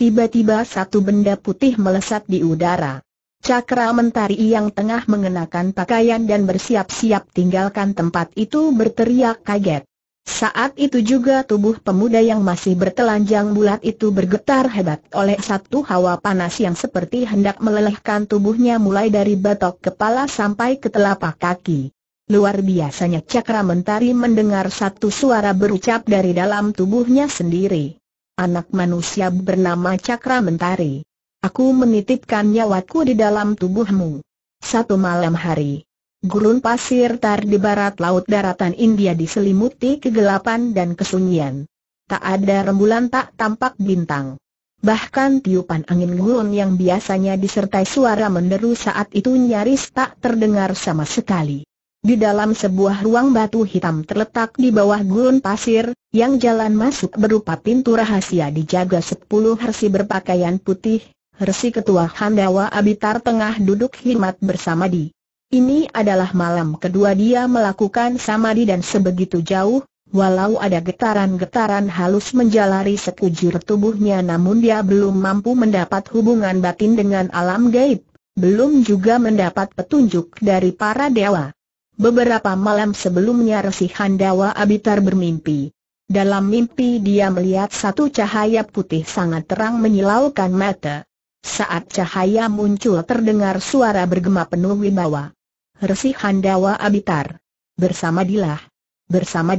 Tiba-tiba satu benda putih melesat di udara. Cakra mentari yang tengah mengenakan pakaian dan bersiap-siap tinggalkan tempat itu berteriak kaget. Saat itu juga tubuh pemuda yang masih bertelanjang bulat itu bergetar hebat oleh satu hawa panas yang seperti hendak melelehkan tubuhnya mulai dari batok kepala sampai ke telapak kaki. Luar biasanya Cakra Mentari mendengar satu suara berucap dari dalam tubuhnya sendiri anak manusia bernama Cakra Mentari. Aku menitipkan nyawaku di dalam tubuhmu. Satu malam hari, gurun pasir tar di barat laut daratan India diselimuti kegelapan dan kesunyian. Tak ada rembulan tak tampak bintang. Bahkan tiupan angin gurun yang biasanya disertai suara menderu saat itu nyaris tak terdengar sama sekali. Di dalam sebuah ruang batu hitam terletak di bawah gurun pasir, yang jalan masuk berupa pintu rahasia dijaga sepuluh hersi berpakaian putih, hersi ketua Handawa Abitar tengah duduk hikmat bersama di. Ini adalah malam kedua dia melakukan samadi dan sebegitu jauh, walau ada getaran-getaran halus menjalari sekujur tubuhnya namun dia belum mampu mendapat hubungan batin dengan alam gaib, belum juga mendapat petunjuk dari para dewa. Beberapa malam sebelumnya Resi Handawa Abitar bermimpi. Dalam mimpi dia melihat satu cahaya putih sangat terang menyilaukan mata. Saat cahaya muncul terdengar suara bergema penuh wibawa. Resi Handawa Abitar. Bersama dilah. Bersama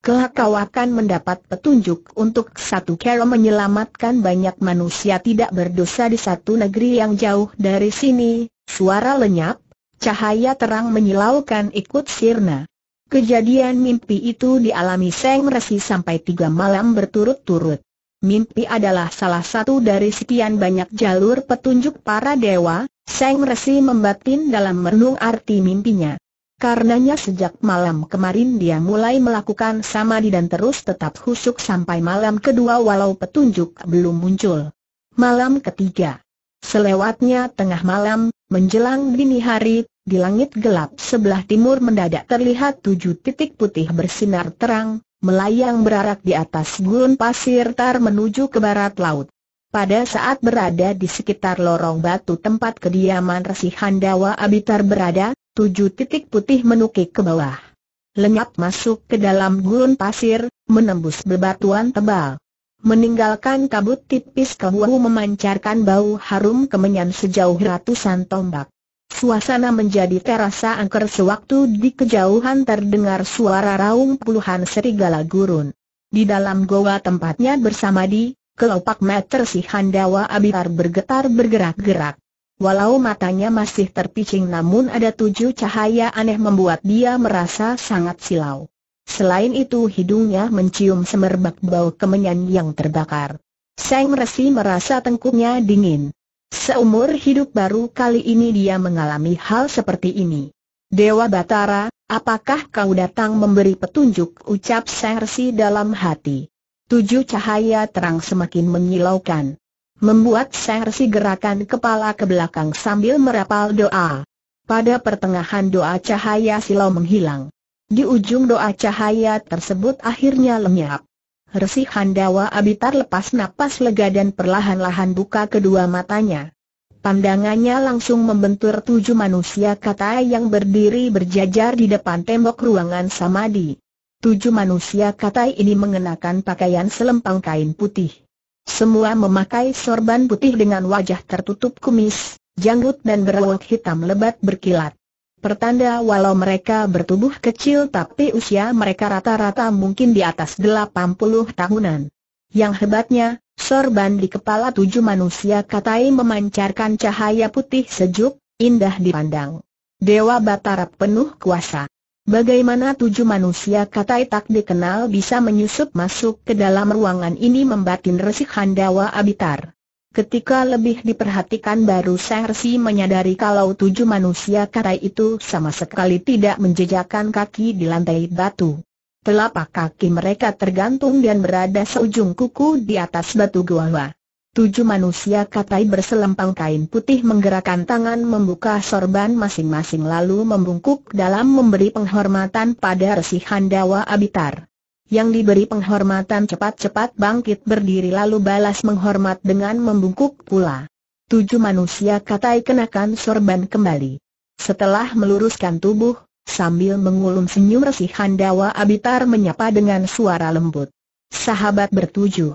Kelak kau akan mendapat petunjuk untuk satu cara menyelamatkan banyak manusia tidak berdosa di satu negeri yang jauh dari sini. Suara lenyap, Cahaya terang menyilaukan ikut sirna. Kejadian mimpi itu dialami Seng Resi sampai tiga malam berturut-turut. Mimpi adalah salah satu dari sekian banyak jalur petunjuk para dewa, Seng Resi membatin dalam merenung arti mimpinya. Karenanya sejak malam kemarin dia mulai melakukan samadhi dan terus tetap khusyuk sampai malam kedua walau petunjuk belum muncul. Malam ketiga. Selewatnya tengah malam, menjelang dini hari, di langit gelap sebelah timur mendadak terlihat tujuh titik putih bersinar terang, melayang berarak di atas gurun pasir tar menuju ke barat laut. Pada saat berada di sekitar lorong batu tempat kediaman Resi Handawa Abitar berada, tujuh titik putih menukik ke bawah. Lenyap masuk ke dalam gurun pasir, menembus bebatuan tebal. Meninggalkan kabut tipis kehuahu memancarkan bau harum kemenyan sejauh ratusan tombak. Suasana menjadi terasa angker sewaktu di kejauhan terdengar suara raung puluhan serigala gurun. Di dalam goa tempatnya bersama di, kelopak meter si Handawa Abitar bergetar bergerak-gerak. Walau matanya masih terpicing namun ada tujuh cahaya aneh membuat dia merasa sangat silau. Selain itu hidungnya mencium semerbak bau kemenyan yang terbakar. Seng Resi merasa tengkuknya dingin. Seumur hidup baru kali ini dia mengalami hal seperti ini. Dewa Batara, apakah kau datang memberi petunjuk ucap Sersi dalam hati. Tujuh cahaya terang semakin menyilaukan. Membuat Sersi gerakan kepala ke belakang sambil merapal doa. Pada pertengahan doa cahaya silau menghilang. Di ujung doa cahaya tersebut akhirnya lenyap. Resi Handawa Abitar lepas napas lega dan perlahan-lahan buka kedua matanya. Pandangannya langsung membentur tujuh manusia kata yang berdiri berjajar di depan tembok ruangan samadi. Tujuh manusia kata ini mengenakan pakaian selempang kain putih. Semua memakai sorban putih dengan wajah tertutup kumis, janggut dan berawak hitam lebat berkilat. Pertanda walau mereka bertubuh kecil tapi usia mereka rata-rata mungkin di atas 80 tahunan. Yang hebatnya, sorban di kepala tujuh manusia katai memancarkan cahaya putih sejuk, indah dipandang. Dewa Batara penuh kuasa. Bagaimana tujuh manusia katai tak dikenal bisa menyusup masuk ke dalam ruangan ini membatin resik Handawa Abitar. Ketika lebih diperhatikan baru Resi menyadari kalau tujuh manusia kata itu sama sekali tidak menjejakkan kaki di lantai batu. Telapak kaki mereka tergantung dan berada seujung kuku di atas batu gua. Tujuh manusia katai berselempang kain putih menggerakkan tangan membuka sorban masing-masing lalu membungkuk dalam memberi penghormatan pada Resi Handawa Abitar yang diberi penghormatan cepat-cepat bangkit berdiri lalu balas menghormat dengan membungkuk pula. Tujuh manusia katai kenakan sorban kembali. Setelah meluruskan tubuh, sambil mengulum senyum resih Handawa Abitar menyapa dengan suara lembut. Sahabat bertujuh,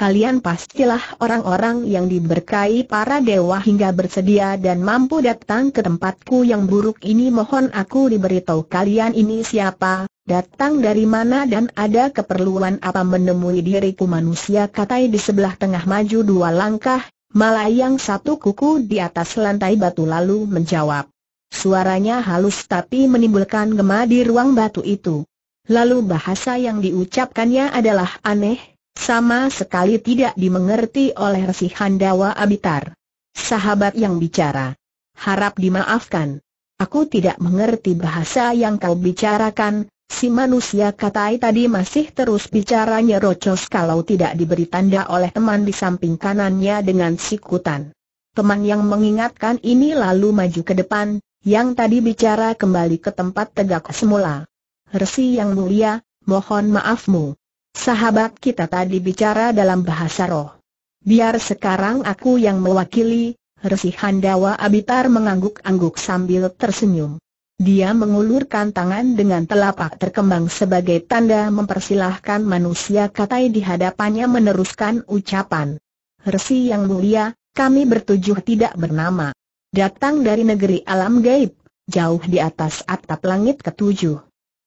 kalian pastilah orang-orang yang diberkahi para dewa hingga bersedia dan mampu datang ke tempatku yang buruk ini mohon aku diberitahu kalian ini siapa, datang dari mana dan ada keperluan apa menemui diriku manusia katai di sebelah tengah maju dua langkah, malayang satu kuku di atas lantai batu lalu menjawab. Suaranya halus tapi menimbulkan gema di ruang batu itu. Lalu bahasa yang diucapkannya adalah aneh, sama sekali tidak dimengerti oleh Resi Handawa Abitar. Sahabat yang bicara. Harap dimaafkan. Aku tidak mengerti bahasa yang kau bicarakan, si manusia katai tadi masih terus bicaranya rocos kalau tidak diberi tanda oleh teman di samping kanannya dengan sikutan. Teman yang mengingatkan ini lalu maju ke depan, yang tadi bicara kembali ke tempat tegak semula. Resi yang mulia, mohon maafmu. Sahabat kita tadi bicara dalam bahasa roh. Biar sekarang aku yang mewakili, Resi Handawa Abitar mengangguk-angguk sambil tersenyum. Dia mengulurkan tangan dengan telapak terkembang sebagai tanda mempersilahkan manusia katai di hadapannya meneruskan ucapan. Resi yang mulia, kami bertujuh tidak bernama. Datang dari negeri alam gaib, jauh di atas atap langit ketujuh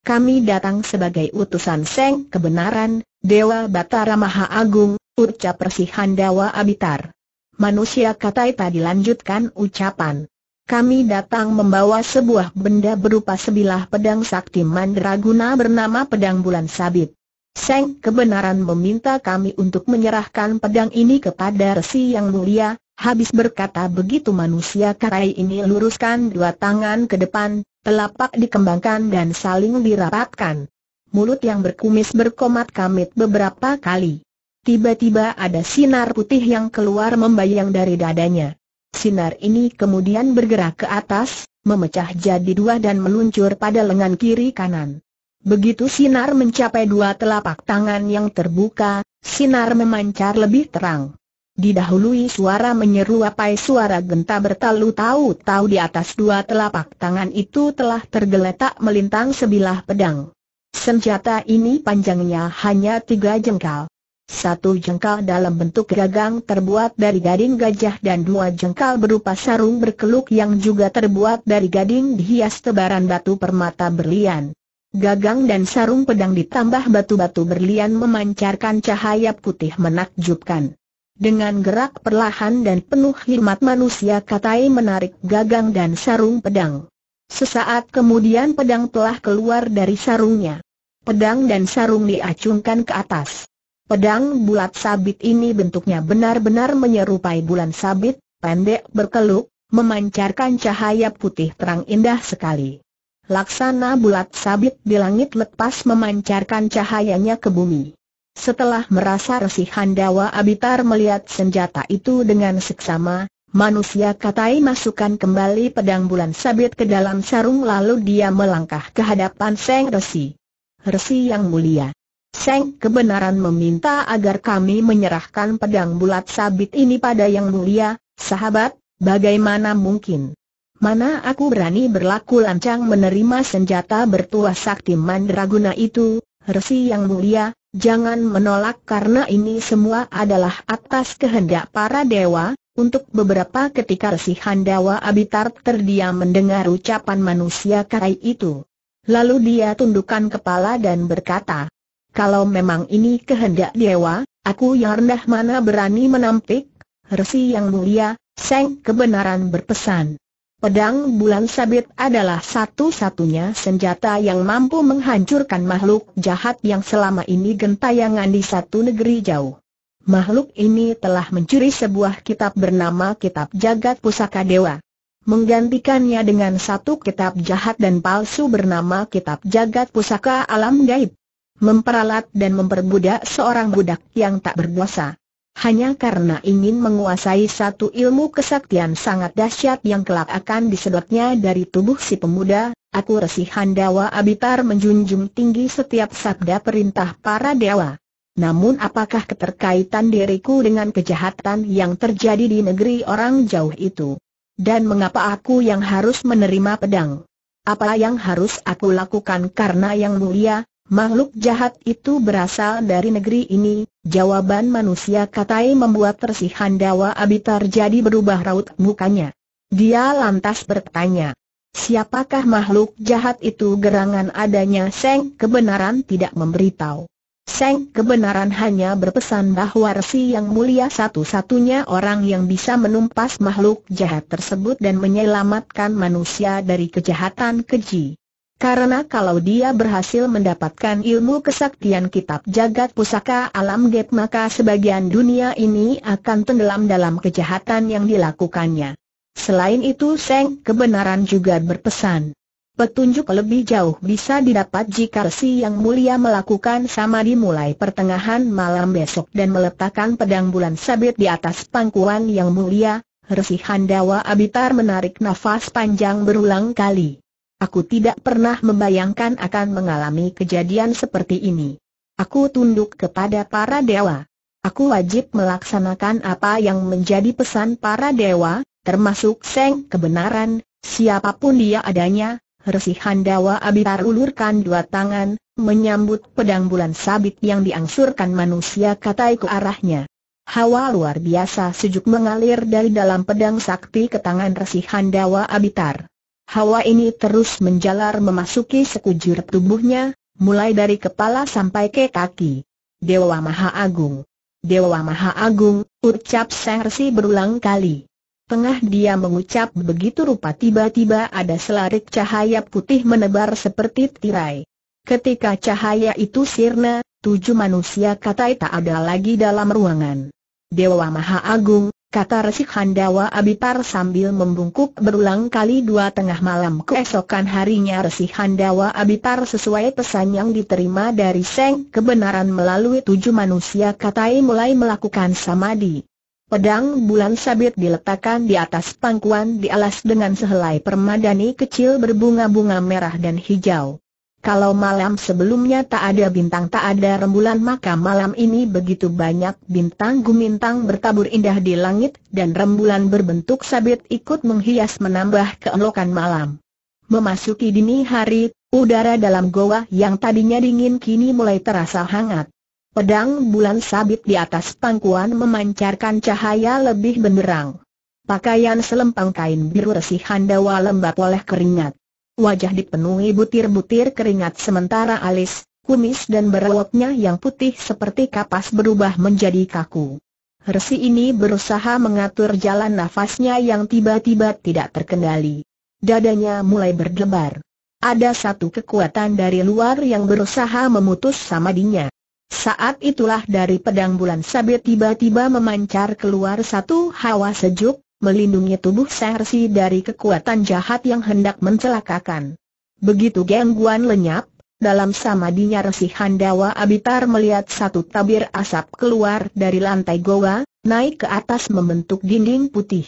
kami datang sebagai utusan Seng Kebenaran, Dewa Batara Maha Agung, ucap Persihan Handawa Abitar. Manusia katai tadi dilanjutkan ucapan. Kami datang membawa sebuah benda berupa sebilah pedang sakti mandraguna bernama pedang bulan sabit. Seng Kebenaran meminta kami untuk menyerahkan pedang ini kepada Resi Yang Mulia, Habis berkata begitu manusia karai ini luruskan dua tangan ke depan, telapak dikembangkan dan saling dirapatkan. Mulut yang berkumis berkomat kamit beberapa kali. Tiba-tiba ada sinar putih yang keluar membayang dari dadanya. Sinar ini kemudian bergerak ke atas, memecah jadi dua dan meluncur pada lengan kiri kanan. Begitu sinar mencapai dua telapak tangan yang terbuka, sinar memancar lebih terang. Didahului suara menyeru apai suara genta bertalu tahu-tahu di atas dua telapak tangan itu telah tergeletak melintang sebilah pedang. Senjata ini panjangnya hanya tiga jengkal. Satu jengkal dalam bentuk gagang terbuat dari gading gajah dan dua jengkal berupa sarung berkeluk yang juga terbuat dari gading dihias tebaran batu permata berlian. Gagang dan sarung pedang ditambah batu-batu berlian memancarkan cahaya putih menakjubkan. Dengan gerak perlahan dan penuh hikmat manusia Katai menarik gagang dan sarung pedang. Sesaat kemudian pedang telah keluar dari sarungnya. Pedang dan sarung diacungkan ke atas. Pedang bulat sabit ini bentuknya benar-benar menyerupai bulan sabit, pendek berkeluk, memancarkan cahaya putih terang indah sekali. Laksana bulat sabit di langit lepas memancarkan cahayanya ke bumi. Setelah merasa resih handawa, Abitar melihat senjata itu dengan seksama, manusia katai masukkan kembali pedang bulan sabit ke dalam sarung lalu dia melangkah ke hadapan Seng Resi. Resi yang mulia. Seng kebenaran meminta agar kami menyerahkan pedang bulat sabit ini pada yang mulia, sahabat, bagaimana mungkin? Mana aku berani berlaku lancang menerima senjata bertuah sakti mandraguna itu, Resi yang mulia, Jangan menolak karena ini semua adalah atas kehendak para dewa, untuk beberapa ketika si Handawa Abitar terdiam mendengar ucapan manusia karai itu. Lalu dia tundukkan kepala dan berkata, kalau memang ini kehendak dewa, aku yang rendah mana berani menampik, resi yang mulia, Seng kebenaran berpesan. Pedang bulan sabit adalah satu-satunya senjata yang mampu menghancurkan makhluk jahat yang selama ini gentayangan di satu negeri jauh. Makhluk ini telah mencuri sebuah kitab bernama Kitab Jagat Pusaka Dewa. Menggantikannya dengan satu kitab jahat dan palsu bernama Kitab Jagat Pusaka Alam Gaib. Memperalat dan memperbudak seorang budak yang tak berdosa. Hanya karena ingin menguasai satu ilmu kesaktian sangat dahsyat yang kelak akan disedotnya dari tubuh si pemuda, aku resi Handawa Abitar menjunjung tinggi setiap sabda perintah para dewa. Namun apakah keterkaitan diriku dengan kejahatan yang terjadi di negeri orang jauh itu? Dan mengapa aku yang harus menerima pedang? Apa yang harus aku lakukan karena yang mulia, Makhluk jahat itu berasal dari negeri ini, jawaban manusia katai membuat tersihan Dawa Abitar jadi berubah raut mukanya. Dia lantas bertanya, siapakah makhluk jahat itu gerangan adanya Seng kebenaran tidak memberitahu. Seng kebenaran hanya berpesan bahwa Resi yang mulia satu-satunya orang yang bisa menumpas makhluk jahat tersebut dan menyelamatkan manusia dari kejahatan keji. Karena kalau dia berhasil mendapatkan ilmu kesaktian kitab jagat pusaka alam gap maka sebagian dunia ini akan tenggelam dalam kejahatan yang dilakukannya. Selain itu Seng kebenaran juga berpesan. Petunjuk lebih jauh bisa didapat jika si yang mulia melakukan sama dimulai pertengahan malam besok dan meletakkan pedang bulan sabit di atas pangkuan yang mulia, Resi Handawa Abitar menarik nafas panjang berulang kali. Aku tidak pernah membayangkan akan mengalami kejadian seperti ini. Aku tunduk kepada para dewa. Aku wajib melaksanakan apa yang menjadi pesan para dewa, termasuk seng kebenaran, siapapun dia adanya. Resihan Handawa Abitar ulurkan dua tangan, menyambut pedang bulan sabit yang diangsurkan manusia katai ke arahnya. Hawa luar biasa sejuk mengalir dari dalam pedang sakti ke tangan Resihan Handawa Abitar. Hawa ini terus menjalar memasuki sekujur tubuhnya, mulai dari kepala sampai ke kaki. Dewa Maha Agung. Dewa Maha Agung, ucap Sang Resi berulang kali. Tengah dia mengucap begitu rupa tiba-tiba ada selarik cahaya putih menebar seperti tirai. Ketika cahaya itu sirna, tujuh manusia katai tak ada lagi dalam ruangan. Dewa Maha Agung, kata Resik Handawa Abipar sambil membungkuk berulang kali dua tengah malam keesokan harinya Resik Handawa Abipar sesuai pesan yang diterima dari Seng kebenaran melalui tujuh manusia katai mulai melakukan samadhi. Pedang bulan sabit diletakkan di atas pangkuan dialas dengan sehelai permadani kecil berbunga-bunga merah dan hijau. Kalau malam sebelumnya tak ada bintang tak ada rembulan maka malam ini begitu banyak bintang gumintang bertabur indah di langit dan rembulan berbentuk sabit ikut menghias menambah keelokan malam. Memasuki dini hari, udara dalam goa yang tadinya dingin kini mulai terasa hangat. Pedang bulan sabit di atas pangkuan memancarkan cahaya lebih benderang. Pakaian selempang kain biru resih handawa lembab oleh keringat. Wajah dipenuhi butir-butir keringat sementara alis, kumis dan berwoknya yang putih seperti kapas berubah menjadi kaku. Resi ini berusaha mengatur jalan nafasnya yang tiba-tiba tidak terkendali. Dadanya mulai berdebar. Ada satu kekuatan dari luar yang berusaha memutus samadinya. Saat itulah dari pedang bulan sabit tiba-tiba memancar keluar satu hawa sejuk, melindungi tubuh Sersi dari kekuatan jahat yang hendak mencelakakan. Begitu gangguan lenyap, dalam samadinya Resi Handawa Abitar melihat satu tabir asap keluar dari lantai goa, naik ke atas membentuk dinding putih.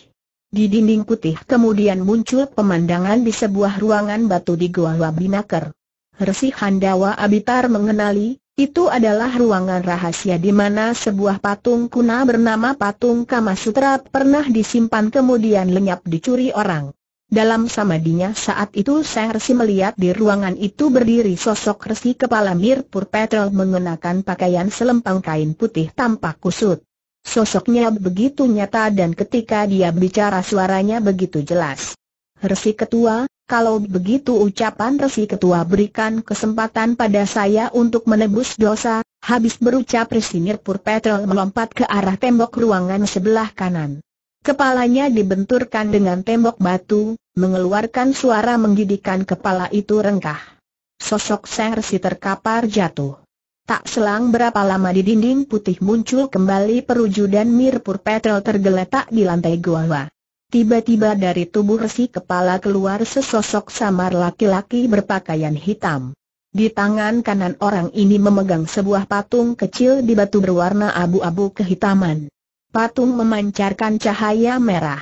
Di dinding putih kemudian muncul pemandangan di sebuah ruangan batu di Goa Wabinaker. Resi Handawa Abitar mengenali, itu adalah ruangan rahasia di mana sebuah patung kuna bernama patung Kamasutra pernah disimpan kemudian lenyap dicuri orang. Dalam samadinya saat itu resi melihat di ruangan itu berdiri sosok resi kepala Mirpur Petrel mengenakan pakaian selempang kain putih tanpa kusut. Sosoknya begitu nyata dan ketika dia bicara suaranya begitu jelas. Resi ketua, kalau begitu ucapan Resi Ketua berikan kesempatan pada saya untuk menebus dosa, habis berucap Resi Mirpur Petrol melompat ke arah tembok ruangan sebelah kanan. Kepalanya dibenturkan dengan tembok batu, mengeluarkan suara menggidikan kepala itu rengkah. Sosok Sang Resi terkapar jatuh. Tak selang berapa lama di dinding putih muncul kembali perujudan Mirpur Petrol tergeletak di lantai gua. Tiba-tiba dari tubuh resi kepala keluar sesosok samar laki-laki berpakaian hitam. Di tangan kanan orang ini memegang sebuah patung kecil di batu berwarna abu-abu kehitaman. Patung memancarkan cahaya merah.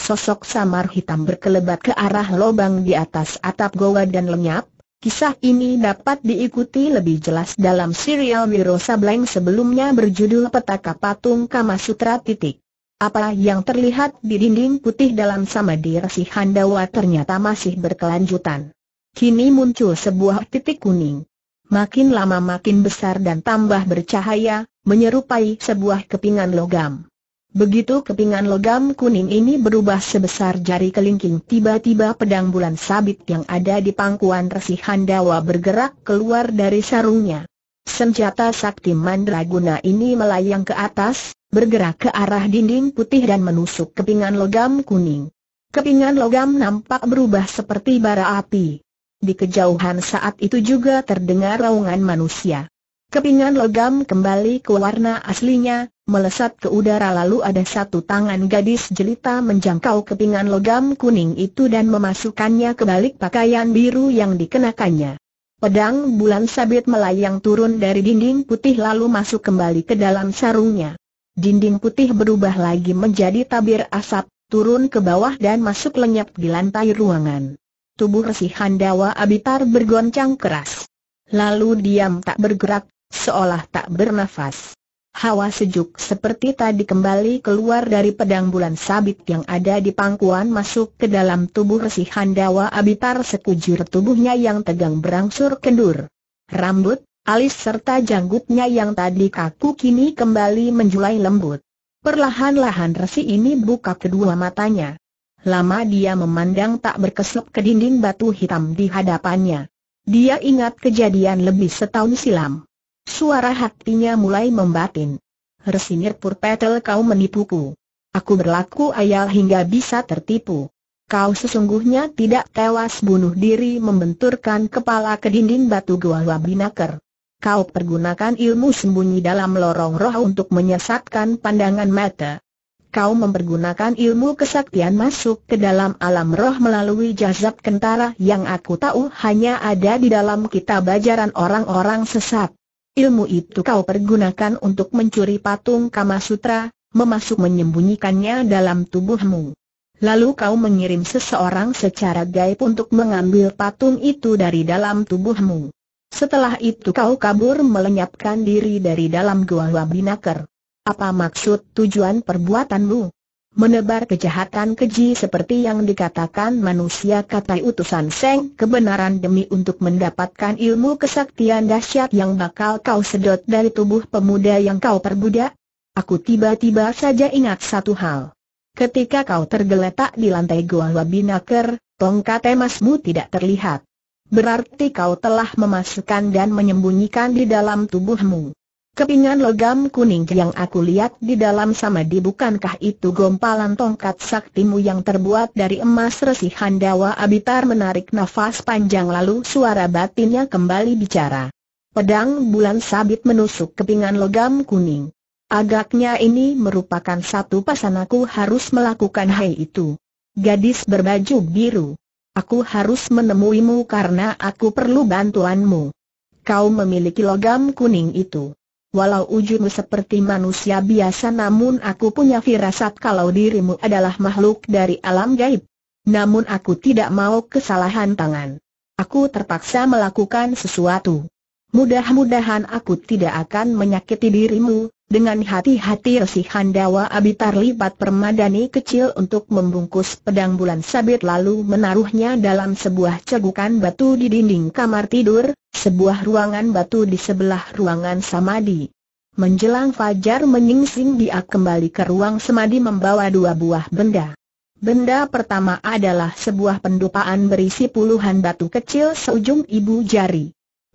Sosok samar hitam berkelebat ke arah lobang di atas atap goa dan lenyap. Kisah ini dapat diikuti lebih jelas dalam serial Wiro Sableng sebelumnya berjudul Petaka Patung Kamasutra titik. Apa yang terlihat di dinding putih dalam samadhi Resi Handawa ternyata masih berkelanjutan. Kini muncul sebuah titik kuning. Makin lama makin besar dan tambah bercahaya, menyerupai sebuah kepingan logam. Begitu kepingan logam kuning ini berubah sebesar jari kelingking tiba-tiba pedang bulan sabit yang ada di pangkuan Resi Handawa bergerak keluar dari sarungnya. Senjata sakti mandraguna ini melayang ke atas, bergerak ke arah dinding putih dan menusuk kepingan logam kuning. Kepingan logam nampak berubah seperti bara api. Di kejauhan saat itu juga terdengar raungan manusia. Kepingan logam kembali ke warna aslinya, melesat ke udara lalu ada satu tangan gadis jelita menjangkau kepingan logam kuning itu dan memasukkannya ke balik pakaian biru yang dikenakannya. Pedang bulan sabit melayang turun dari dinding putih lalu masuk kembali ke dalam sarungnya. Dinding putih berubah lagi menjadi tabir asap, turun ke bawah dan masuk lenyap di lantai ruangan. Tubuh Resi Handawa Abitar bergoncang keras. Lalu diam tak bergerak, seolah tak bernafas. Hawa sejuk seperti tadi kembali keluar dari pedang bulan sabit yang ada di pangkuan masuk ke dalam tubuh Resi Handawa Abitar sekujur tubuhnya yang tegang berangsur kendur. Rambut, alis serta janggutnya yang tadi kaku kini kembali menjulai lembut. Perlahan-lahan Resi ini buka kedua matanya. Lama dia memandang tak berkesup ke dinding batu hitam di hadapannya. Dia ingat kejadian lebih setahun silam. Suara hatinya mulai membatin. Resinir Purpetel kau menipuku. Aku berlaku ayal hingga bisa tertipu. Kau sesungguhnya tidak tewas bunuh diri membenturkan kepala ke dinding batu gua Wabinaker. Kau pergunakan ilmu sembunyi dalam lorong roh untuk menyesatkan pandangan mata. Kau mempergunakan ilmu kesaktian masuk ke dalam alam roh melalui jazab kentara yang aku tahu hanya ada di dalam kitab ajaran orang-orang sesat. Ilmu itu kau pergunakan untuk mencuri patung Kama Sutra, memasuk menyembunyikannya dalam tubuhmu. Lalu kau mengirim seseorang secara gaib untuk mengambil patung itu dari dalam tubuhmu. Setelah itu kau kabur melenyapkan diri dari dalam gua Wabinaker. Apa maksud tujuan perbuatanmu? menebar kejahatan keji seperti yang dikatakan manusia kata utusan Seng kebenaran demi untuk mendapatkan ilmu kesaktian dahsyat yang bakal kau sedot dari tubuh pemuda yang kau perbudak? Aku tiba-tiba saja ingat satu hal. Ketika kau tergeletak di lantai gua Wabinaker, tongkat emasmu tidak terlihat. Berarti kau telah memasukkan dan menyembunyikan di dalam tubuhmu. Kepingan logam kuning yang aku lihat di dalam sama bukankah itu gompalan tongkat saktimu yang terbuat dari emas resi handawa Abitar menarik nafas panjang lalu suara batinnya kembali bicara. Pedang bulan sabit menusuk kepingan logam kuning. Agaknya ini merupakan satu pasan aku harus melakukan hai itu. Gadis berbaju biru. Aku harus menemuimu karena aku perlu bantuanmu. Kau memiliki logam kuning itu. Walau ujungmu seperti manusia biasa namun aku punya firasat kalau dirimu adalah makhluk dari alam gaib. Namun aku tidak mau kesalahan tangan. Aku terpaksa melakukan sesuatu mudah-mudahan aku tidak akan menyakiti dirimu, dengan hati-hati Resi Handawa Abi lipat permadani kecil untuk membungkus pedang bulan sabit lalu menaruhnya dalam sebuah cegukan batu di dinding kamar tidur, sebuah ruangan batu di sebelah ruangan samadi. Menjelang fajar menyingsing dia kembali ke ruang samadi membawa dua buah benda. Benda pertama adalah sebuah pendupaan berisi puluhan batu kecil seujung ibu jari.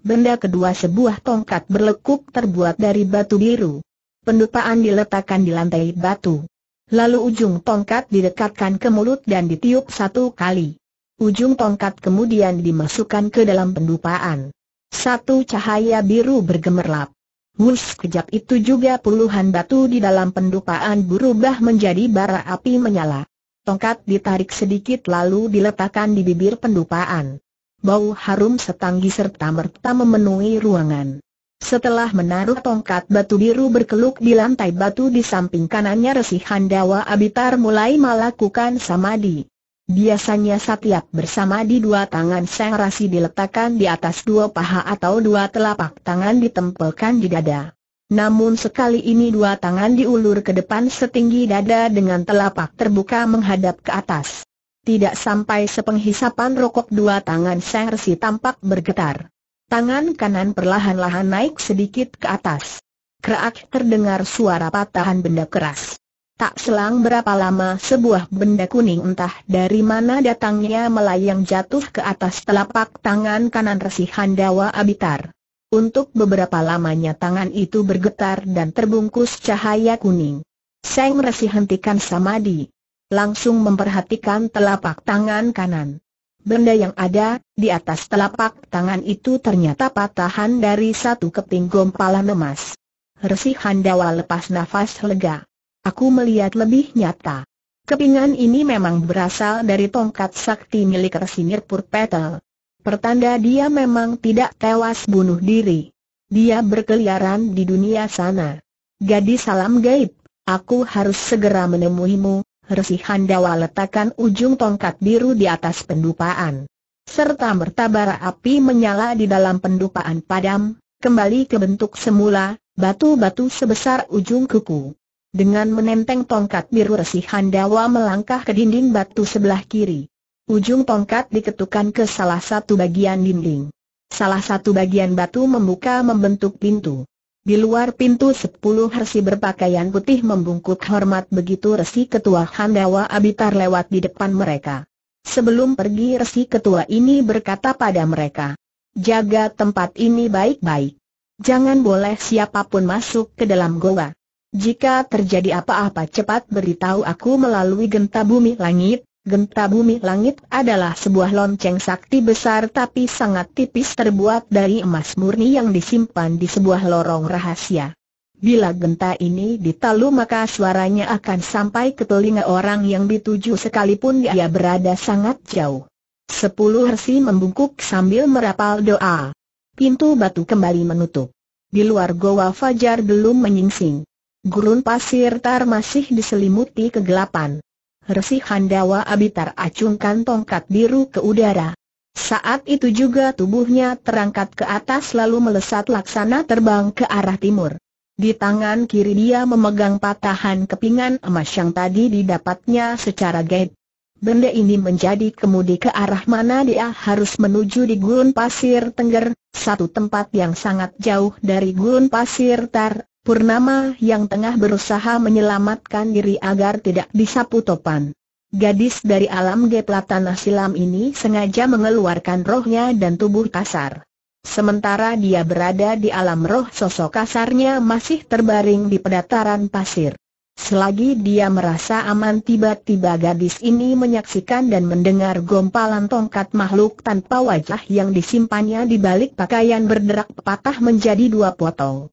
Benda kedua sebuah tongkat berlekuk terbuat dari batu biru. Pendupaan diletakkan di lantai batu. Lalu ujung tongkat didekatkan ke mulut dan ditiup satu kali. Ujung tongkat kemudian dimasukkan ke dalam pendupaan. Satu cahaya biru bergemerlap. Wush kejap itu juga puluhan batu di dalam pendupaan berubah menjadi bara api menyala. Tongkat ditarik sedikit lalu diletakkan di bibir pendupaan bau harum setanggi serta merta memenuhi ruangan. Setelah menaruh tongkat batu biru berkeluk di lantai batu di samping kanannya Resi Handawa Abitar mulai melakukan samadi. Biasanya setiap bersamadi dua tangan Seng Rasi diletakkan di atas dua paha atau dua telapak tangan ditempelkan di dada. Namun sekali ini dua tangan diulur ke depan setinggi dada dengan telapak terbuka menghadap ke atas. Tidak sampai sepenghisapan rokok dua tangan Seng Resi tampak bergetar. Tangan kanan perlahan-lahan naik sedikit ke atas. Kerak terdengar suara patahan benda keras. Tak selang berapa lama sebuah benda kuning entah dari mana datangnya melayang jatuh ke atas telapak tangan kanan Resi Handawa Abitar. Untuk beberapa lamanya tangan itu bergetar dan terbungkus cahaya kuning. Seng Resi hentikan samadi langsung memperhatikan telapak tangan kanan. Benda yang ada di atas telapak tangan itu ternyata patahan dari satu keping gompalan emas. Resi Handawa lepas nafas lega. Aku melihat lebih nyata. Kepingan ini memang berasal dari tongkat sakti milik Resi Nirpur Petel. Pertanda dia memang tidak tewas bunuh diri. Dia berkeliaran di dunia sana. Gadis salam gaib, aku harus segera menemuimu, Resi Handawa letakkan ujung tongkat biru di atas pendupaan. Serta bertabar api menyala di dalam pendupaan padam, kembali ke bentuk semula, batu-batu sebesar ujung kuku. Dengan menenteng tongkat biru Resi Handawa melangkah ke dinding batu sebelah kiri. Ujung tongkat diketukan ke salah satu bagian dinding. Salah satu bagian batu membuka membentuk pintu. Di luar pintu sepuluh resi berpakaian putih membungkuk hormat begitu resi ketua Handawa Abitar lewat di depan mereka. Sebelum pergi resi ketua ini berkata pada mereka, jaga tempat ini baik-baik. Jangan boleh siapapun masuk ke dalam goa. Jika terjadi apa-apa cepat beritahu aku melalui genta bumi langit, Genta bumi langit adalah sebuah lonceng sakti besar tapi sangat tipis terbuat dari emas murni yang disimpan di sebuah lorong rahasia. Bila genta ini ditalu maka suaranya akan sampai ke telinga orang yang dituju sekalipun dia berada sangat jauh. Sepuluh hersi membungkuk sambil merapal doa. Pintu batu kembali menutup. Di luar goa fajar belum menyingsing. Gurun pasir tar masih diselimuti kegelapan. Resi Handawa Abitar acungkan tongkat biru ke udara. Saat itu juga tubuhnya terangkat ke atas lalu melesat laksana terbang ke arah timur. Di tangan kiri dia memegang patahan kepingan emas yang tadi didapatnya secara gaib. Benda ini menjadi kemudi ke arah mana dia harus menuju di gurun pasir Tengger, satu tempat yang sangat jauh dari gurun pasir Tar, Purnama yang tengah berusaha menyelamatkan diri agar tidak disapu topan. Gadis dari alam geplatan tanah silam ini sengaja mengeluarkan rohnya dan tubuh kasar. Sementara dia berada di alam roh sosok kasarnya masih terbaring di pedataran pasir. Selagi dia merasa aman tiba-tiba gadis ini menyaksikan dan mendengar gompalan tongkat makhluk tanpa wajah yang disimpannya di balik pakaian berderak patah menjadi dua potong.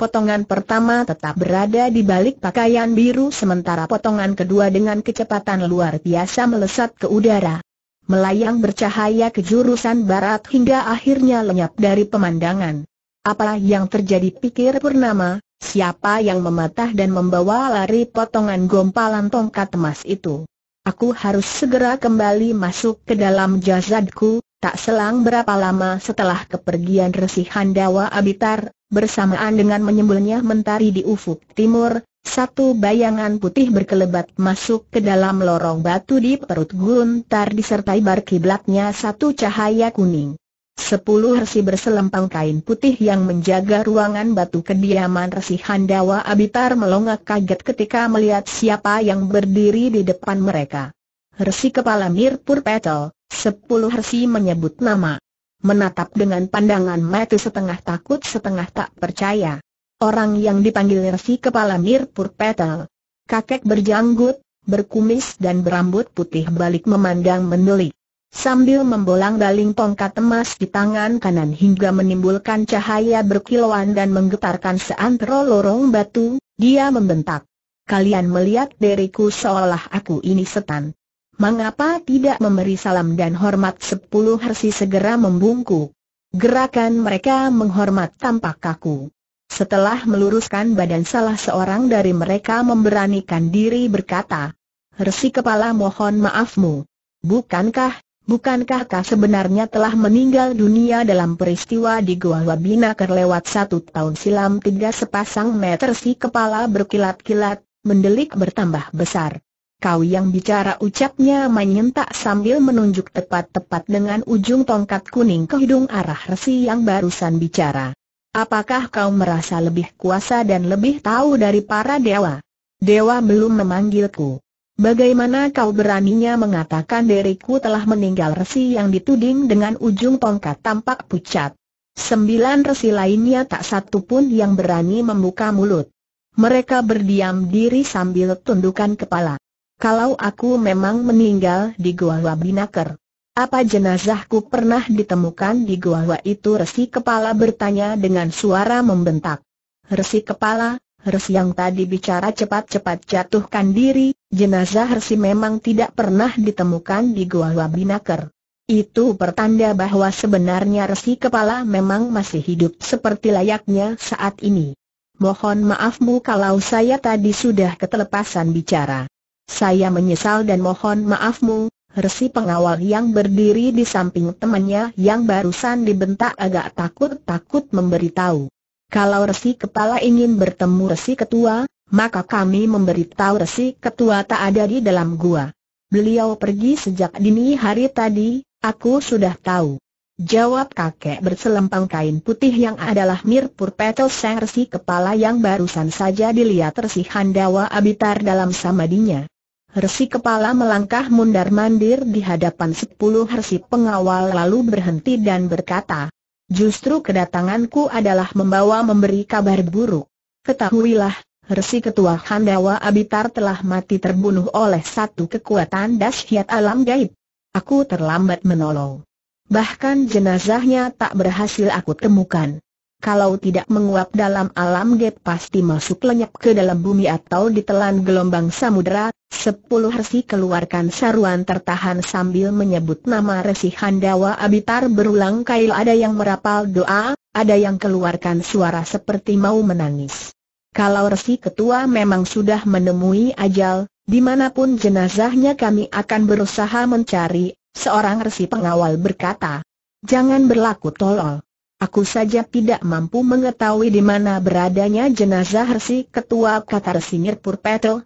Potongan pertama tetap berada di balik pakaian biru sementara potongan kedua dengan kecepatan luar biasa melesat ke udara. Melayang bercahaya ke jurusan barat hingga akhirnya lenyap dari pemandangan. Apa yang terjadi pikir Purnama, siapa yang mematah dan membawa lari potongan gompalan tongkat emas itu? Aku harus segera kembali masuk ke dalam jasadku, tak selang berapa lama setelah kepergian Resi Handawa Abitar, Bersamaan dengan menyembulnya mentari di ufuk timur, satu bayangan putih berkelebat masuk ke dalam lorong batu di perut guntar disertai bar kiblatnya satu cahaya kuning. Sepuluh resi berselempang kain putih yang menjaga ruangan batu kediaman resi Handawa Abitar melongak kaget ketika melihat siapa yang berdiri di depan mereka. Resi kepala Mirpur Petel, sepuluh resi menyebut nama menatap dengan pandangan mati setengah takut setengah tak percaya. Orang yang dipanggil Resi kepala Mirpur Petel. Kakek berjanggut, berkumis dan berambut putih balik memandang menelik. Sambil membolang baling tongkat emas di tangan kanan hingga menimbulkan cahaya berkilauan dan menggetarkan seantero lorong batu, dia membentak. Kalian melihat diriku seolah aku ini setan mengapa tidak memberi salam dan hormat sepuluh hersi segera membungkuk. Gerakan mereka menghormat tampak kaku. Setelah meluruskan badan salah seorang dari mereka memberanikan diri berkata, Hersi kepala mohon maafmu. Bukankah, bukankah kau sebenarnya telah meninggal dunia dalam peristiwa di Goa Wabina kerlewat satu tahun silam tiga sepasang meter si kepala berkilat-kilat, mendelik bertambah besar. Kau yang bicara ucapnya menyentak sambil menunjuk tepat-tepat dengan ujung tongkat kuning ke hidung arah resi yang barusan bicara. Apakah kau merasa lebih kuasa dan lebih tahu dari para dewa? Dewa belum memanggilku. Bagaimana kau beraninya mengatakan diriku telah meninggal resi yang dituding dengan ujung tongkat tampak pucat? Sembilan resi lainnya tak satu pun yang berani membuka mulut. Mereka berdiam diri sambil tundukkan kepala kalau aku memang meninggal di Hua Binaker. Apa jenazahku pernah ditemukan di Gua Hua itu? Resi kepala bertanya dengan suara membentak. Resi kepala, Resi yang tadi bicara cepat-cepat jatuhkan diri, jenazah Resi memang tidak pernah ditemukan di Hua Binaker. Itu pertanda bahwa sebenarnya Resi Kepala memang masih hidup seperti layaknya saat ini. Mohon maafmu kalau saya tadi sudah ketelepasan bicara. Saya menyesal dan mohon maafmu, Resi pengawal yang berdiri di samping temannya yang barusan dibentak agak takut-takut memberitahu. Kalau Resi Kepala ingin bertemu Resi Ketua, maka kami memberitahu Resi Ketua tak ada di dalam gua. Beliau pergi sejak dini hari tadi, aku sudah tahu. Jawab kakek berselempang kain putih yang adalah Mirpur purpetel Sang Resi Kepala yang barusan saja dilihat Resi Handawa Abitar dalam samadinya. Hersi kepala melangkah mundar-mandir di hadapan sepuluh hersi pengawal lalu berhenti dan berkata, Justru kedatanganku adalah membawa memberi kabar buruk. Ketahuilah, Hersi Ketua Handawa Abitar telah mati terbunuh oleh satu kekuatan dasyat alam gaib. Aku terlambat menolong. Bahkan jenazahnya tak berhasil aku temukan kalau tidak menguap dalam alam gap pasti masuk lenyap ke dalam bumi atau ditelan gelombang samudera. Sepuluh resi keluarkan saruan tertahan sambil menyebut nama resi Handawa Abitar berulang Kail ada yang merapal doa, ada yang keluarkan suara seperti mau menangis. Kalau resi ketua memang sudah menemui ajal, dimanapun jenazahnya kami akan berusaha mencari, seorang resi pengawal berkata. Jangan berlaku tolol. Aku saja tidak mampu mengetahui di mana beradanya jenazah Hersi ketua kata Singir Mirpur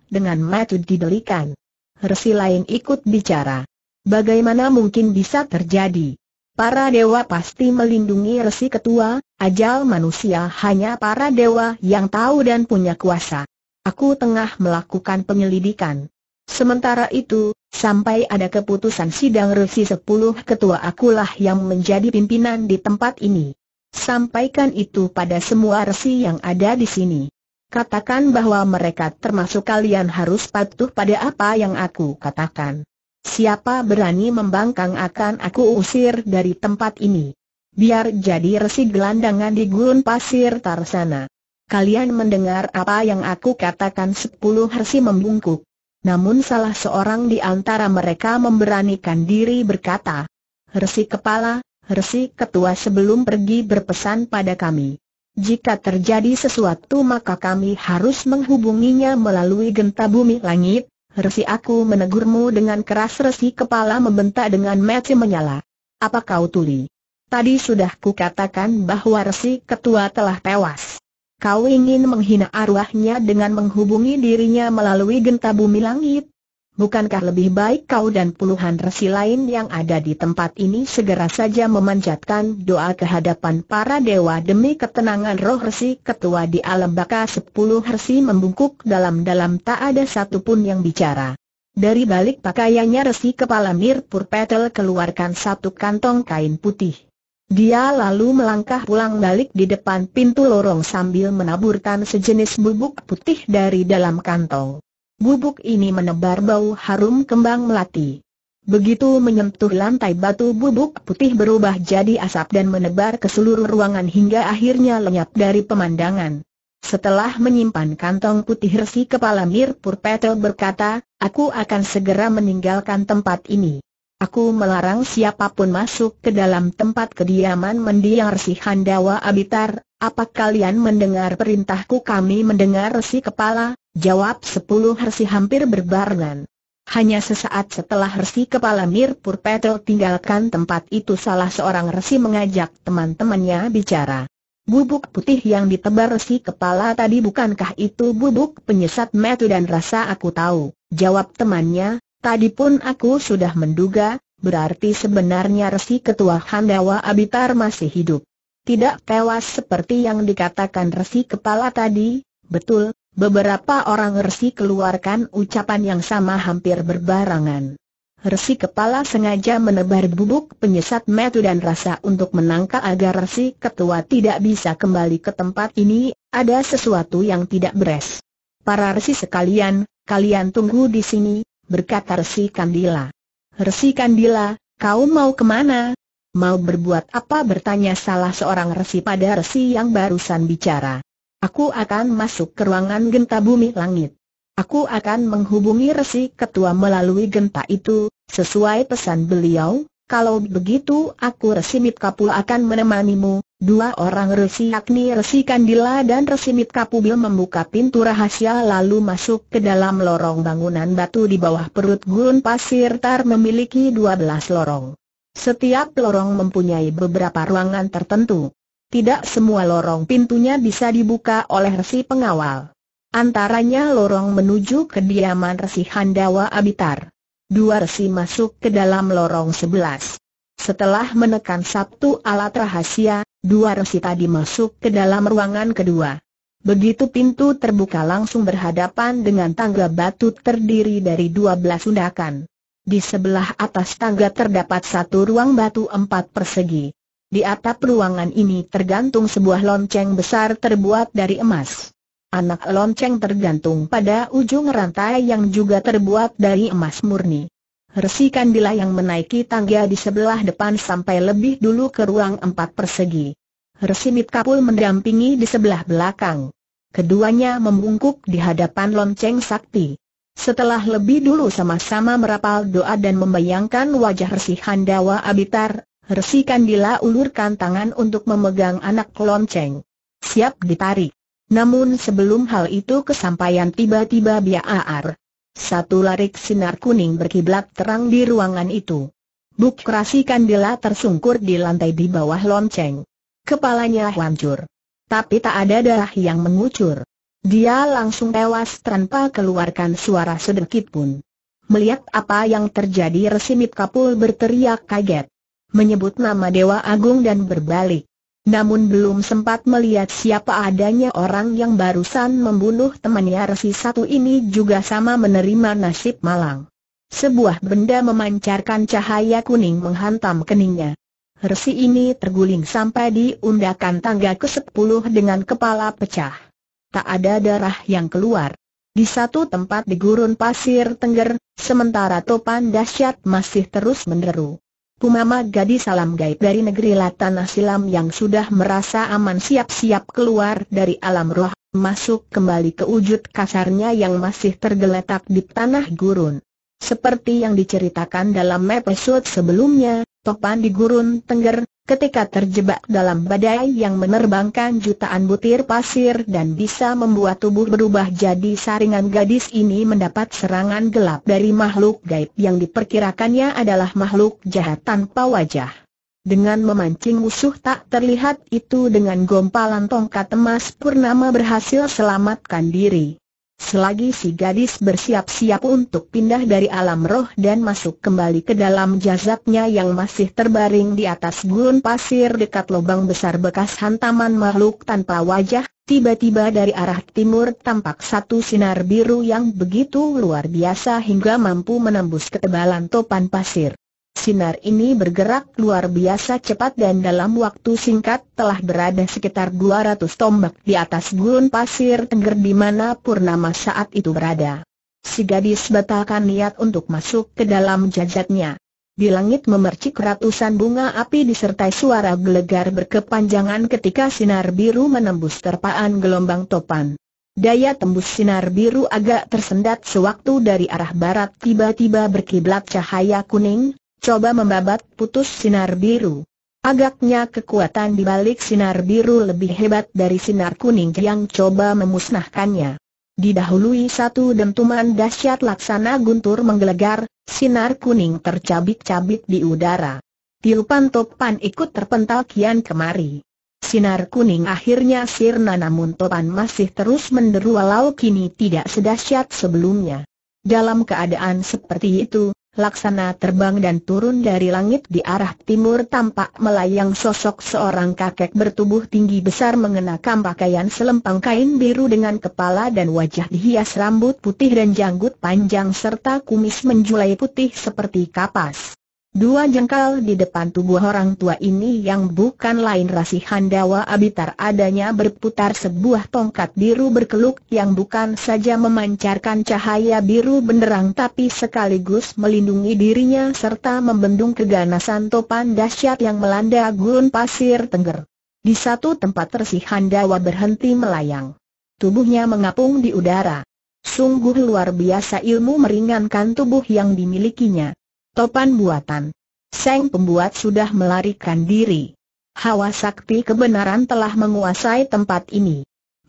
dengan matu didelikan. Hersi lain ikut bicara. Bagaimana mungkin bisa terjadi? Para dewa pasti melindungi Hersi ketua, ajal manusia hanya para dewa yang tahu dan punya kuasa. Aku tengah melakukan penyelidikan. Sementara itu, sampai ada keputusan sidang resi sepuluh ketua akulah yang menjadi pimpinan di tempat ini. Sampaikan itu pada semua resi yang ada di sini. Katakan bahwa mereka termasuk kalian harus patuh pada apa yang aku katakan. Siapa berani membangkang akan aku usir dari tempat ini. Biar jadi resi gelandangan di gurun pasir Tarsana. Kalian mendengar apa yang aku katakan sepuluh resi membungkuk. Namun salah seorang di antara mereka memberanikan diri berkata, Resi kepala, Resi ketua sebelum pergi berpesan pada kami. Jika terjadi sesuatu maka kami harus menghubunginya melalui genta bumi langit. Resi aku menegurmu dengan keras Resi kepala membentak dengan mati menyala. Apa kau tuli? Tadi sudah ku katakan bahwa Resi ketua telah tewas. Kau ingin menghina arwahnya dengan menghubungi dirinya melalui genta bumi langit? Bukankah lebih baik kau dan puluhan resi lain yang ada di tempat ini segera saja memanjatkan doa kehadapan para dewa demi ketenangan roh resi ketua di alam baka sepuluh resi membungkuk dalam-dalam tak ada satupun yang bicara. Dari balik pakaiannya resi kepala Mir Purpetel keluarkan satu kantong kain putih. Dia lalu melangkah pulang balik di depan pintu lorong sambil menaburkan sejenis bubuk putih dari dalam kantong. Bubuk ini menebar bau harum kembang melati. Begitu menyentuh lantai batu bubuk putih berubah jadi asap dan menebar ke seluruh ruangan hingga akhirnya lenyap dari pemandangan. Setelah menyimpan kantong putih resi kepala Mir Purpetel berkata, aku akan segera meninggalkan tempat ini. Aku melarang siapapun masuk ke dalam tempat kediaman mendiang resi Handawa Abitar, apa kalian mendengar perintahku kami mendengar resi kepala, Jawab sepuluh hersi hampir berbarengan. Hanya sesaat setelah Resi Kepala Mir Petel tinggalkan tempat itu salah seorang Resi mengajak teman-temannya bicara. Bubuk putih yang ditebar Resi Kepala tadi bukankah itu bubuk penyesat metu dan rasa aku tahu, jawab temannya, tadi pun aku sudah menduga, berarti sebenarnya Resi Ketua Handawa Abitar masih hidup. Tidak tewas seperti yang dikatakan Resi Kepala tadi, betul, Beberapa orang resi keluarkan ucapan yang sama hampir berbarangan. Resi kepala sengaja menebar bubuk penyesat metu dan rasa untuk menangkap agar resi ketua tidak bisa kembali ke tempat ini, ada sesuatu yang tidak beres. Para resi sekalian, kalian tunggu di sini, berkata resi Kandila. Resi Kandila, kau mau kemana? Mau berbuat apa bertanya salah seorang resi pada resi yang barusan bicara. Aku akan masuk ke ruangan genta bumi langit. Aku akan menghubungi resi ketua melalui genta itu, sesuai pesan beliau, kalau begitu aku resi Mitkapu akan menemanimu. Dua orang resi yakni resi Kandila dan resi Mitkapu membuka pintu rahasia lalu masuk ke dalam lorong bangunan batu di bawah perut gurun pasir tar memiliki dua belas lorong. Setiap lorong mempunyai beberapa ruangan tertentu tidak semua lorong pintunya bisa dibuka oleh resi pengawal. Antaranya lorong menuju kediaman resi Handawa Abitar. Dua resi masuk ke dalam lorong sebelas. Setelah menekan satu alat rahasia, dua resi tadi masuk ke dalam ruangan kedua. Begitu pintu terbuka langsung berhadapan dengan tangga batu terdiri dari dua belas undakan. Di sebelah atas tangga terdapat satu ruang batu empat persegi. Di atap ruangan ini tergantung sebuah lonceng besar terbuat dari emas. Anak lonceng tergantung pada ujung rantai yang juga terbuat dari emas murni. Resi Kandila yang menaiki tangga di sebelah depan sampai lebih dulu ke ruang empat persegi. Resi Kapul mendampingi di sebelah belakang. Keduanya membungkuk di hadapan lonceng sakti. Setelah lebih dulu sama-sama merapal doa dan membayangkan wajah Resi Handawa Abitar, Resi Kandila ulurkan tangan untuk memegang anak lonceng. Siap ditarik. Namun sebelum hal itu kesampaian tiba-tiba biar. Satu larik sinar kuning berkiblat terang di ruangan itu. Buk Resi Kandila tersungkur di lantai di bawah lonceng. Kepalanya hancur. Tapi tak ada darah yang mengucur. Dia langsung tewas tanpa keluarkan suara sedikit pun. Melihat apa yang terjadi Resimit Kapul berteriak kaget menyebut nama Dewa Agung dan berbalik. Namun belum sempat melihat siapa adanya orang yang barusan membunuh temannya resi satu ini juga sama menerima nasib malang. Sebuah benda memancarkan cahaya kuning menghantam keningnya. Resi ini terguling sampai di undakan tangga ke sepuluh dengan kepala pecah. Tak ada darah yang keluar. Di satu tempat di gurun pasir tengger, sementara topan dahsyat masih terus menderu. Kumama gadis alam gaib dari negeri Latanah Silam yang sudah merasa aman siap-siap keluar dari alam roh, masuk kembali ke wujud kasarnya yang masih tergeletak di tanah gurun. Seperti yang diceritakan dalam episode sebelumnya, Topan di gurun Tengger, Ketika terjebak dalam badai yang menerbangkan jutaan butir pasir dan bisa membuat tubuh berubah jadi saringan gadis ini mendapat serangan gelap dari makhluk gaib yang diperkirakannya adalah makhluk jahat tanpa wajah. Dengan memancing musuh tak terlihat itu dengan gompalan tongkat emas Purnama berhasil selamatkan diri. Selagi si gadis bersiap-siap untuk pindah dari alam roh dan masuk kembali ke dalam jasadnya yang masih terbaring di atas gurun pasir dekat lubang besar bekas hantaman makhluk tanpa wajah, tiba-tiba dari arah timur tampak satu sinar biru yang begitu luar biasa hingga mampu menembus ketebalan topan pasir. Sinar ini bergerak luar biasa cepat dan dalam waktu singkat telah berada sekitar 200 tombak di atas gurun pasir tengger di mana Purnama saat itu berada. Si gadis batalkan niat untuk masuk ke dalam jajaknya. Di langit memercik ratusan bunga api disertai suara gelegar berkepanjangan ketika sinar biru menembus terpaan gelombang topan. Daya tembus sinar biru agak tersendat sewaktu dari arah barat tiba-tiba berkiblat cahaya kuning, coba membabat putus sinar biru. Agaknya kekuatan di balik sinar biru lebih hebat dari sinar kuning yang coba memusnahkannya. Didahului satu dentuman dahsyat laksana guntur menggelegar, sinar kuning tercabik-cabik di udara. Tiupan topan ikut terpental kian kemari. Sinar kuning akhirnya sirna namun topan masih terus menderu walau kini tidak sedahsyat sebelumnya. Dalam keadaan seperti itu, laksana terbang dan turun dari langit di arah timur tampak melayang sosok seorang kakek bertubuh tinggi besar mengenakan pakaian selempang kain biru dengan kepala dan wajah dihias rambut putih dan janggut panjang serta kumis menjulai putih seperti kapas. Dua jengkal di depan tubuh orang tua ini yang bukan lain rasi Handawa Abitar adanya berputar sebuah tongkat biru berkeluk yang bukan saja memancarkan cahaya biru benderang tapi sekaligus melindungi dirinya serta membendung keganasan topan dahsyat yang melanda gurun pasir Tengger. Di satu tempat Rasih Handawa berhenti melayang. Tubuhnya mengapung di udara. Sungguh luar biasa ilmu meringankan tubuh yang dimilikinya topan buatan. Seng pembuat sudah melarikan diri. Hawa sakti kebenaran telah menguasai tempat ini.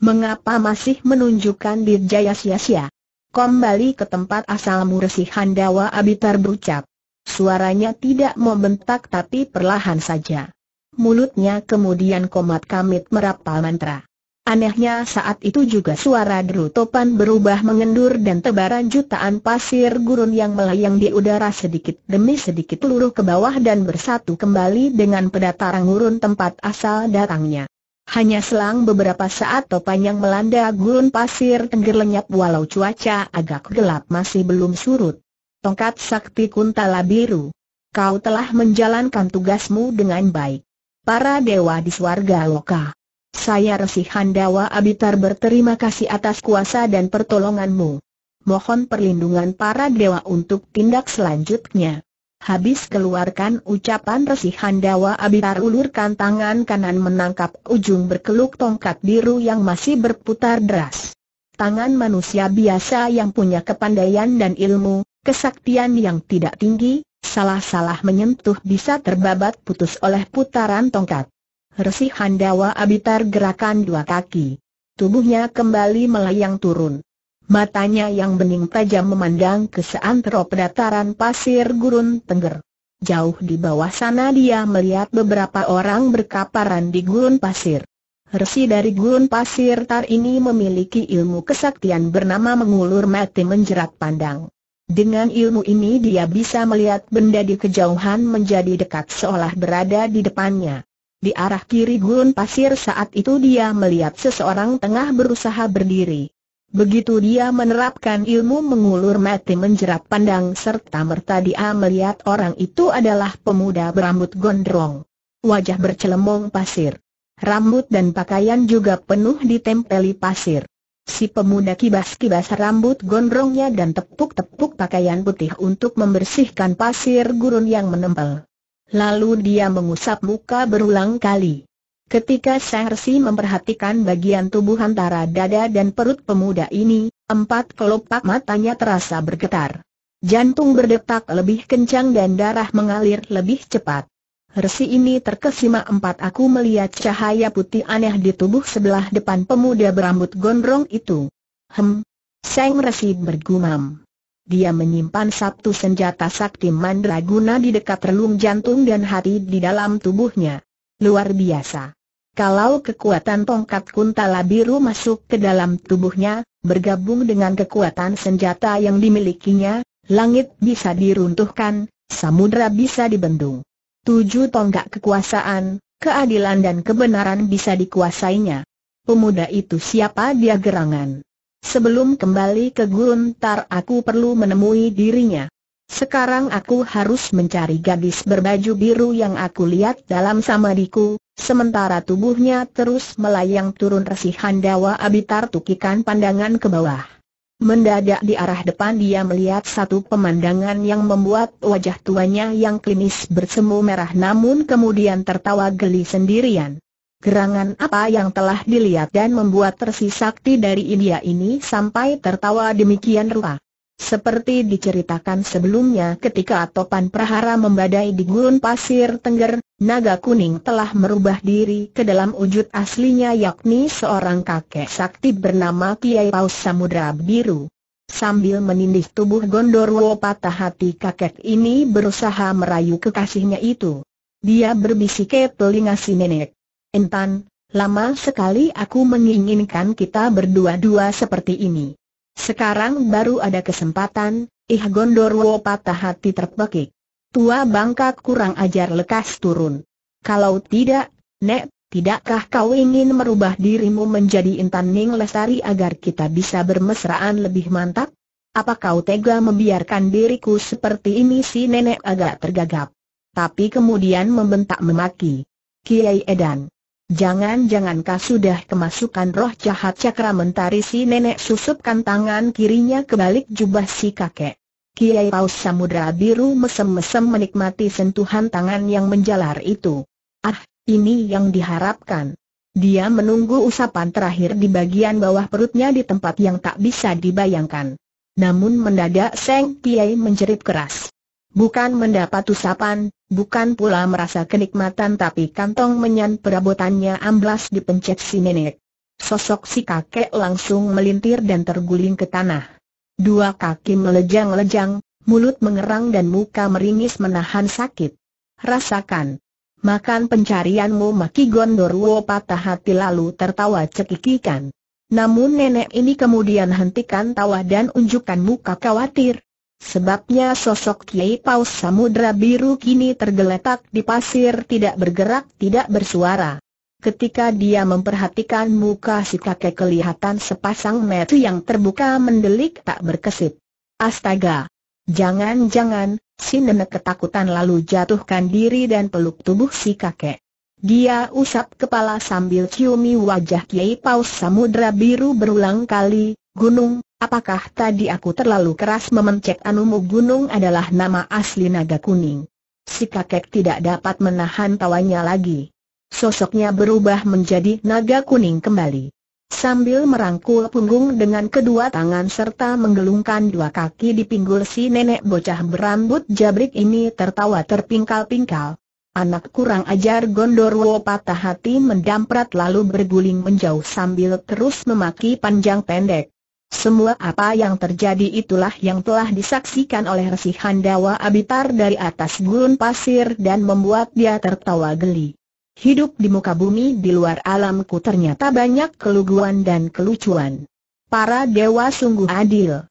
Mengapa masih menunjukkan dirjaya sia-sia? Kembali ke tempat asalmu Resi Handawa Abitar berucap. Suaranya tidak membentak tapi perlahan saja. Mulutnya kemudian komat kamit merapal mantra. Anehnya saat itu juga suara deru topan berubah mengendur dan tebaran jutaan pasir gurun yang melayang di udara sedikit demi sedikit luruh ke bawah dan bersatu kembali dengan pedataran gurun tempat asal datangnya. Hanya selang beberapa saat topan yang melanda gurun pasir tenggerlenyap walau cuaca agak gelap masih belum surut. Tongkat sakti kuntala biru. Kau telah menjalankan tugasmu dengan baik. Para dewa di swarga loka saya Resi Handawa Abitar berterima kasih atas kuasa dan pertolonganmu. Mohon perlindungan para dewa untuk tindak selanjutnya. Habis keluarkan ucapan Resi Handawa Abitar ulurkan tangan kanan menangkap ujung berkeluk tongkat biru yang masih berputar deras. Tangan manusia biasa yang punya kepandaian dan ilmu, kesaktian yang tidak tinggi, salah-salah menyentuh bisa terbabat putus oleh putaran tongkat. Resi Handawa abitar gerakan dua kaki. Tubuhnya kembali melayang turun. Matanya yang bening tajam memandang ke seantero pedataran pasir gurun tengger. Jauh di bawah sana dia melihat beberapa orang berkaparan di gurun pasir. Resi dari gurun pasir tar ini memiliki ilmu kesaktian bernama mengulur mati menjerat pandang. Dengan ilmu ini dia bisa melihat benda di kejauhan menjadi dekat seolah berada di depannya. Di arah kiri gurun pasir saat itu dia melihat seseorang tengah berusaha berdiri. Begitu dia menerapkan ilmu mengulur mati menjerap pandang serta merta dia melihat orang itu adalah pemuda berambut gondrong. Wajah bercelomong pasir. Rambut dan pakaian juga penuh ditempeli pasir. Si pemuda kibas-kibas rambut gondrongnya dan tepuk-tepuk pakaian putih untuk membersihkan pasir gurun yang menempel. Lalu dia mengusap muka berulang kali. Ketika Sang Resi memperhatikan bagian tubuh antara dada dan perut pemuda ini, empat kelopak matanya terasa bergetar. Jantung berdetak lebih kencang dan darah mengalir lebih cepat. Resi ini terkesima empat aku melihat cahaya putih aneh di tubuh sebelah depan pemuda berambut gondrong itu. Hem, Sang Resi bergumam. Dia menyimpan satu senjata sakti mandraguna di dekat relung jantung dan hati di dalam tubuhnya. Luar biasa. Kalau kekuatan tongkat kuntala biru masuk ke dalam tubuhnya, bergabung dengan kekuatan senjata yang dimilikinya, langit bisa diruntuhkan, samudra bisa dibendung. Tujuh tonggak kekuasaan, keadilan dan kebenaran bisa dikuasainya. Pemuda itu siapa dia gerangan? Sebelum kembali ke gurun, tar aku perlu menemui dirinya. Sekarang aku harus mencari gadis berbaju biru yang aku lihat dalam samadiku, sementara tubuhnya terus melayang turun resihan handawa Abitar tukikan pandangan ke bawah. Mendadak di arah depan dia melihat satu pemandangan yang membuat wajah tuanya yang klinis bersemu merah namun kemudian tertawa geli sendirian. Gerangan apa yang telah dilihat dan membuat tersisakti dari India ini sampai tertawa demikian rupa. Seperti diceritakan sebelumnya ketika topan prahara membadai di gurun pasir tengger, naga kuning telah merubah diri ke dalam wujud aslinya yakni seorang kakek sakti bernama Kiai Paus Samudra Biru. Sambil menindih tubuh Gondorwo patah hati kakek ini berusaha merayu kekasihnya itu. Dia berbisik ke telinga si nenek. Intan, lama sekali aku menginginkan kita berdua-dua seperti ini. Sekarang baru ada kesempatan, ih Gondorwo patah hati terpekik. Tua bangka kurang ajar lekas turun. Kalau tidak, Nek, tidakkah kau ingin merubah dirimu menjadi Intan Ning Lestari agar kita bisa bermesraan lebih mantap? Apa kau tega membiarkan diriku seperti ini si nenek agak tergagap. Tapi kemudian membentak memaki. Kiai Edan, jangan jangan! kau sudah kemasukan roh jahat cakra mentari si nenek susupkan tangan kirinya ke balik jubah si kakek. Kiai Paus Samudra Biru mesem-mesem menikmati sentuhan tangan yang menjalar itu. Ah, ini yang diharapkan. Dia menunggu usapan terakhir di bagian bawah perutnya di tempat yang tak bisa dibayangkan. Namun mendadak Seng Kiai menjerit keras. Bukan mendapat usapan, bukan pula merasa kenikmatan tapi kantong menyan perabotannya amblas dipencet si nenek. Sosok si kakek langsung melintir dan terguling ke tanah. Dua kaki melejang-lejang, mulut mengerang dan muka meringis menahan sakit. Rasakan. Makan pencarianmu maki Gondorwo patah hati lalu tertawa cekikikan. Namun nenek ini kemudian hentikan tawa dan unjukkan muka khawatir. Sebabnya sosok Kiai Paus Samudra Biru kini tergeletak di pasir tidak bergerak tidak bersuara. Ketika dia memperhatikan muka si kakek kelihatan sepasang mata yang terbuka mendelik tak berkesip. Astaga! Jangan-jangan, si nenek ketakutan lalu jatuhkan diri dan peluk tubuh si kakek. Dia usap kepala sambil ciumi wajah Kiai Paus Samudra Biru berulang kali, Gunung, apakah tadi aku terlalu keras memencet anumu Gunung adalah nama asli naga kuning. Si kakek tidak dapat menahan tawanya lagi. Sosoknya berubah menjadi naga kuning kembali. Sambil merangkul punggung dengan kedua tangan serta menggelungkan dua kaki di pinggul si nenek bocah berambut jabrik ini tertawa terpingkal-pingkal. Anak kurang ajar Gondorwo patah hati mendamprat lalu berguling menjauh sambil terus memaki panjang pendek. Semua apa yang terjadi itulah yang telah disaksikan oleh Resi Handawa Abitar dari atas gurun pasir dan membuat dia tertawa geli. Hidup di muka bumi di luar alamku ternyata banyak keluguan dan kelucuan. Para dewa sungguh adil.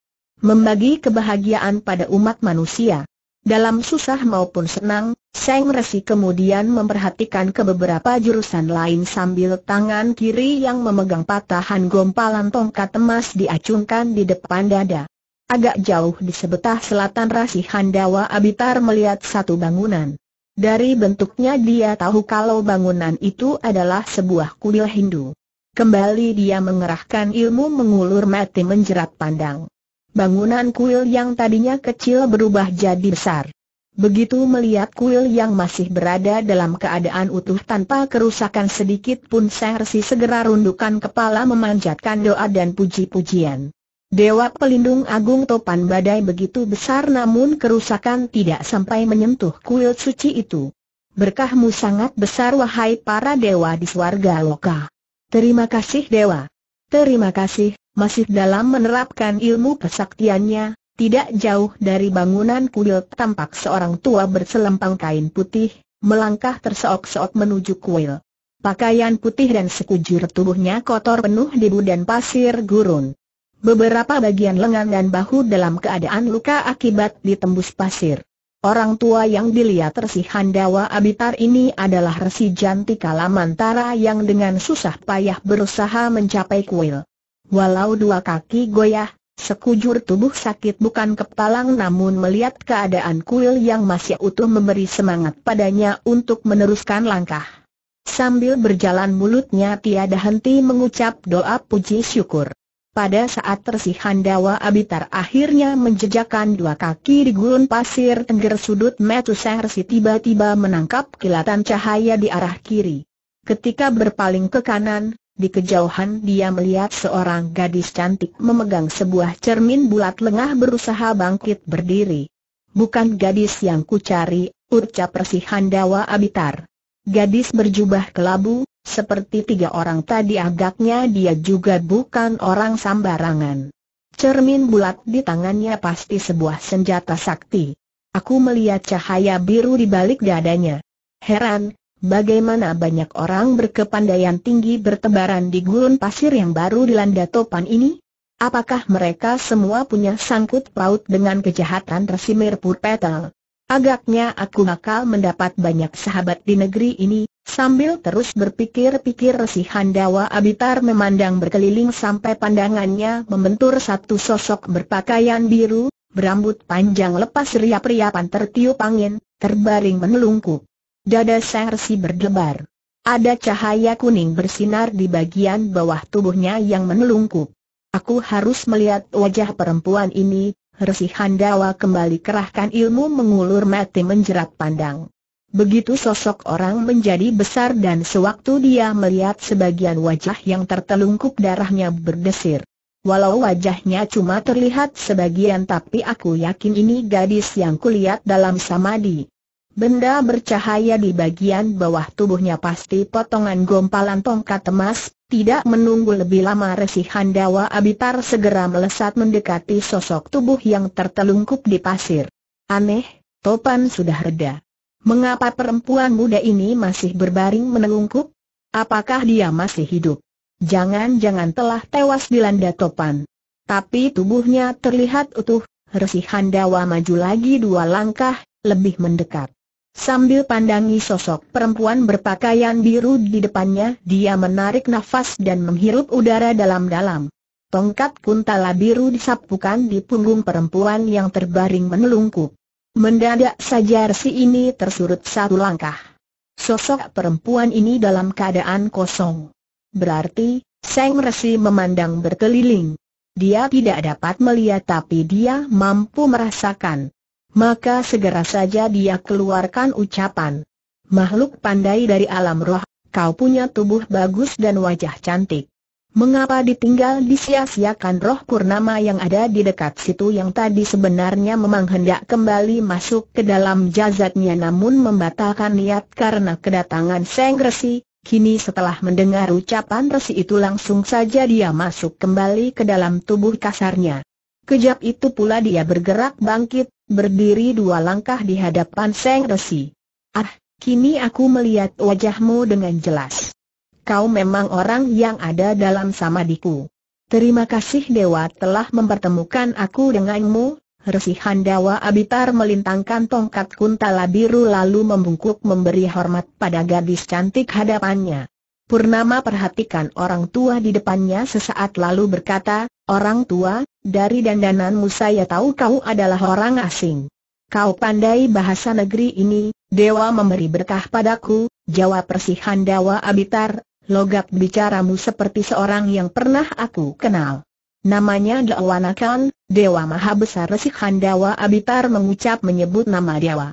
Membagi kebahagiaan pada umat manusia. Dalam susah maupun senang, Seng Resi kemudian memperhatikan ke beberapa jurusan lain sambil tangan kiri yang memegang patahan gompalan tongkat emas diacungkan di depan dada. Agak jauh di sebelah selatan Rasi Handawa Abitar melihat satu bangunan. Dari bentuknya dia tahu kalau bangunan itu adalah sebuah kuil Hindu. Kembali dia mengerahkan ilmu mengulur mati menjerat pandang. Bangunan kuil yang tadinya kecil berubah jadi besar. Begitu melihat kuil yang masih berada dalam keadaan utuh tanpa kerusakan sedikit pun Sersi segera rundukan kepala memanjatkan doa dan puji-pujian. Dewa pelindung agung topan badai begitu besar namun kerusakan tidak sampai menyentuh kuil suci itu. Berkahmu sangat besar wahai para dewa di swarga loka. Terima kasih dewa. Terima kasih, masih dalam menerapkan ilmu kesaktiannya, tidak jauh dari bangunan kuil tampak seorang tua berselempang kain putih, melangkah terseok-seok menuju kuil. Pakaian putih dan sekujur tubuhnya kotor penuh debu dan pasir gurun. Beberapa bagian lengan dan bahu dalam keadaan luka akibat ditembus pasir. Orang tua yang dilihat Resi Handawa Abitar ini adalah Resi Jantika Lamantara yang dengan susah payah berusaha mencapai kuil. Walau dua kaki goyah, Sekujur tubuh sakit bukan kepalang namun melihat keadaan kuil yang masih utuh memberi semangat padanya untuk meneruskan langkah. Sambil berjalan mulutnya tiada henti mengucap doa puji syukur. Pada saat tersihan Dawa Abitar akhirnya menjejakkan dua kaki di gurun pasir tengger sudut Metusersi tiba-tiba menangkap kilatan cahaya di arah kiri. Ketika berpaling ke kanan, di kejauhan dia melihat seorang gadis cantik memegang sebuah cermin bulat lengah berusaha bangkit berdiri. Bukan gadis yang ku cari, ucap Persihandawa Abitar. Gadis berjubah kelabu, seperti tiga orang tadi agaknya dia juga bukan orang sambarangan. Cermin bulat di tangannya pasti sebuah senjata sakti. Aku melihat cahaya biru di balik dadanya. Heran, bagaimana banyak orang berkepandaian tinggi bertebaran di gurun pasir yang baru dilanda topan ini? Apakah mereka semua punya sangkut paut dengan kejahatan Resimir Purpetel? Agaknya aku bakal mendapat banyak sahabat di negeri ini, sambil terus berpikir-pikir si Handawa Abitar memandang berkeliling sampai pandangannya membentur satu sosok berpakaian biru, berambut panjang lepas riap-riapan tertiup angin, terbaring menelungkup. Dada Sang Resi berdebar. Ada cahaya kuning bersinar di bagian bawah tubuhnya yang menelungkup. Aku harus melihat wajah perempuan ini, Resi Handawa kembali kerahkan ilmu mengulur mati menjerat pandang. Begitu sosok orang menjadi besar dan sewaktu dia melihat sebagian wajah yang tertelungkup darahnya berdesir. Walau wajahnya cuma terlihat sebagian tapi aku yakin ini gadis yang kulihat dalam samadhi. Benda bercahaya di bagian bawah tubuhnya pasti potongan gompalan tongkat emas, tidak menunggu lebih lama Resi Handawa Abitar segera melesat mendekati sosok tubuh yang tertelungkup di pasir. Aneh, topan sudah reda. Mengapa perempuan muda ini masih berbaring menelungkup? Apakah dia masih hidup? Jangan-jangan telah tewas dilanda topan. Tapi tubuhnya terlihat utuh, Resi Handawa maju lagi dua langkah, lebih mendekat. Sambil pandangi sosok perempuan berpakaian biru di depannya, dia menarik nafas dan menghirup udara dalam-dalam. Tongkat kuntala biru disapukan di punggung perempuan yang terbaring menelungkup. Mendadak saja resi ini tersurut satu langkah. Sosok perempuan ini dalam keadaan kosong. Berarti, Seng Resi memandang berkeliling. Dia tidak dapat melihat tapi dia mampu merasakan maka segera saja dia keluarkan ucapan. Makhluk pandai dari alam roh, kau punya tubuh bagus dan wajah cantik. Mengapa ditinggal disia-siakan roh purnama yang ada di dekat situ yang tadi sebenarnya memang hendak kembali masuk ke dalam jazatnya namun membatalkan niat karena kedatangan Seng Resi, kini setelah mendengar ucapan Resi itu langsung saja dia masuk kembali ke dalam tubuh kasarnya. Kejap itu pula dia bergerak bangkit, berdiri dua langkah di hadapan Seng Resi. Ah, kini aku melihat wajahmu dengan jelas. Kau memang orang yang ada dalam samadiku. Terima kasih Dewa telah mempertemukan aku denganmu, Resi Handawa Abitar melintangkan tongkat kuntala biru lalu membungkuk memberi hormat pada gadis cantik hadapannya. Purnama perhatikan orang tua di depannya sesaat lalu berkata, Orang tua, dari dandananmu saya tahu kau adalah orang asing. Kau pandai bahasa negeri ini, Dewa memberi berkah padaku, jawab persihan Handawa Abitar, logat bicaramu seperti seorang yang pernah aku kenal. Namanya Dawanakan, Dewa Maha Besar Resihan Handawa Abitar mengucap menyebut nama Dewa.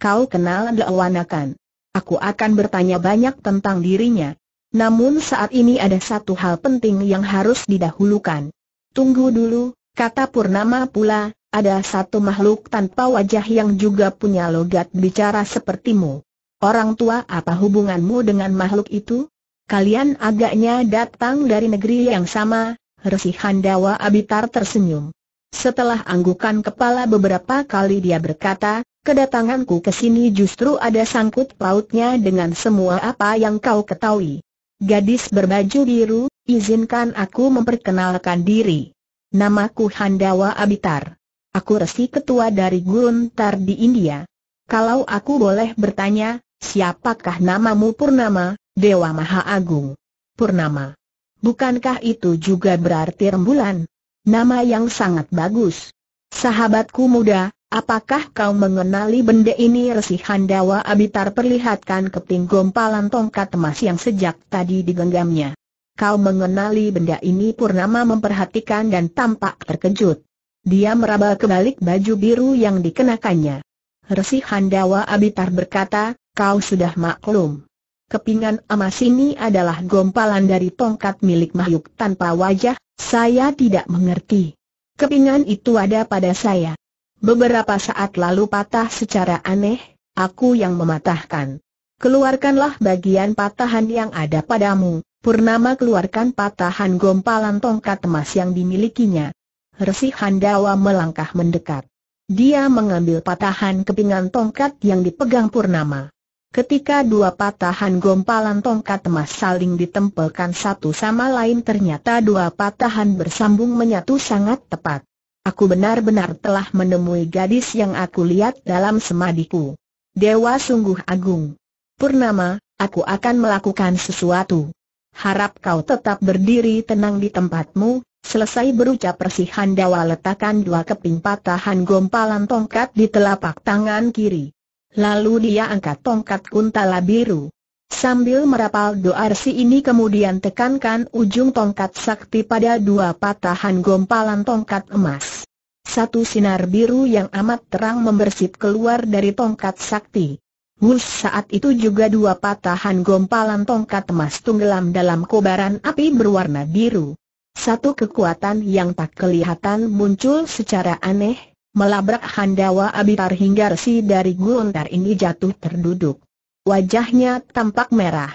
Kau kenal Dawanakan. Aku akan bertanya banyak tentang dirinya, namun saat ini ada satu hal penting yang harus didahulukan. Tunggu dulu, kata Purnama pula, ada satu makhluk tanpa wajah yang juga punya logat bicara sepertimu. Orang tua apa hubunganmu dengan makhluk itu? Kalian agaknya datang dari negeri yang sama, Resi Handawa Abitar tersenyum. Setelah anggukan kepala beberapa kali dia berkata, kedatanganku ke sini justru ada sangkut pautnya dengan semua apa yang kau ketahui. Gadis berbaju biru, izinkan aku memperkenalkan diri. Namaku Handawa Abitar. Aku resi ketua dari Guntar di India. Kalau aku boleh bertanya, siapakah namamu Purnama, Dewa Maha Agung? Purnama. Bukankah itu juga berarti rembulan? Nama yang sangat bagus. Sahabatku muda, Apakah kau mengenali benda ini Resi Handawa Abitar perlihatkan keping gompalan tongkat emas yang sejak tadi digenggamnya. Kau mengenali benda ini Purnama memperhatikan dan tampak terkejut. Dia meraba kebalik baju biru yang dikenakannya. Resi Handawa Abitar berkata, kau sudah maklum. Kepingan emas ini adalah gompalan dari tongkat milik Mahyuk tanpa wajah, saya tidak mengerti. Kepingan itu ada pada saya. Beberapa saat lalu patah secara aneh, aku yang mematahkan. Keluarkanlah bagian patahan yang ada padamu. Purnama keluarkan patahan gompalan tongkat emas yang dimilikinya. Resi Handawa melangkah mendekat. Dia mengambil patahan kepingan tongkat yang dipegang Purnama. Ketika dua patahan gompalan tongkat emas saling ditempelkan satu sama lain ternyata dua patahan bersambung menyatu sangat tepat. Aku benar-benar telah menemui gadis yang aku lihat dalam semadiku. Dewa sungguh agung. Purnama, aku akan melakukan sesuatu. Harap kau tetap berdiri tenang di tempatmu, selesai berucap persihan Dawa letakkan dua keping patahan gompalan tongkat di telapak tangan kiri. Lalu dia angkat tongkat kuntala biru. Sambil merapal doa resi ini kemudian tekankan ujung tongkat sakti pada dua patahan gompalan tongkat emas. Satu sinar biru yang amat terang membersit keluar dari tongkat sakti. Wush saat itu juga dua patahan gompalan tongkat emas tunggelam dalam kobaran api berwarna biru. Satu kekuatan yang tak kelihatan muncul secara aneh, melabrak Handawa Abitar hingga resi dari Guntar ini jatuh terduduk. Wajahnya tampak merah.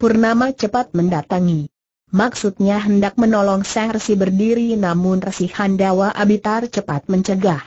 Purnama cepat mendatangi. Maksudnya hendak menolong Sang Resi berdiri namun Resi Handawa Abitar cepat mencegah.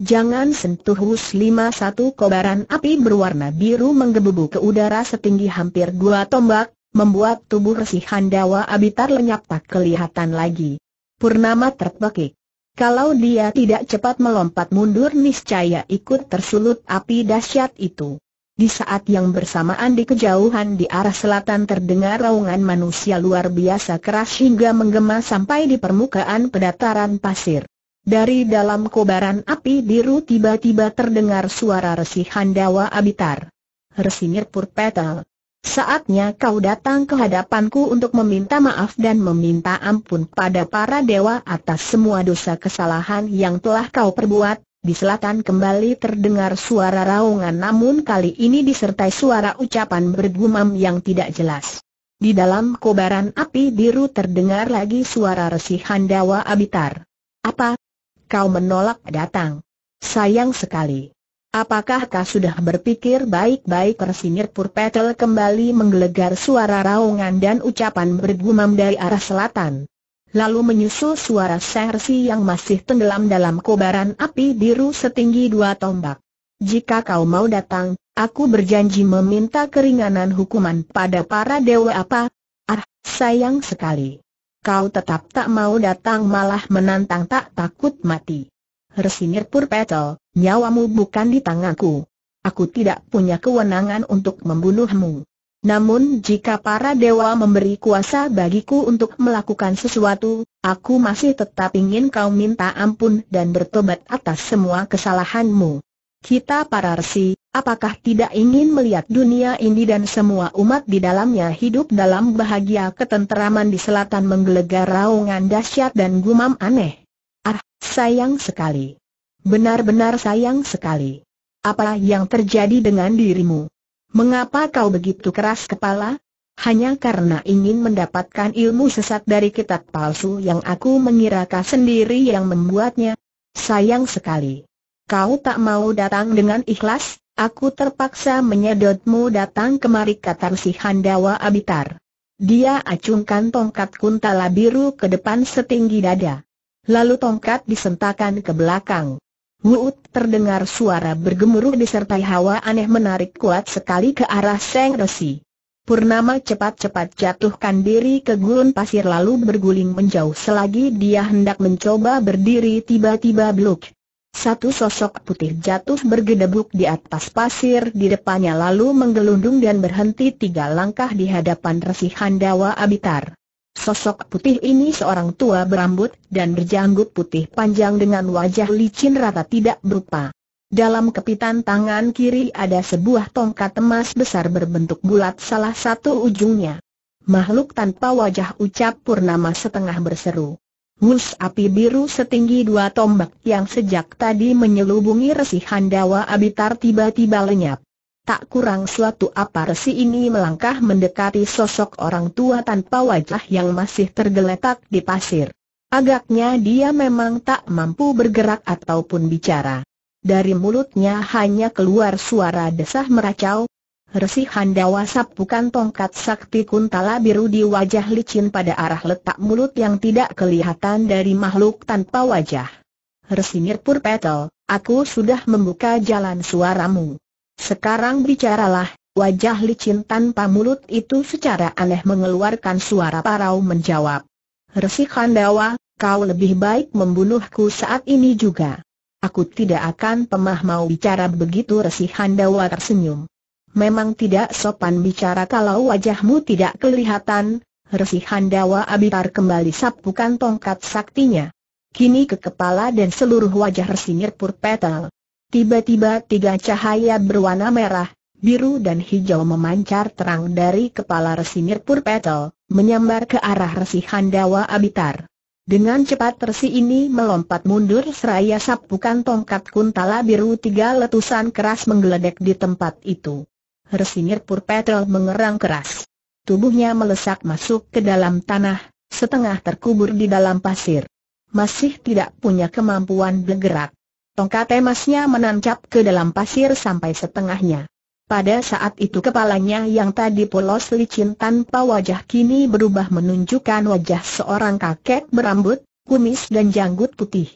Jangan sentuh Hus 51 kobaran api berwarna biru menggebu ke udara setinggi hampir dua tombak, membuat tubuh Resi Handawa Abitar lenyap tak kelihatan lagi. Purnama terbekik. Kalau dia tidak cepat melompat mundur niscaya ikut tersulut api dahsyat itu. Di saat yang bersamaan di kejauhan di arah selatan terdengar raungan manusia luar biasa keras hingga menggema sampai di permukaan pedataran pasir. Dari dalam kobaran api biru tiba-tiba terdengar suara resi handawa Abitar. Resimir Purpetel. Saatnya kau datang ke hadapanku untuk meminta maaf dan meminta ampun pada para dewa atas semua dosa kesalahan yang telah kau perbuat, di selatan kembali terdengar suara raungan namun kali ini disertai suara ucapan bergumam yang tidak jelas. Di dalam kobaran api biru terdengar lagi suara resi Handawa Abitar. Apa? Kau menolak datang? Sayang sekali. Apakah kau sudah berpikir baik-baik tersinyir Purpetel kembali menggelegar suara raungan dan ucapan bergumam dari arah selatan? Lalu menyusul suara Sersi yang masih tenggelam dalam kobaran api biru setinggi dua tombak. Jika kau mau datang, aku berjanji meminta keringanan hukuman pada para dewa apa? Ah, sayang sekali. Kau tetap tak mau datang malah menantang tak takut mati. Resinyir Purpetel, nyawamu bukan di tanganku. Aku tidak punya kewenangan untuk membunuhmu. Namun jika para dewa memberi kuasa bagiku untuk melakukan sesuatu, aku masih tetap ingin kau minta ampun dan bertobat atas semua kesalahanmu. Kita para resi, apakah tidak ingin melihat dunia ini dan semua umat di dalamnya hidup dalam bahagia ketenteraman di selatan menggelegar raungan dahsyat dan gumam aneh? Ah, sayang sekali. Benar-benar sayang sekali. Apa yang terjadi dengan dirimu? Mengapa kau begitu keras kepala? Hanya karena ingin mendapatkan ilmu sesat dari kitab palsu yang aku mengira kau sendiri yang membuatnya. Sayang sekali. Kau tak mau datang dengan ikhlas, aku terpaksa menyedotmu datang kemari kata si Handawa Abitar. Dia acungkan tongkat kuntala biru ke depan setinggi dada. Lalu tongkat disentakan ke belakang. Wuut terdengar suara bergemuruh disertai hawa aneh menarik kuat sekali ke arah Seng Resi. Purnama cepat-cepat jatuhkan diri ke gurun pasir lalu berguling menjauh selagi dia hendak mencoba berdiri tiba-tiba bluk. Satu sosok putih jatuh bergedebuk di atas pasir di depannya lalu menggelundung dan berhenti tiga langkah di hadapan Resi Handawa Abitar. Sosok putih ini seorang tua berambut dan berjanggut putih panjang dengan wajah licin rata tidak berupa. Dalam kepitan tangan kiri ada sebuah tongkat emas besar berbentuk bulat salah satu ujungnya. Makhluk tanpa wajah ucap Purnama setengah berseru. Wus api biru setinggi dua tombak yang sejak tadi menyelubungi resi handawa Abitar tiba-tiba lenyap. Tak kurang suatu apa resi ini melangkah mendekati sosok orang tua tanpa wajah yang masih tergeletak di pasir. Agaknya dia memang tak mampu bergerak ataupun bicara. Dari mulutnya hanya keluar suara desah meracau. Resi Handawa sapukan tongkat sakti kuntala biru di wajah licin pada arah letak mulut yang tidak kelihatan dari makhluk tanpa wajah. Resi Nirpur Petel, aku sudah membuka jalan suaramu. Sekarang bicaralah, wajah licin tanpa mulut itu secara aneh mengeluarkan suara parau menjawab. Resi Kandawa, kau lebih baik membunuhku saat ini juga. Aku tidak akan pemah mau bicara begitu Resi Handawa tersenyum. Memang tidak sopan bicara kalau wajahmu tidak kelihatan, Resi Handawa Abitar kembali sapukan tongkat saktinya. Kini ke kepala dan seluruh wajah Resi Nirpur Petal. Tiba-tiba tiga cahaya berwarna merah, biru dan hijau memancar terang dari kepala Resi Mirpur Petel, menyambar ke arah Resi Handawa Abitar. Dengan cepat Resi ini melompat mundur seraya sapukan tongkat kuntala biru tiga letusan keras menggeledek di tempat itu. Resi Mirpur Petel mengerang keras. Tubuhnya melesak masuk ke dalam tanah, setengah terkubur di dalam pasir. Masih tidak punya kemampuan bergerak. Tongkat emasnya menancap ke dalam pasir sampai setengahnya. Pada saat itu kepalanya yang tadi polos licin tanpa wajah kini berubah menunjukkan wajah seorang kakek berambut, kumis dan janggut putih.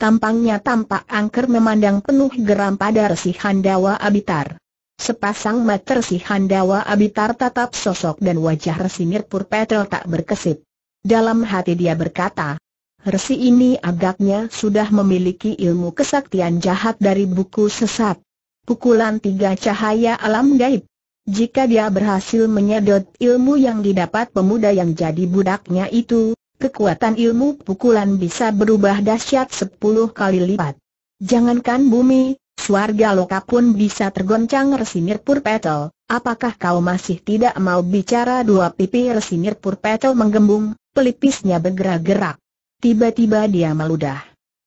Tampangnya tampak angker memandang penuh geram pada Resi Handawa Abitar. Sepasang mata Resi Handawa Abitar tatap sosok dan wajah Resi Mirpur Petel tak berkesip. Dalam hati dia berkata, Resi ini agaknya sudah memiliki ilmu kesaktian jahat dari buku sesat. Pukulan tiga cahaya alam gaib. Jika dia berhasil menyedot ilmu yang didapat pemuda yang jadi budaknya itu, kekuatan ilmu pukulan bisa berubah dahsyat sepuluh kali lipat. Jangankan bumi, suarga loka pun bisa tergoncang Resinir Purpetel, apakah kau masih tidak mau bicara dua pipi Resinir Purpetel menggembung, pelipisnya bergerak-gerak. Tiba-tiba dia meludah.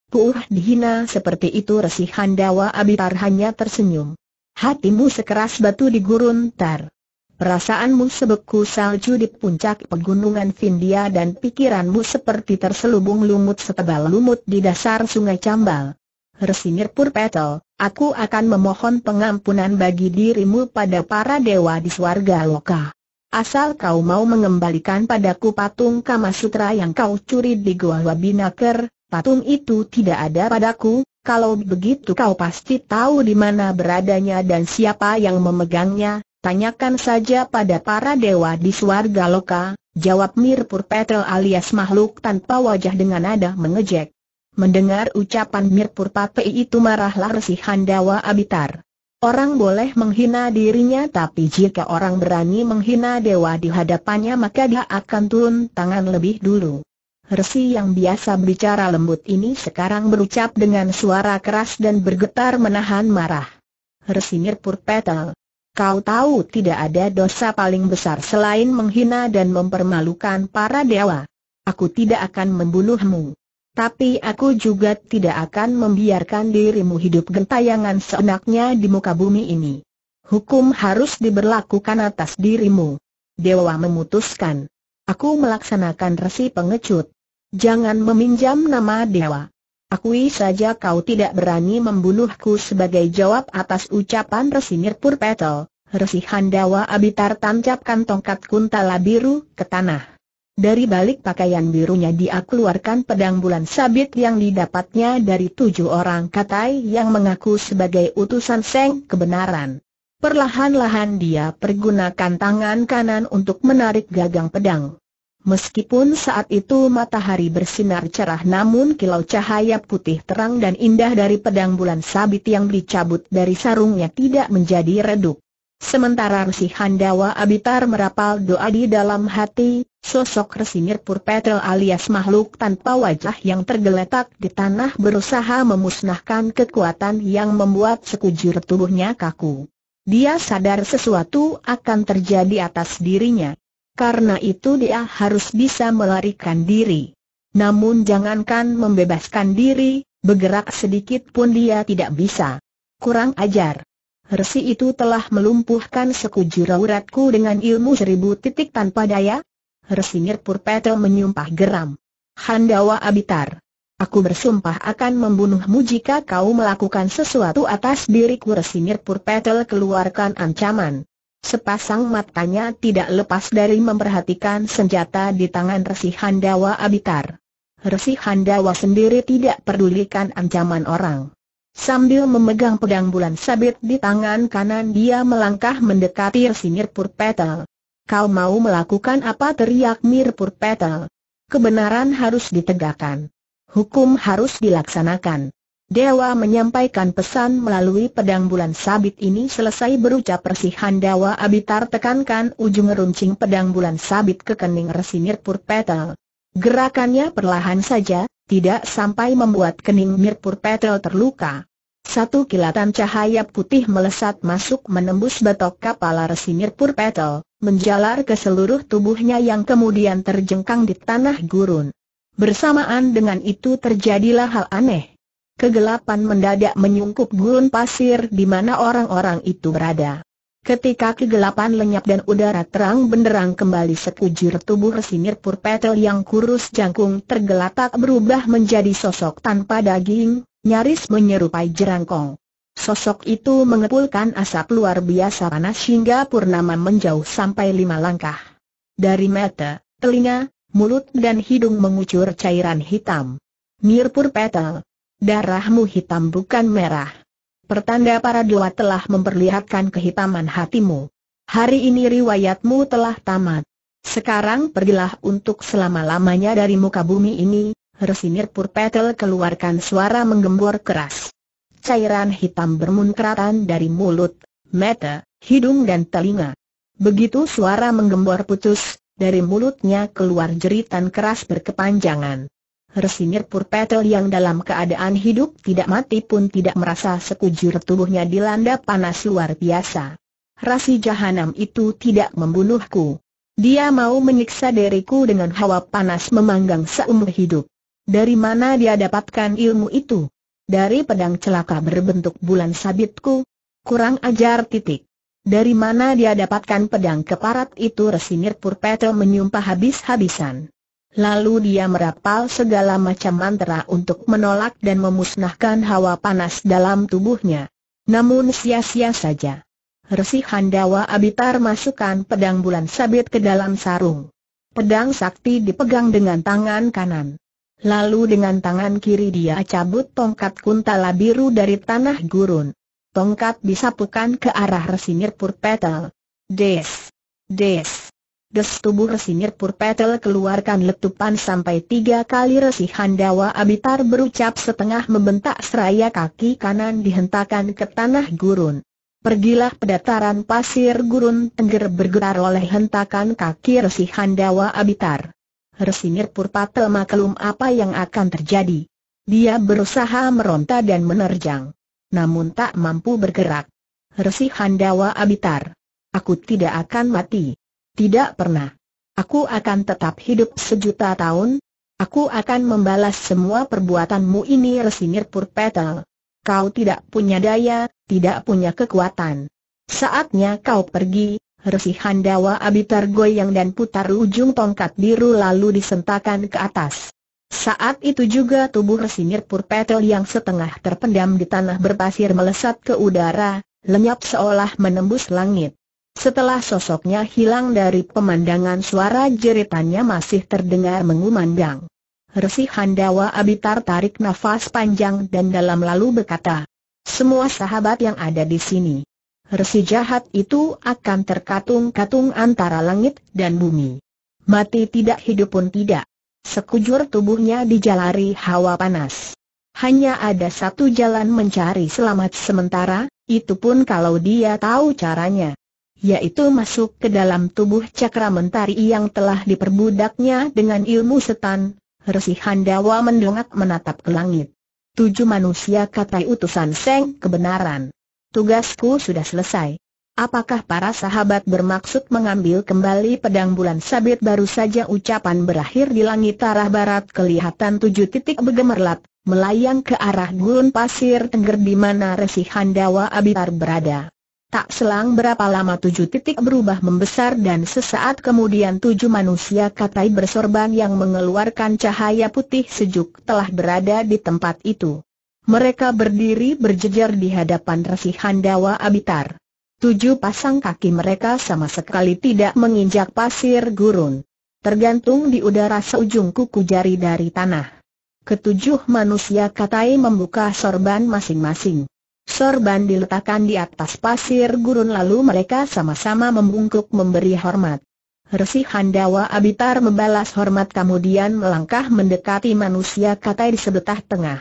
Puuh dihina seperti itu Resi Handawa Abitar hanya tersenyum. Hatimu sekeras batu di gurun tar. Perasaanmu sebeku salju di puncak pegunungan Vindia dan pikiranmu seperti terselubung lumut setebal lumut di dasar sungai Cambal. Resinyir Purpetel, aku akan memohon pengampunan bagi dirimu pada para dewa di swarga loka. Asal kau mau mengembalikan padaku patung Kamasutra yang kau curi di Goa Wabinaker, patung itu tidak ada padaku, kalau begitu kau pasti tahu di mana beradanya dan siapa yang memegangnya, tanyakan saja pada para dewa di suarga loka, jawab Mirpur Petel alias makhluk tanpa wajah dengan nada mengejek. Mendengar ucapan Mirpur Patei itu marahlah Resi Handawa Abitar. Orang boleh menghina dirinya tapi jika orang berani menghina dewa di hadapannya maka dia akan turun tangan lebih dulu. Resi yang biasa berbicara lembut ini sekarang berucap dengan suara keras dan bergetar menahan marah. Resi Mirpur Petal. Kau tahu tidak ada dosa paling besar selain menghina dan mempermalukan para dewa. Aku tidak akan membunuhmu. Tapi aku juga tidak akan membiarkan dirimu hidup gentayangan seenaknya di muka bumi ini. Hukum harus diberlakukan atas dirimu. Dewa memutuskan. Aku melaksanakan resi pengecut. Jangan meminjam nama Dewa. Akui saja kau tidak berani membunuhku sebagai jawab atas ucapan resi Mirpur Petel. Resi Handawa Abitar tancapkan tongkat kuntala biru ke tanah. Dari balik pakaian birunya dia keluarkan pedang bulan sabit yang didapatnya dari tujuh orang katai yang mengaku sebagai utusan Seng kebenaran. Perlahan-lahan dia pergunakan tangan kanan untuk menarik gagang pedang. Meskipun saat itu matahari bersinar cerah namun kilau cahaya putih terang dan indah dari pedang bulan sabit yang dicabut dari sarungnya tidak menjadi redup. Sementara Resi Handawa Abitar merapal doa di dalam hati, sosok Resi Mirpur Petrel alias makhluk tanpa wajah yang tergeletak di tanah berusaha memusnahkan kekuatan yang membuat sekujur tubuhnya kaku. Dia sadar sesuatu akan terjadi atas dirinya. Karena itu dia harus bisa melarikan diri. Namun jangankan membebaskan diri, bergerak sedikit pun dia tidak bisa. Kurang ajar. Resi itu telah melumpuhkan sekujur auratku dengan ilmu seribu titik tanpa daya? Resinir Purpetel menyumpah geram. Handawa Abitar. Aku bersumpah akan membunuhmu jika kau melakukan sesuatu atas diriku Resinir Purpetel keluarkan ancaman. Sepasang matanya tidak lepas dari memperhatikan senjata di tangan Resi Handawa Abitar. Resi Handawa sendiri tidak pedulikan ancaman orang. Sambil memegang pedang bulan sabit di tangan kanan dia melangkah mendekati Mirpur Petal. Kau mau melakukan apa teriak Mirpur Petal? Kebenaran harus ditegakkan. Hukum harus dilaksanakan. Dewa menyampaikan pesan melalui pedang bulan sabit ini selesai berucap persihan Dewa Abitar tekankan ujung runcing pedang bulan sabit ke kening Resi Mirpur Petal. Gerakannya perlahan saja, tidak sampai membuat kening Mirpur Petel terluka. Satu kilatan cahaya putih melesat masuk menembus batok kepala resi Mirpur Petel, menjalar ke seluruh tubuhnya yang kemudian terjengkang di tanah gurun. Bersamaan dengan itu terjadilah hal aneh. Kegelapan mendadak menyungkup gurun pasir di mana orang-orang itu berada. Ketika kegelapan lenyap dan udara terang benderang kembali sekujur tubuh Resinir Purpetel yang kurus jangkung tergelatak berubah menjadi sosok tanpa daging, nyaris menyerupai jerangkong. Sosok itu mengepulkan asap luar biasa panas hingga Purnama menjauh sampai lima langkah. Dari mata, telinga, mulut dan hidung mengucur cairan hitam. Nirpur Petel, darahmu hitam bukan merah. Pertanda para dewa telah memperlihatkan kehitaman hatimu. Hari ini riwayatmu telah tamat. Sekarang pergilah untuk selama-lamanya dari muka bumi ini, Resinir Purpetel keluarkan suara menggembor keras. Cairan hitam bermunkratan dari mulut, mata, hidung dan telinga. Begitu suara menggembor putus, dari mulutnya keluar jeritan keras berkepanjangan. Resinir Purpetel yang dalam keadaan hidup tidak mati pun tidak merasa sekujur tubuhnya dilanda panas luar biasa. Rasi jahanam itu tidak membunuhku. Dia mau menyiksa diriku dengan hawa panas memanggang seumur hidup. Dari mana dia dapatkan ilmu itu? Dari pedang celaka berbentuk bulan sabitku? Kurang ajar titik. Dari mana dia dapatkan pedang keparat itu Resinir Purpetel menyumpah habis-habisan. Lalu dia merapal segala macam mantra untuk menolak dan memusnahkan hawa panas dalam tubuhnya. Namun sia-sia saja. Resi Handawa Abitar masukkan pedang bulan sabit ke dalam sarung. Pedang sakti dipegang dengan tangan kanan. Lalu dengan tangan kiri dia cabut tongkat kuntala biru dari tanah gurun. Tongkat disapukan ke arah Resi Nirpur Petal. Des! Des! Des tubuh Resimir Purpetel keluarkan letupan sampai tiga kali resi Handawa Abitar berucap setengah membentak seraya kaki kanan dihentakkan ke tanah gurun. Pergilah pedataran pasir gurun tengger bergetar oleh hentakan kaki resi Handawa Abitar. Resimir Purpetel maklum apa yang akan terjadi. Dia berusaha meronta dan menerjang. Namun tak mampu bergerak. Resi Handawa Abitar. Aku tidak akan mati. Tidak pernah. Aku akan tetap hidup sejuta tahun. Aku akan membalas semua perbuatanmu ini resinir Purpetel. Kau tidak punya daya, tidak punya kekuatan. Saatnya kau pergi, Resi Handawa Abi goyang dan putar ujung tongkat biru lalu disentakan ke atas. Saat itu juga tubuh resinir Purpetel yang setengah terpendam di tanah berpasir melesat ke udara, lenyap seolah menembus langit. Setelah sosoknya hilang dari pemandangan suara jeritannya masih terdengar mengumandang. Resi Handawa Abitar tarik nafas panjang dan dalam lalu berkata, Semua sahabat yang ada di sini. Resi jahat itu akan terkatung-katung antara langit dan bumi. Mati tidak hidup pun tidak. Sekujur tubuhnya dijalari hawa panas. Hanya ada satu jalan mencari selamat sementara, itu pun kalau dia tahu caranya yaitu masuk ke dalam tubuh cakra mentari yang telah diperbudaknya dengan ilmu setan, Resi Handawa mendongak menatap ke langit. Tujuh manusia kata utusan Seng kebenaran. Tugasku sudah selesai. Apakah para sahabat bermaksud mengambil kembali pedang bulan sabit baru saja ucapan berakhir di langit arah barat kelihatan tujuh titik bergemerlap, melayang ke arah gurun pasir tengger di mana Resi Handawa Abitar berada. Tak selang berapa lama tujuh titik berubah membesar dan sesaat kemudian tujuh manusia katai bersorban yang mengeluarkan cahaya putih sejuk telah berada di tempat itu. Mereka berdiri berjejer di hadapan Resi Handawa Abitar. Tujuh pasang kaki mereka sama sekali tidak menginjak pasir gurun. Tergantung di udara seujung kuku jari dari tanah. Ketujuh manusia katai membuka sorban masing-masing. Sorban diletakkan di atas pasir gurun lalu mereka sama-sama membungkuk memberi hormat. Resi Handawa Abitar membalas hormat kemudian melangkah mendekati manusia kata di sebelah tengah.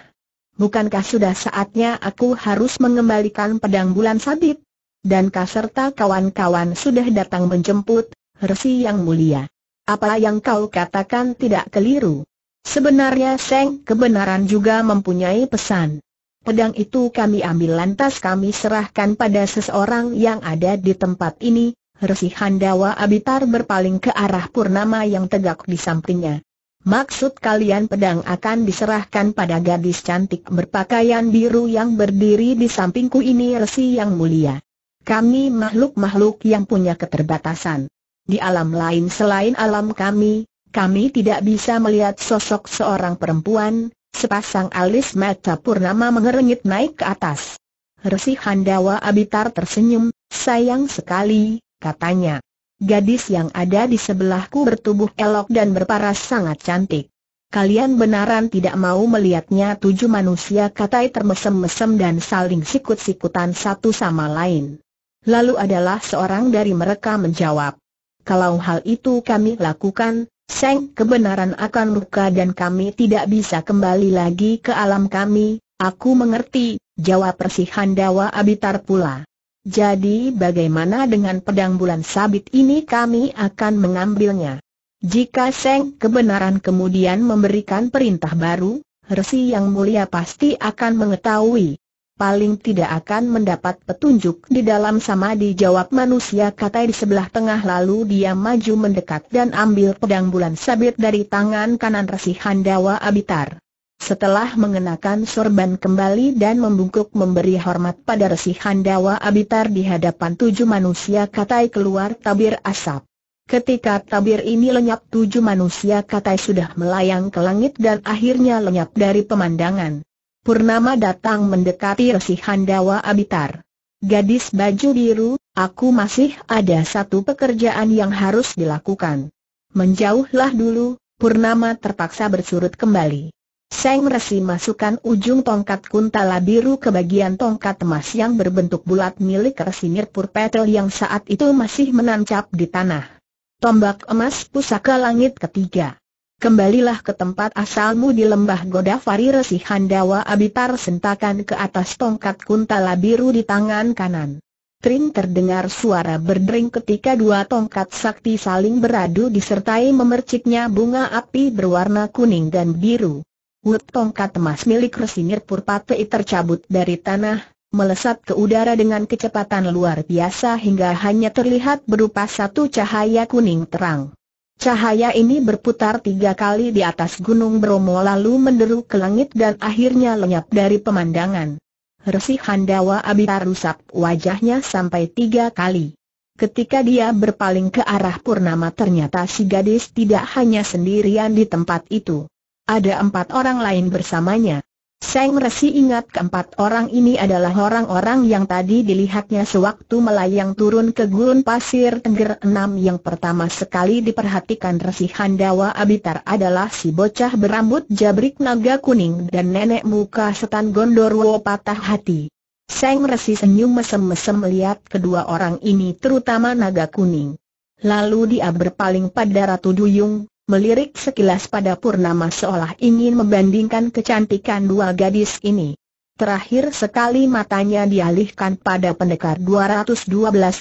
Bukankah sudah saatnya aku harus mengembalikan pedang bulan sabit? Dan kaserta kawan-kawan sudah datang menjemput, Resi yang mulia. Apa yang kau katakan tidak keliru. Sebenarnya Seng kebenaran juga mempunyai pesan. Pedang itu kami ambil lantas kami serahkan pada seseorang yang ada di tempat ini, Resi Handawa Abitar berpaling ke arah Purnama yang tegak di sampingnya. Maksud kalian pedang akan diserahkan pada gadis cantik berpakaian biru yang berdiri di sampingku ini Resi yang mulia. Kami makhluk-makhluk yang punya keterbatasan. Di alam lain selain alam kami, kami tidak bisa melihat sosok seorang perempuan, Sepasang alis mata Purnama mengerengit naik ke atas. Resi Handawa Abitar tersenyum, sayang sekali, katanya. Gadis yang ada di sebelahku bertubuh elok dan berparas sangat cantik. Kalian benaran tidak mau melihatnya tujuh manusia katai termesem-mesem dan saling sikut-sikutan satu sama lain. Lalu adalah seorang dari mereka menjawab. Kalau hal itu kami lakukan, Seng kebenaran akan luka dan kami tidak bisa kembali lagi ke alam kami, aku mengerti, jawab Persih Handawa Abitar pula. Jadi bagaimana dengan pedang bulan sabit ini kami akan mengambilnya. Jika Seng kebenaran kemudian memberikan perintah baru, Resi yang mulia pasti akan mengetahui, paling tidak akan mendapat petunjuk di dalam sama dijawab manusia kata di sebelah tengah lalu dia maju mendekat dan ambil pedang bulan sabit dari tangan kanan Resi Handawa Abitar. Setelah mengenakan sorban kembali dan membungkuk memberi hormat pada Resi Handawa Abitar di hadapan tujuh manusia katai keluar tabir asap. Ketika tabir ini lenyap tujuh manusia katai sudah melayang ke langit dan akhirnya lenyap dari pemandangan. Purnama datang mendekati Resi Handawa Abitar. Gadis baju biru, aku masih ada satu pekerjaan yang harus dilakukan. Menjauhlah dulu, Purnama terpaksa bersurut kembali. Seng Resi masukkan ujung tongkat kuntala biru ke bagian tongkat emas yang berbentuk bulat milik Resi Nirpur Petel yang saat itu masih menancap di tanah. Tombak emas pusaka langit ketiga. Kembalilah ke tempat asalmu di lembah Godavari Resi Handawa Abitar sentakan ke atas tongkat kuntala biru di tangan kanan. Tring terdengar suara berdering ketika dua tongkat sakti saling beradu disertai memerciknya bunga api berwarna kuning dan biru. Wut tongkat emas milik Resinir Purpatei tercabut dari tanah, melesat ke udara dengan kecepatan luar biasa hingga hanya terlihat berupa satu cahaya kuning terang. Cahaya ini berputar tiga kali di atas gunung Bromo lalu menderu ke langit dan akhirnya lenyap dari pemandangan. Resi Handawa Abita rusak wajahnya sampai tiga kali. Ketika dia berpaling ke arah Purnama ternyata si gadis tidak hanya sendirian di tempat itu. Ada empat orang lain bersamanya. Seng Resi ingat keempat orang ini adalah orang-orang yang tadi dilihatnya sewaktu melayang turun ke gurun pasir Tengger enam yang pertama sekali diperhatikan Resi Handawa Abitar adalah si bocah berambut jabrik naga kuning dan nenek muka setan Gondorwo patah hati. Seng Resi senyum mesem-mesem melihat kedua orang ini terutama naga kuning. Lalu dia berpaling pada Ratu Duyung, melirik sekilas pada Purnama seolah ingin membandingkan kecantikan dua gadis ini. Terakhir sekali matanya dialihkan pada pendekar 212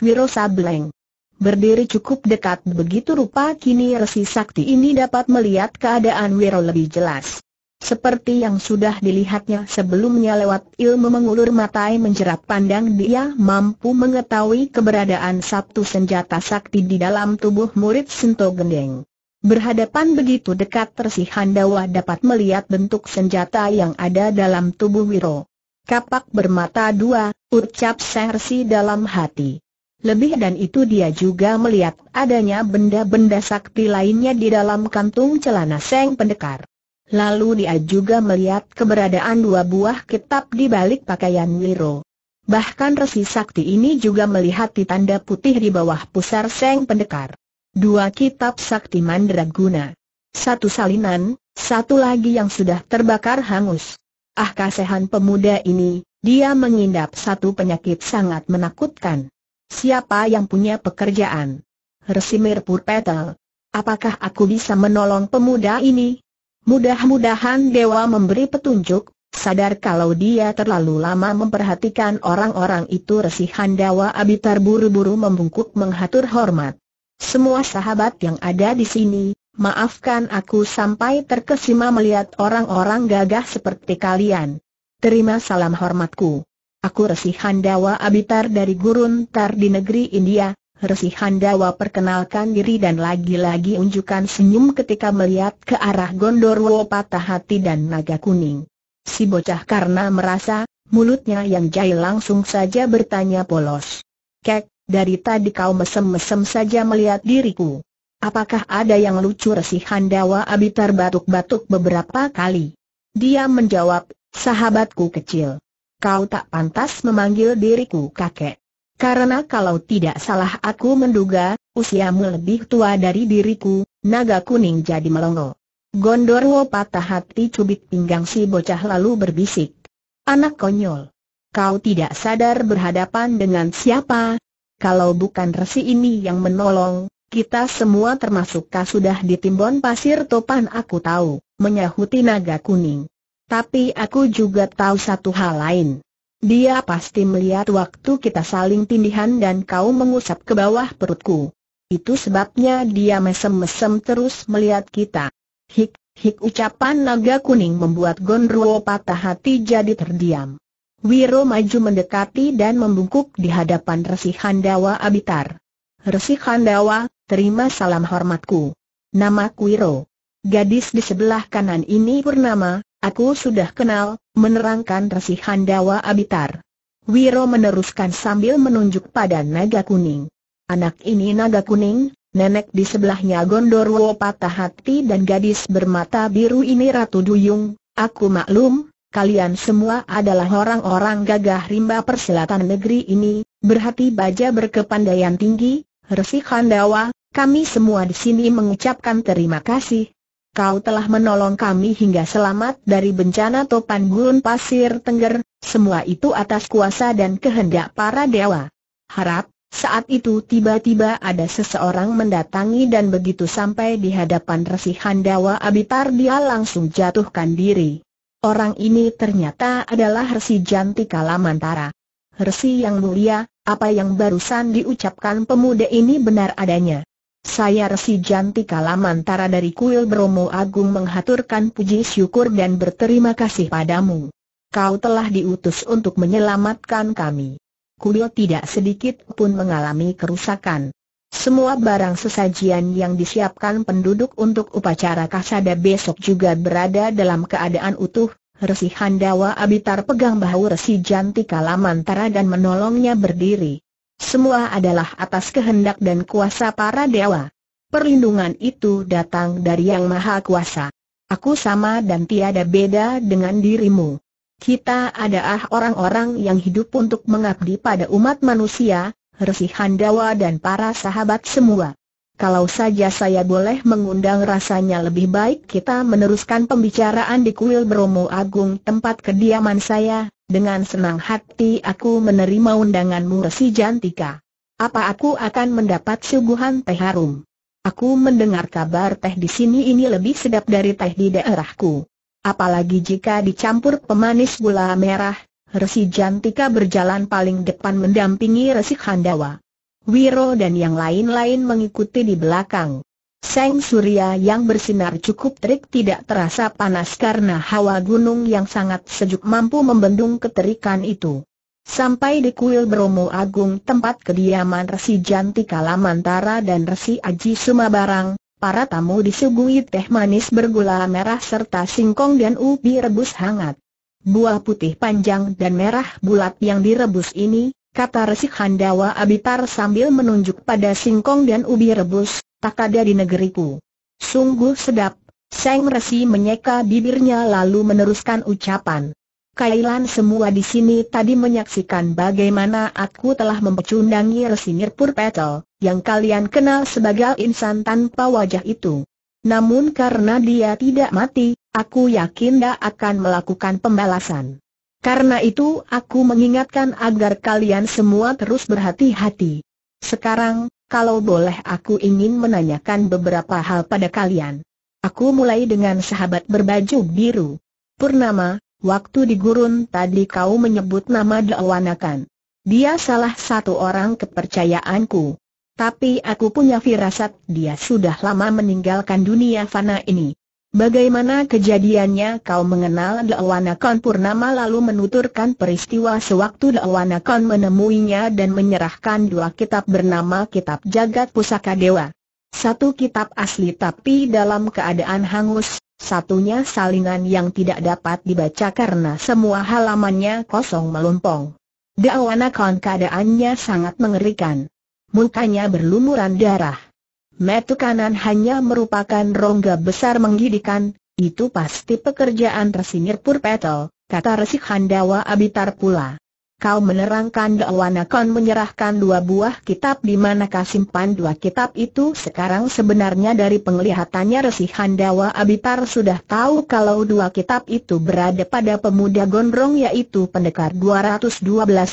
Wiro Sableng. Berdiri cukup dekat begitu rupa kini Resi Sakti ini dapat melihat keadaan Wiro lebih jelas. Seperti yang sudah dilihatnya sebelumnya lewat ilmu mengulur matai menjerap pandang dia mampu mengetahui keberadaan Sabtu senjata sakti di dalam tubuh murid Sento Gendeng. Berhadapan begitu dekat Tersih Handawa dapat melihat bentuk senjata yang ada dalam tubuh Wiro. Kapak bermata dua, ucap Sersi dalam hati. Lebih dan itu dia juga melihat adanya benda-benda sakti lainnya di dalam kantung celana Seng Pendekar. Lalu dia juga melihat keberadaan dua buah kitab di balik pakaian Wiro. Bahkan resi sakti ini juga melihat di tanda putih di bawah pusar Seng Pendekar dua kitab sakti mandraguna. Satu salinan, satu lagi yang sudah terbakar hangus. Ah kasehan pemuda ini, dia mengindap satu penyakit sangat menakutkan. Siapa yang punya pekerjaan? Resimir Purpetel. Apakah aku bisa menolong pemuda ini? Mudah-mudahan Dewa memberi petunjuk, sadar kalau dia terlalu lama memperhatikan orang-orang itu Resi Handawa Abitar buru-buru membungkuk menghatur hormat. Semua sahabat yang ada di sini, maafkan aku sampai terkesima melihat orang-orang gagah seperti kalian. Terima salam hormatku. Aku Resi Handawa Abitar dari Gurun Tar di negeri India. Resi Handawa perkenalkan diri dan lagi-lagi unjukkan senyum ketika melihat ke arah Gondorwo patah hati dan naga kuning. Si bocah karena merasa, mulutnya yang jahil langsung saja bertanya polos. Kek, dari tadi kau mesem-mesem saja melihat diriku. Apakah ada yang lucu resih Handawa Abitar batuk-batuk beberapa kali? Dia menjawab, sahabatku kecil. Kau tak pantas memanggil diriku kakek. Karena kalau tidak salah aku menduga, usiamu lebih tua dari diriku, naga kuning jadi melongo. Gondorwo patah hati cubit pinggang si bocah lalu berbisik. Anak konyol. Kau tidak sadar berhadapan dengan siapa, kalau bukan resi ini yang menolong, kita semua termasuk kau sudah ditimbun pasir topan aku tahu, menyahuti naga kuning. Tapi aku juga tahu satu hal lain. Dia pasti melihat waktu kita saling tindihan dan kau mengusap ke bawah perutku. Itu sebabnya dia mesem-mesem terus melihat kita. Hik, hik ucapan naga kuning membuat Gonruo patah hati jadi terdiam. Wiro maju mendekati dan membungkuk di hadapan Resi Handawa Abitar. Resi Handawa, terima salam hormatku. Nama Wiro. Gadis di sebelah kanan ini Purnama, aku sudah kenal, menerangkan Resi Handawa Abitar. Wiro meneruskan sambil menunjuk pada naga kuning. Anak ini naga kuning, nenek di sebelahnya Gondorwo patah hati dan gadis bermata biru ini Ratu Duyung, aku maklum, kalian semua adalah orang-orang gagah rimba persilatan negeri ini, berhati baja berkepandaian tinggi, Resik Handawa, kami semua di sini mengucapkan terima kasih. Kau telah menolong kami hingga selamat dari bencana topan gurun pasir tengger, semua itu atas kuasa dan kehendak para dewa. Harap, saat itu tiba-tiba ada seseorang mendatangi dan begitu sampai di hadapan Resi Handawa Abitar dia langsung jatuhkan diri. Orang ini ternyata adalah Resi Janti Kalamantara. Resi yang mulia, apa yang barusan diucapkan pemuda ini benar adanya. Saya Resi Janti Kalamantara dari Kuil Bromo Agung menghaturkan puji syukur dan berterima kasih padamu. Kau telah diutus untuk menyelamatkan kami. Kuil tidak sedikit pun mengalami kerusakan. Semua barang sesajian yang disiapkan penduduk untuk upacara kasada besok juga berada dalam keadaan utuh, Resi Handawa Abitar pegang bahu Resi Jantika Lamantara dan menolongnya berdiri. Semua adalah atas kehendak dan kuasa para dewa. Perlindungan itu datang dari Yang Maha Kuasa. Aku sama dan tiada beda dengan dirimu. Kita adalah orang-orang yang hidup untuk mengabdi pada umat manusia, Resi Handawa dan para sahabat semua. Kalau saja saya boleh mengundang rasanya lebih baik kita meneruskan pembicaraan di kuil Bromo Agung tempat kediaman saya, dengan senang hati aku menerima undanganmu Resi Jantika. Apa aku akan mendapat suguhan teh harum? Aku mendengar kabar teh di sini ini lebih sedap dari teh di daerahku. Apalagi jika dicampur pemanis gula merah, Resi Jantika berjalan paling depan mendampingi Resi Handawa. Wiro dan yang lain-lain mengikuti di belakang. Seng Surya yang bersinar cukup terik tidak terasa panas karena hawa gunung yang sangat sejuk mampu membendung keterikan itu. Sampai di kuil Bromo Agung tempat kediaman Resi Jantika Lamantara dan Resi Aji Sumabarang, para tamu disuguhi teh manis bergula merah serta singkong dan ubi rebus hangat buah putih panjang dan merah bulat yang direbus ini, kata Resik Handawa Abitar sambil menunjuk pada singkong dan ubi rebus, tak ada di negeriku. Sungguh sedap, Seng Resi menyeka bibirnya lalu meneruskan ucapan. Kailan semua di sini tadi menyaksikan bagaimana aku telah mempecundangi Resi Mirpur Petel, yang kalian kenal sebagai insan tanpa wajah itu. Namun karena dia tidak mati, Aku yakin dia akan melakukan pembalasan. Karena itu aku mengingatkan agar kalian semua terus berhati-hati. Sekarang, kalau boleh aku ingin menanyakan beberapa hal pada kalian. Aku mulai dengan sahabat berbaju biru. Purnama, waktu di gurun tadi kau menyebut nama Dawanakan. Dia salah satu orang kepercayaanku. Tapi aku punya firasat dia sudah lama meninggalkan dunia fana ini. Bagaimana kejadiannya kau mengenal Dawana Kon Purnama lalu menuturkan peristiwa sewaktu Dawana Kon menemuinya dan menyerahkan dua kitab bernama Kitab Jagat Pusaka Dewa. Satu kitab asli tapi dalam keadaan hangus, satunya salingan yang tidak dapat dibaca karena semua halamannya kosong melompong. Dawana Kon keadaannya sangat mengerikan. Mukanya berlumuran darah. Metu kanan hanya merupakan rongga besar menggidikan, itu pasti pekerjaan resinir Purpetel, kata Resik Handawa Abitar pula. Kau menerangkan Dawana Kon menyerahkan dua buah kitab di manakah simpan dua kitab itu sekarang sebenarnya dari penglihatannya Resi Handawa Abitar sudah tahu kalau dua kitab itu berada pada pemuda gondrong yaitu pendekar 212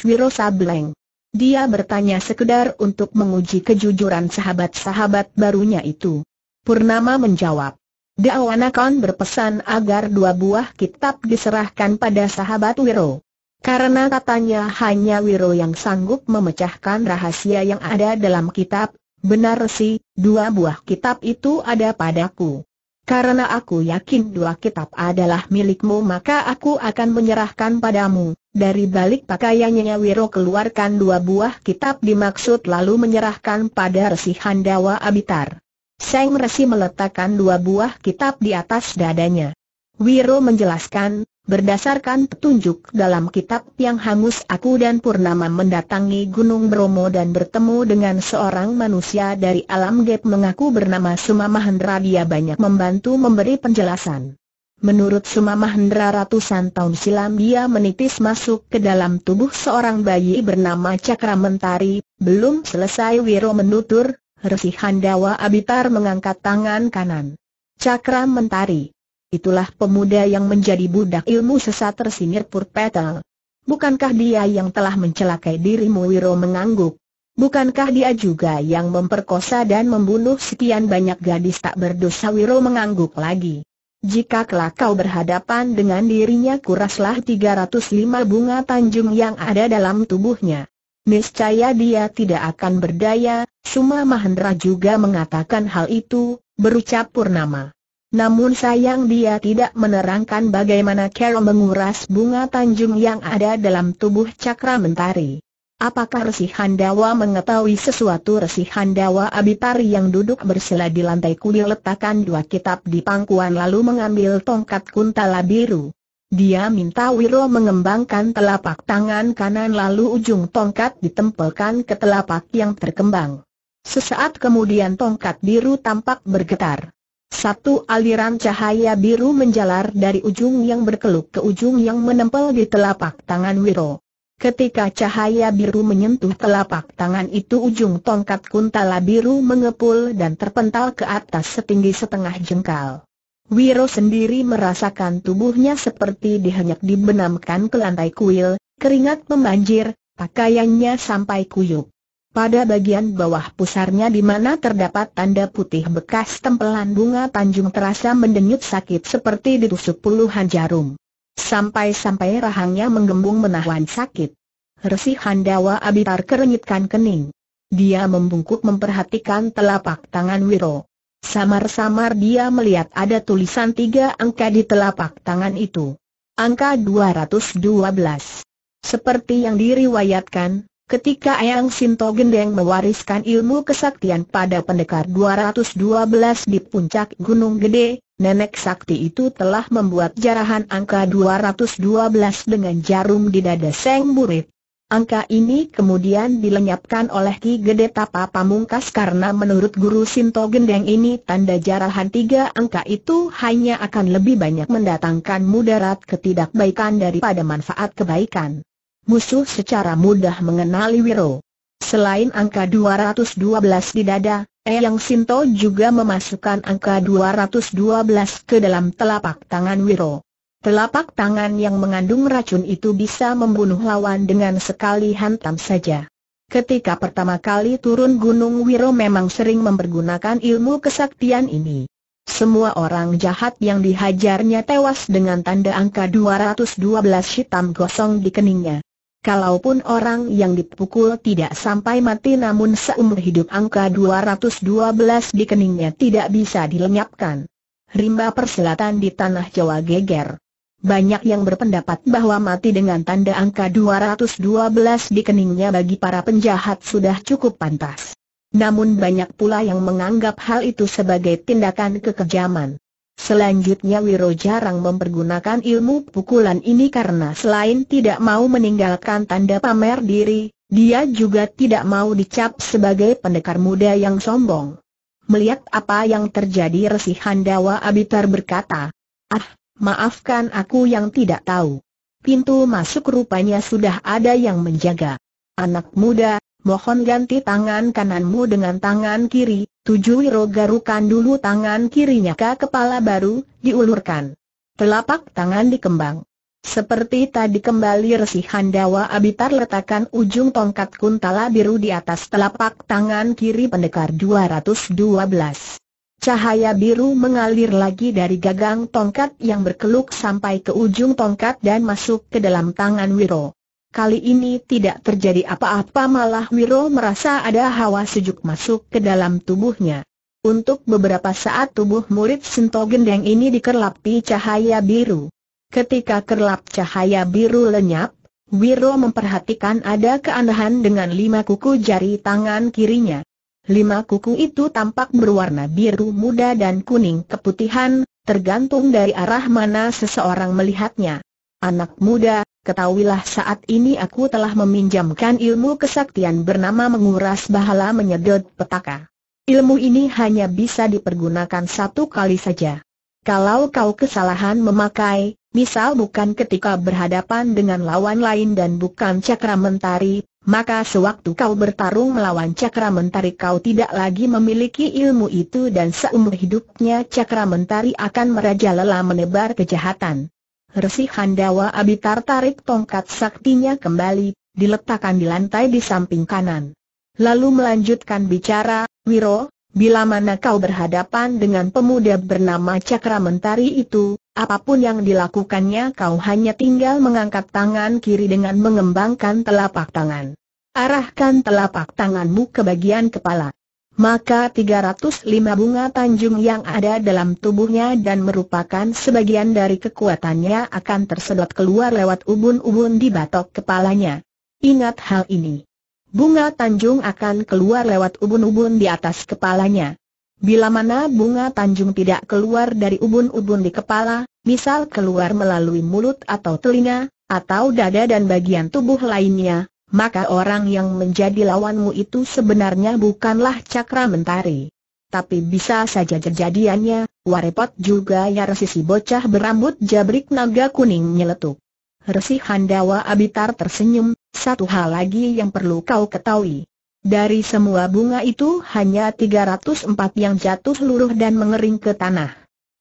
Wiro Sableng. Dia bertanya sekedar untuk menguji kejujuran sahabat-sahabat barunya itu. Purnama menjawab. Dawanakon berpesan agar dua buah kitab diserahkan pada sahabat Wiro. Karena katanya hanya Wiro yang sanggup memecahkan rahasia yang ada dalam kitab, benar sih, dua buah kitab itu ada padaku. Karena aku yakin dua kitab adalah milikmu maka aku akan menyerahkan padamu. Dari balik pakaiannya Wiro keluarkan dua buah kitab dimaksud lalu menyerahkan pada Resi Handawa Abitar. Seng Resi meletakkan dua buah kitab di atas dadanya. Wiro menjelaskan, berdasarkan petunjuk dalam kitab yang hangus aku dan Purnama mendatangi Gunung Bromo dan bertemu dengan seorang manusia dari alam Gap mengaku bernama Sumamahendra dia banyak membantu memberi penjelasan. Menurut mahendra ratusan tahun silam dia menitis masuk ke dalam tubuh seorang bayi bernama Cakra Mentari, belum selesai Wiro menutur, Resi Handawa Abitar mengangkat tangan kanan. Cakra Mentari. Itulah pemuda yang menjadi budak ilmu sesat tersinir Purpetel. Bukankah dia yang telah mencelakai dirimu Wiro mengangguk? Bukankah dia juga yang memperkosa dan membunuh sekian banyak gadis tak berdosa Wiro mengangguk lagi? Jika kelak kau berhadapan dengan dirinya kuraslah 305 bunga tanjung yang ada dalam tubuhnya. Niscaya dia tidak akan berdaya, Suma Mahendra juga mengatakan hal itu, berucap Purnama. Namun sayang dia tidak menerangkan bagaimana Carol menguras bunga tanjung yang ada dalam tubuh cakra mentari. Apakah Resi Handawa mengetahui sesuatu Resi Handawa Abipari yang duduk bersila di lantai kuil letakkan dua kitab di pangkuan lalu mengambil tongkat kuntala biru. Dia minta Wiro mengembangkan telapak tangan kanan lalu ujung tongkat ditempelkan ke telapak yang terkembang. Sesaat kemudian tongkat biru tampak bergetar. Satu aliran cahaya biru menjalar dari ujung yang berkeluk ke ujung yang menempel di telapak tangan Wiro. Ketika cahaya biru menyentuh telapak tangan itu ujung tongkat kuntala biru mengepul dan terpental ke atas setinggi setengah jengkal. Wiro sendiri merasakan tubuhnya seperti dihenyak dibenamkan ke lantai kuil, keringat membanjir, pakaiannya sampai kuyup. Pada bagian bawah pusarnya di mana terdapat tanda putih bekas tempelan bunga tanjung terasa mendenyut sakit seperti ditusuk puluhan jarum. Sampai-sampai rahangnya menggembung menahan sakit. Resi Handawa Abitar kerenyitkan kening. Dia membungkuk memperhatikan telapak tangan Wiro. Samar-samar dia melihat ada tulisan tiga angka di telapak tangan itu. Angka 212. Seperti yang diriwayatkan, ketika Ayang Sinto Gendeng mewariskan ilmu kesaktian pada pendekar 212 di puncak Gunung Gede, Nenek Sakti itu telah membuat jarahan angka 212 dengan jarum di dada Seng Burit. Angka ini kemudian dilenyapkan oleh Ki Gede Tapa Pamungkas karena menurut Guru Sinto Gendeng ini tanda jarahan tiga angka itu hanya akan lebih banyak mendatangkan mudarat ketidakbaikan daripada manfaat kebaikan. Musuh secara mudah mengenali Wiro. Selain angka 212 di dada, Eyang Sinto juga memasukkan angka 212 ke dalam telapak tangan Wiro. Telapak tangan yang mengandung racun itu bisa membunuh lawan dengan sekali hantam saja. Ketika pertama kali turun gunung Wiro memang sering mempergunakan ilmu kesaktian ini. Semua orang jahat yang dihajarnya tewas dengan tanda angka 212 hitam gosong di keningnya. Kalaupun orang yang dipukul tidak sampai mati namun seumur hidup angka 212 di keningnya tidak bisa dilenyapkan. Rimba perselatan di tanah Jawa geger. Banyak yang berpendapat bahwa mati dengan tanda angka 212 di keningnya bagi para penjahat sudah cukup pantas. Namun banyak pula yang menganggap hal itu sebagai tindakan kekejaman. Selanjutnya Wiro jarang mempergunakan ilmu pukulan ini karena selain tidak mau meninggalkan tanda pamer diri, dia juga tidak mau dicap sebagai pendekar muda yang sombong. Melihat apa yang terjadi Resi Handawa Abitar berkata, Ah, maafkan aku yang tidak tahu. Pintu masuk rupanya sudah ada yang menjaga. Anak muda, mohon ganti tangan kananmu dengan tangan kiri, Tujuh wiro garukan dulu tangan kirinya ke kepala baru, diulurkan. Telapak tangan dikembang. Seperti tadi kembali Resi Handawa Abitar letakkan ujung tongkat kuntala biru di atas telapak tangan kiri pendekar 212. Cahaya biru mengalir lagi dari gagang tongkat yang berkeluk sampai ke ujung tongkat dan masuk ke dalam tangan Wiro. Kali ini tidak terjadi apa-apa malah Wiro merasa ada hawa sejuk masuk ke dalam tubuhnya. Untuk beberapa saat tubuh murid Sinto Gendeng ini dikerlapi cahaya biru. Ketika kerlap cahaya biru lenyap, Wiro memperhatikan ada keanehan dengan lima kuku jari tangan kirinya. Lima kuku itu tampak berwarna biru muda dan kuning keputihan, tergantung dari arah mana seseorang melihatnya. Anak muda, Ketahuilah saat ini aku telah meminjamkan ilmu kesaktian bernama menguras bahala menyedot petaka. Ilmu ini hanya bisa dipergunakan satu kali saja. Kalau kau kesalahan memakai, misal bukan ketika berhadapan dengan lawan lain dan bukan cakra mentari, maka sewaktu kau bertarung melawan cakra mentari kau tidak lagi memiliki ilmu itu dan seumur hidupnya cakra mentari akan merajalela menebar kejahatan. Resi Handawa Abitar tarik tongkat saktinya kembali, diletakkan di lantai di samping kanan. Lalu melanjutkan bicara, Wiro, bila mana kau berhadapan dengan pemuda bernama Cakra Mentari itu, apapun yang dilakukannya kau hanya tinggal mengangkat tangan kiri dengan mengembangkan telapak tangan. Arahkan telapak tanganmu ke bagian kepala maka 305 bunga tanjung yang ada dalam tubuhnya dan merupakan sebagian dari kekuatannya akan tersedot keluar lewat ubun-ubun di batok kepalanya. Ingat hal ini. Bunga tanjung akan keluar lewat ubun-ubun di atas kepalanya. Bila mana bunga tanjung tidak keluar dari ubun-ubun di kepala, misal keluar melalui mulut atau telinga, atau dada dan bagian tubuh lainnya, maka orang yang menjadi lawanmu itu sebenarnya bukanlah cakra mentari. Tapi bisa saja kejadiannya, warepot juga ya resi si bocah berambut jabrik naga kuning nyeletuk. Resi Handawa Abitar tersenyum, satu hal lagi yang perlu kau ketahui. Dari semua bunga itu hanya 304 yang jatuh luruh dan mengering ke tanah.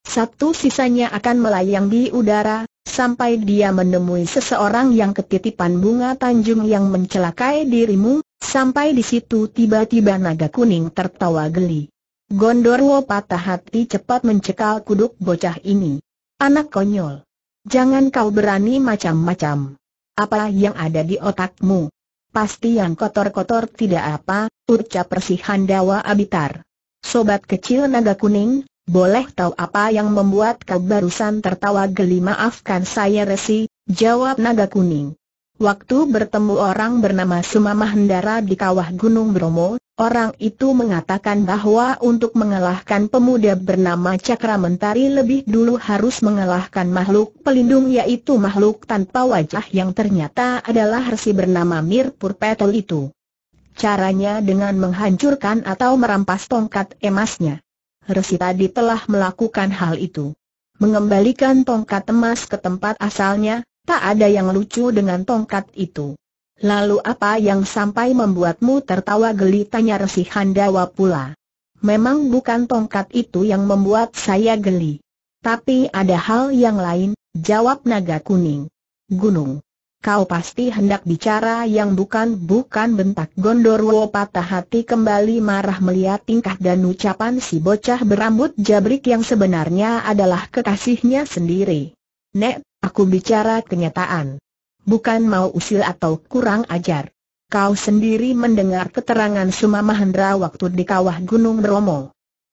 Satu sisanya akan melayang di udara, sampai dia menemui seseorang yang ketitipan bunga Tanjung yang mencelakai dirimu, sampai di situ tiba-tiba naga kuning tertawa geli. Gondorwo patah hati cepat mencekal kuduk bocah ini. Anak konyol. Jangan kau berani macam-macam. Apa yang ada di otakmu? Pasti yang kotor-kotor tidak apa, ucap Persihan Dawa Abitar. Sobat kecil naga kuning, boleh tahu apa yang membuat kau barusan tertawa geli maafkan saya resi, jawab naga kuning. Waktu bertemu orang bernama Sumama Hendara di kawah Gunung Bromo, orang itu mengatakan bahwa untuk mengalahkan pemuda bernama Cakra Mentari lebih dulu harus mengalahkan makhluk pelindung yaitu makhluk tanpa wajah yang ternyata adalah resi bernama Mir Purpetol itu. Caranya dengan menghancurkan atau merampas tongkat emasnya. Resi tadi telah melakukan hal itu. Mengembalikan tongkat emas ke tempat asalnya, tak ada yang lucu dengan tongkat itu. Lalu apa yang sampai membuatmu tertawa geli tanya Resi Handawa pula. Memang bukan tongkat itu yang membuat saya geli. Tapi ada hal yang lain, jawab naga kuning. Gunung kau pasti hendak bicara yang bukan-bukan bentak Gondorwo patah hati kembali marah melihat tingkah dan ucapan si bocah berambut jabrik yang sebenarnya adalah kekasihnya sendiri. Nek, aku bicara kenyataan. Bukan mau usil atau kurang ajar. Kau sendiri mendengar keterangan Sumamahendra waktu di kawah Gunung Bromo.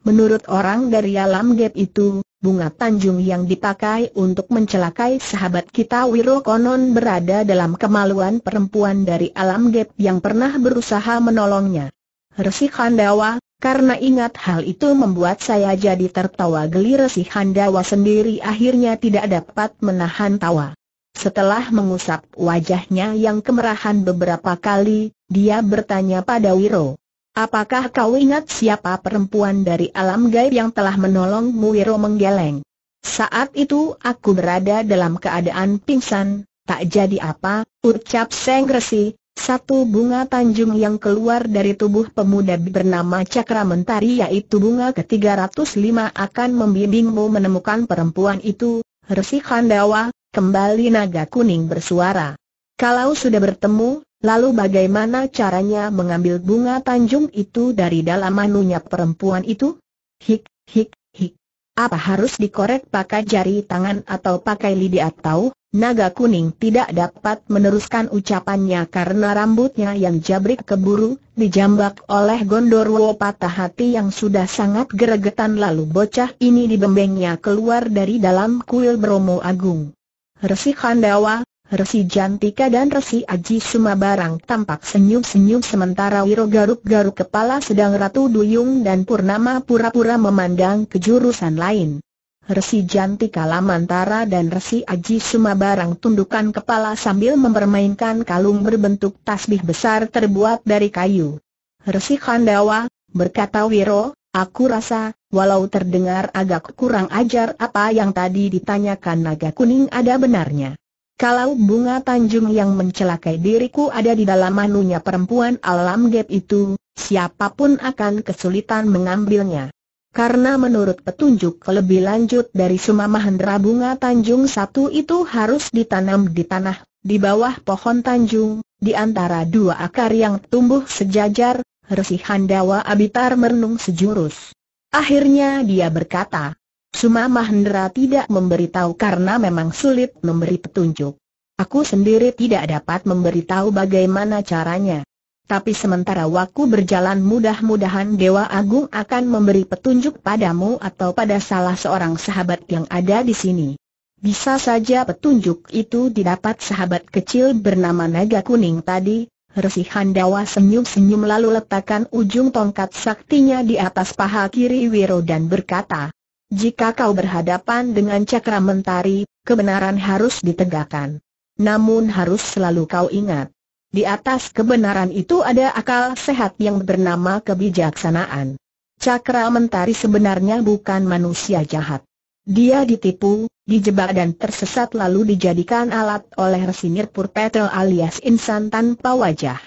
Menurut orang dari alam gap itu, bunga tanjung yang dipakai untuk mencelakai sahabat kita Wiro konon berada dalam kemaluan perempuan dari alam gap yang pernah berusaha menolongnya. Resi Handawa, karena ingat hal itu membuat saya jadi tertawa geli Resi Handawa sendiri akhirnya tidak dapat menahan tawa. Setelah mengusap wajahnya yang kemerahan beberapa kali, dia bertanya pada Wiro, Apakah kau ingat siapa perempuan dari alam gaib yang telah menolong Wiro menggeleng? Saat itu aku berada dalam keadaan pingsan, tak jadi apa, ucap Seng Resi, satu bunga tanjung yang keluar dari tubuh pemuda bernama Cakra Mentari yaitu bunga ke-305 akan membimbingmu menemukan perempuan itu, Resi Khandawa. kembali naga kuning bersuara. Kalau sudah bertemu, Lalu bagaimana caranya mengambil bunga tanjung itu dari dalam manunya perempuan itu? Hik, hik, hik. Apa harus dikorek pakai jari tangan atau pakai lidi atau? Naga kuning tidak dapat meneruskan ucapannya karena rambutnya yang jabrik keburu, dijambak oleh Gondorwo patah hati yang sudah sangat geregetan lalu bocah ini dibembengnya keluar dari dalam kuil Bromo Agung. Resi Kandawa, Resi Jantika dan Resi Aji Sumabarang tampak senyum-senyum sementara Wiro garuk-garuk kepala sedang Ratu Duyung dan Purnama pura-pura memandang ke jurusan lain. Resi Jantika Lamantara dan Resi Aji Sumabarang tundukkan kepala sambil mempermainkan kalung berbentuk tasbih besar terbuat dari kayu. Resi Kandawa, berkata Wiro, aku rasa, walau terdengar agak kurang ajar apa yang tadi ditanyakan naga kuning ada benarnya. Kalau bunga Tanjung yang mencelakai diriku ada di dalam manunya perempuan alam gap itu, siapapun akan kesulitan mengambilnya. Karena menurut petunjuk lebih lanjut dari sumamahendra bunga Tanjung satu itu harus ditanam di tanah, di bawah pohon Tanjung, di antara dua akar yang tumbuh sejajar, Resi Handawa Abitar merenung sejurus. Akhirnya dia berkata, Suma Mahendra tidak memberitahu karena memang sulit memberi petunjuk. Aku sendiri tidak dapat memberitahu bagaimana caranya. Tapi sementara waktu berjalan mudah-mudahan Dewa Agung akan memberi petunjuk padamu atau pada salah seorang sahabat yang ada di sini. Bisa saja petunjuk itu didapat sahabat kecil bernama Naga Kuning tadi, Resi Handawa senyum-senyum lalu letakkan ujung tongkat saktinya di atas paha kiri Wiro dan berkata, jika kau berhadapan dengan cakra mentari, kebenaran harus ditegakkan. Namun harus selalu kau ingat. Di atas kebenaran itu ada akal sehat yang bernama kebijaksanaan. Cakra mentari sebenarnya bukan manusia jahat. Dia ditipu, dijebak dan tersesat lalu dijadikan alat oleh Resinir Purpetel alias insan tanpa wajah.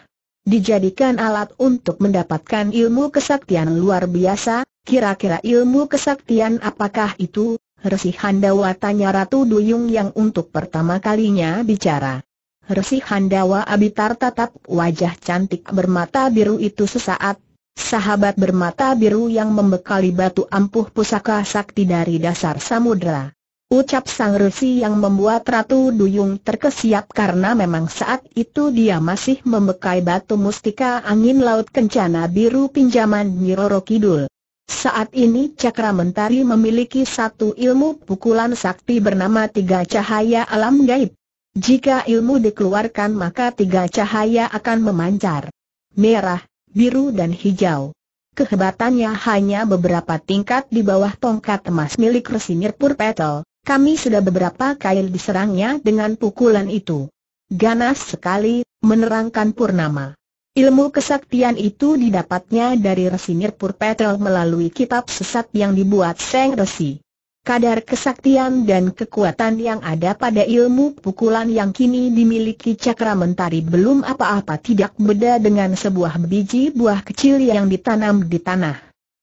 Dijadikan alat untuk mendapatkan ilmu kesaktian luar biasa, Kira-kira ilmu kesaktian apakah itu? Resi Handawa tanya Ratu Duyung yang untuk pertama kalinya bicara. Resi Handawa Abitar tatap wajah cantik bermata biru itu sesaat. Sahabat bermata biru yang membekali batu ampuh pusaka sakti dari dasar samudera. Ucap sang resi yang membuat Ratu Duyung terkesiap karena memang saat itu dia masih membekai batu mustika angin laut kencana biru pinjaman Nyiroro Kidul. Saat ini Cakra Mentari memiliki satu ilmu pukulan sakti bernama Tiga Cahaya Alam Gaib. Jika ilmu dikeluarkan maka tiga cahaya akan memancar. Merah, biru dan hijau. Kehebatannya hanya beberapa tingkat di bawah tongkat emas milik Resimir Purpetel. Kami sudah beberapa kali diserangnya dengan pukulan itu. Ganas sekali, menerangkan Purnama. Ilmu kesaktian itu didapatnya dari Resinir Purpetel melalui kitab sesat yang dibuat Seng Resi. Kadar kesaktian dan kekuatan yang ada pada ilmu pukulan yang kini dimiliki cakra mentari belum apa-apa tidak beda dengan sebuah biji buah kecil yang ditanam di tanah.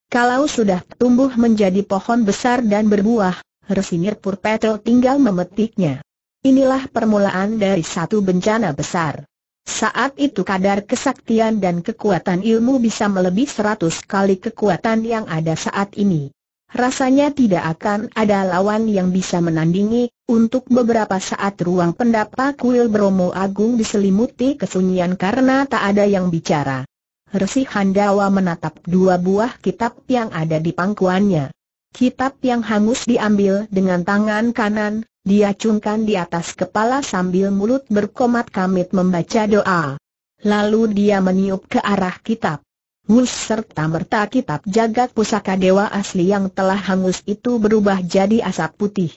Kalau sudah tumbuh menjadi pohon besar dan berbuah, Resinir Purpetel tinggal memetiknya. Inilah permulaan dari satu bencana besar. Saat itu kadar kesaktian dan kekuatan ilmu bisa melebihi seratus kali kekuatan yang ada saat ini. Rasanya tidak akan ada lawan yang bisa menandingi, untuk beberapa saat ruang pendapa kuil Bromo Agung diselimuti kesunyian karena tak ada yang bicara. Resi Handawa menatap dua buah kitab yang ada di pangkuannya. Kitab yang hangus diambil dengan tangan kanan, diacungkan di atas kepala sambil mulut berkomat kamit membaca doa. Lalu dia meniup ke arah kitab. Wus serta merta kitab jagat pusaka dewa asli yang telah hangus itu berubah jadi asap putih.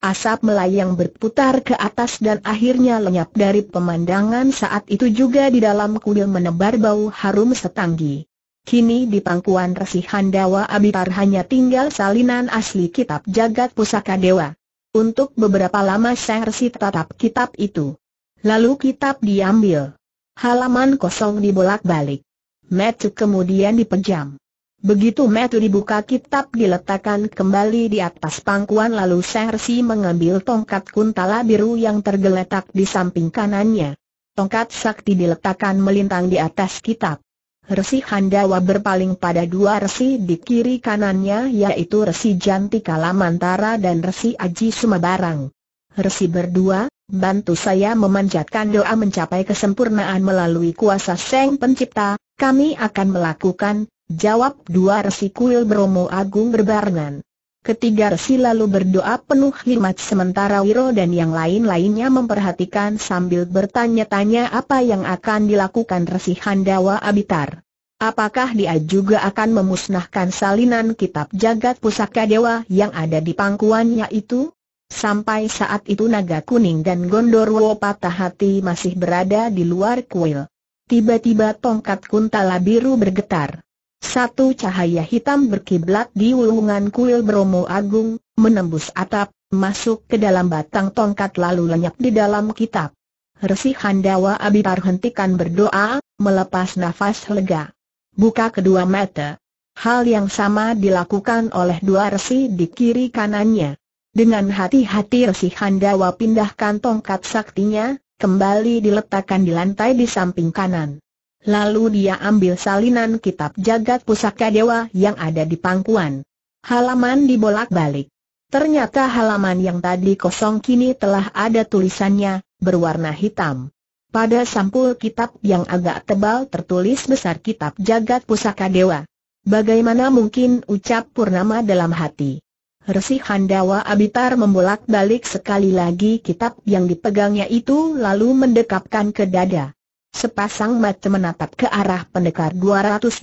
Asap melayang berputar ke atas dan akhirnya lenyap dari pemandangan saat itu juga di dalam kuil menebar bau harum setanggi. Kini di pangkuan Resi Handawa Abipar hanya tinggal salinan asli kitab jagat pusaka dewa. Untuk beberapa lama Sang Resi tatap kitab itu. Lalu kitab diambil. Halaman kosong dibolak-balik. Metu kemudian dipejam. Begitu Metu dibuka kitab diletakkan kembali di atas pangkuan lalu Sang Resi mengambil tongkat kuntala biru yang tergeletak di samping kanannya. Tongkat sakti diletakkan melintang di atas kitab. Resi Handawa berpaling pada dua resi di kiri kanannya yaitu resi Jantika Lamantara dan resi Aji Sumabarang. Resi berdua, bantu saya memanjatkan doa mencapai kesempurnaan melalui kuasa Seng Pencipta, kami akan melakukan, jawab dua resi kuil Bromo Agung berbarengan. Ketiga resi lalu berdoa penuh hikmat sementara Wiro dan yang lain-lainnya memperhatikan sambil bertanya-tanya apa yang akan dilakukan resi Handawa Abitar. Apakah dia juga akan memusnahkan salinan kitab jagat pusaka dewa yang ada di pangkuannya itu? Sampai saat itu naga kuning dan gondorwo patah hati masih berada di luar kuil. Tiba-tiba tongkat kuntala biru bergetar. Satu cahaya hitam berkiblat di ulungan kuil Bromo Agung, menembus atap, masuk ke dalam batang tongkat lalu lenyap di dalam kitab. Resi Handawa Abitar hentikan berdoa, melepas nafas lega. Buka kedua mata. Hal yang sama dilakukan oleh dua resi di kiri kanannya. Dengan hati-hati Resi Handawa pindahkan tongkat saktinya, kembali diletakkan di lantai di samping kanan. Lalu dia ambil salinan kitab jagat pusaka dewa yang ada di pangkuan. Halaman dibolak-balik. Ternyata halaman yang tadi kosong kini telah ada tulisannya, berwarna hitam. Pada sampul kitab yang agak tebal tertulis besar kitab jagat pusaka dewa. Bagaimana mungkin ucap Purnama dalam hati. Resi Handawa Abitar membolak-balik sekali lagi kitab yang dipegangnya itu lalu mendekapkan ke dada. Sepasang mata menatap ke arah pendekar 212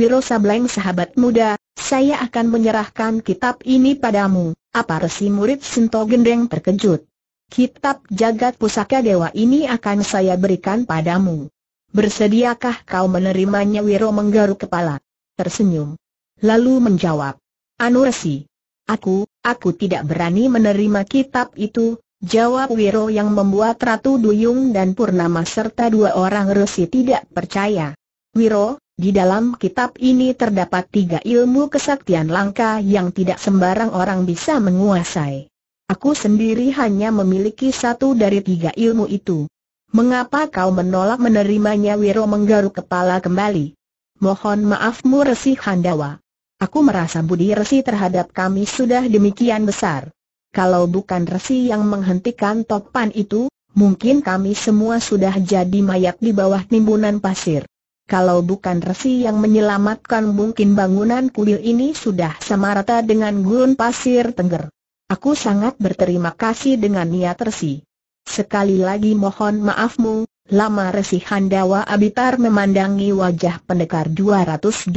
Wiro Sableng sahabat muda, saya akan menyerahkan kitab ini padamu. Apa resi murid Sinto Gendeng terkejut? Kitab jagat pusaka dewa ini akan saya berikan padamu. Bersediakah kau menerimanya Wiro menggaruk kepala? Tersenyum. Lalu menjawab. Anu resi. Aku, aku tidak berani menerima kitab itu, Jawab Wiro yang membuat Ratu Duyung dan Purnama serta dua orang resi tidak percaya. Wiro, di dalam kitab ini terdapat tiga ilmu kesaktian langka yang tidak sembarang orang bisa menguasai. Aku sendiri hanya memiliki satu dari tiga ilmu itu. Mengapa kau menolak menerimanya Wiro menggaruk kepala kembali? Mohon maafmu Resi Handawa. Aku merasa budi resi terhadap kami sudah demikian besar kalau bukan resi yang menghentikan topan itu, mungkin kami semua sudah jadi mayat di bawah timbunan pasir. Kalau bukan resi yang menyelamatkan mungkin bangunan kuil ini sudah sama rata dengan gurun pasir tengger. Aku sangat berterima kasih dengan niat resi. Sekali lagi mohon maafmu, lama resi Handawa Abitar memandangi wajah pendekar 212.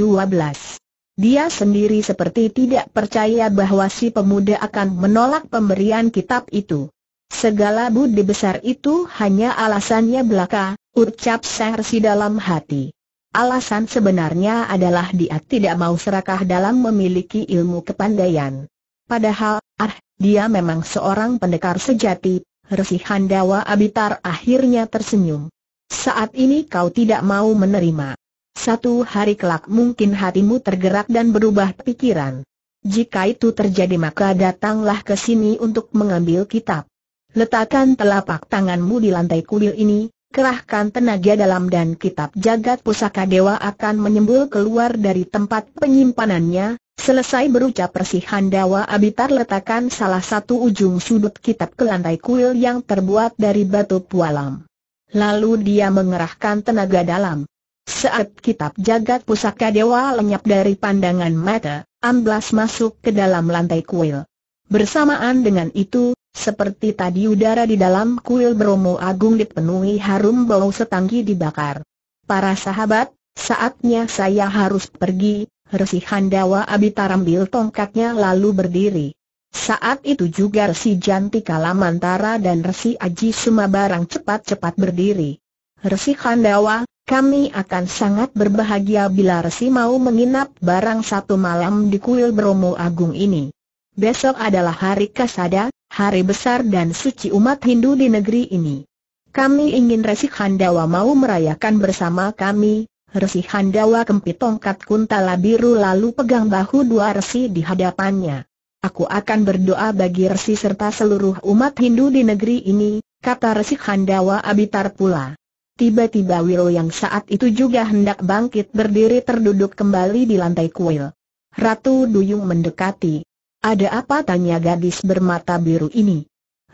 Dia sendiri seperti tidak percaya bahwa si pemuda akan menolak pemberian kitab itu. Segala budi besar itu hanya alasannya belaka, ucap Sangsi dalam hati. Alasan sebenarnya adalah dia tidak mau serakah dalam memiliki ilmu kepandaian. Padahal, ah, dia memang seorang pendekar sejati, Resi Handawa Abitar akhirnya tersenyum. Saat ini kau tidak mau menerima. Satu hari kelak mungkin hatimu tergerak dan berubah pikiran. Jika itu terjadi maka datanglah ke sini untuk mengambil kitab. Letakkan telapak tanganmu di lantai kuil ini, kerahkan tenaga dalam dan kitab jagat pusaka dewa akan menyembul keluar dari tempat penyimpanannya. Selesai berucap persihan handawa Abitar letakkan salah satu ujung sudut kitab ke lantai kuil yang terbuat dari batu pualam. Lalu dia mengerahkan tenaga dalam. Saat kitab jagat pusaka dewa lenyap dari pandangan mata, amblas masuk ke dalam lantai kuil. Bersamaan dengan itu, seperti tadi udara di dalam kuil Bromo Agung dipenuhi harum bau setangki dibakar. Para sahabat, saatnya saya harus pergi, Resi Handawa Abitar ambil tongkatnya lalu berdiri. Saat itu juga Resi Jantika Lamantara dan Resi Aji Sumabarang cepat-cepat berdiri. Resi Handawa, kami akan sangat berbahagia bila Resi mau menginap barang satu malam di kuil Bromo Agung ini. Besok adalah hari kasada, hari besar dan suci umat Hindu di negeri ini. Kami ingin Resi Handawa mau merayakan bersama kami, Resi Handawa kempit tongkat kuntala biru lalu pegang bahu dua resi di hadapannya. Aku akan berdoa bagi resi serta seluruh umat Hindu di negeri ini, kata Resi Handawa Abitar pula. Tiba-tiba Wiro yang saat itu juga hendak bangkit berdiri terduduk kembali di lantai kuil. Ratu Duyung mendekati. Ada apa tanya gadis bermata biru ini?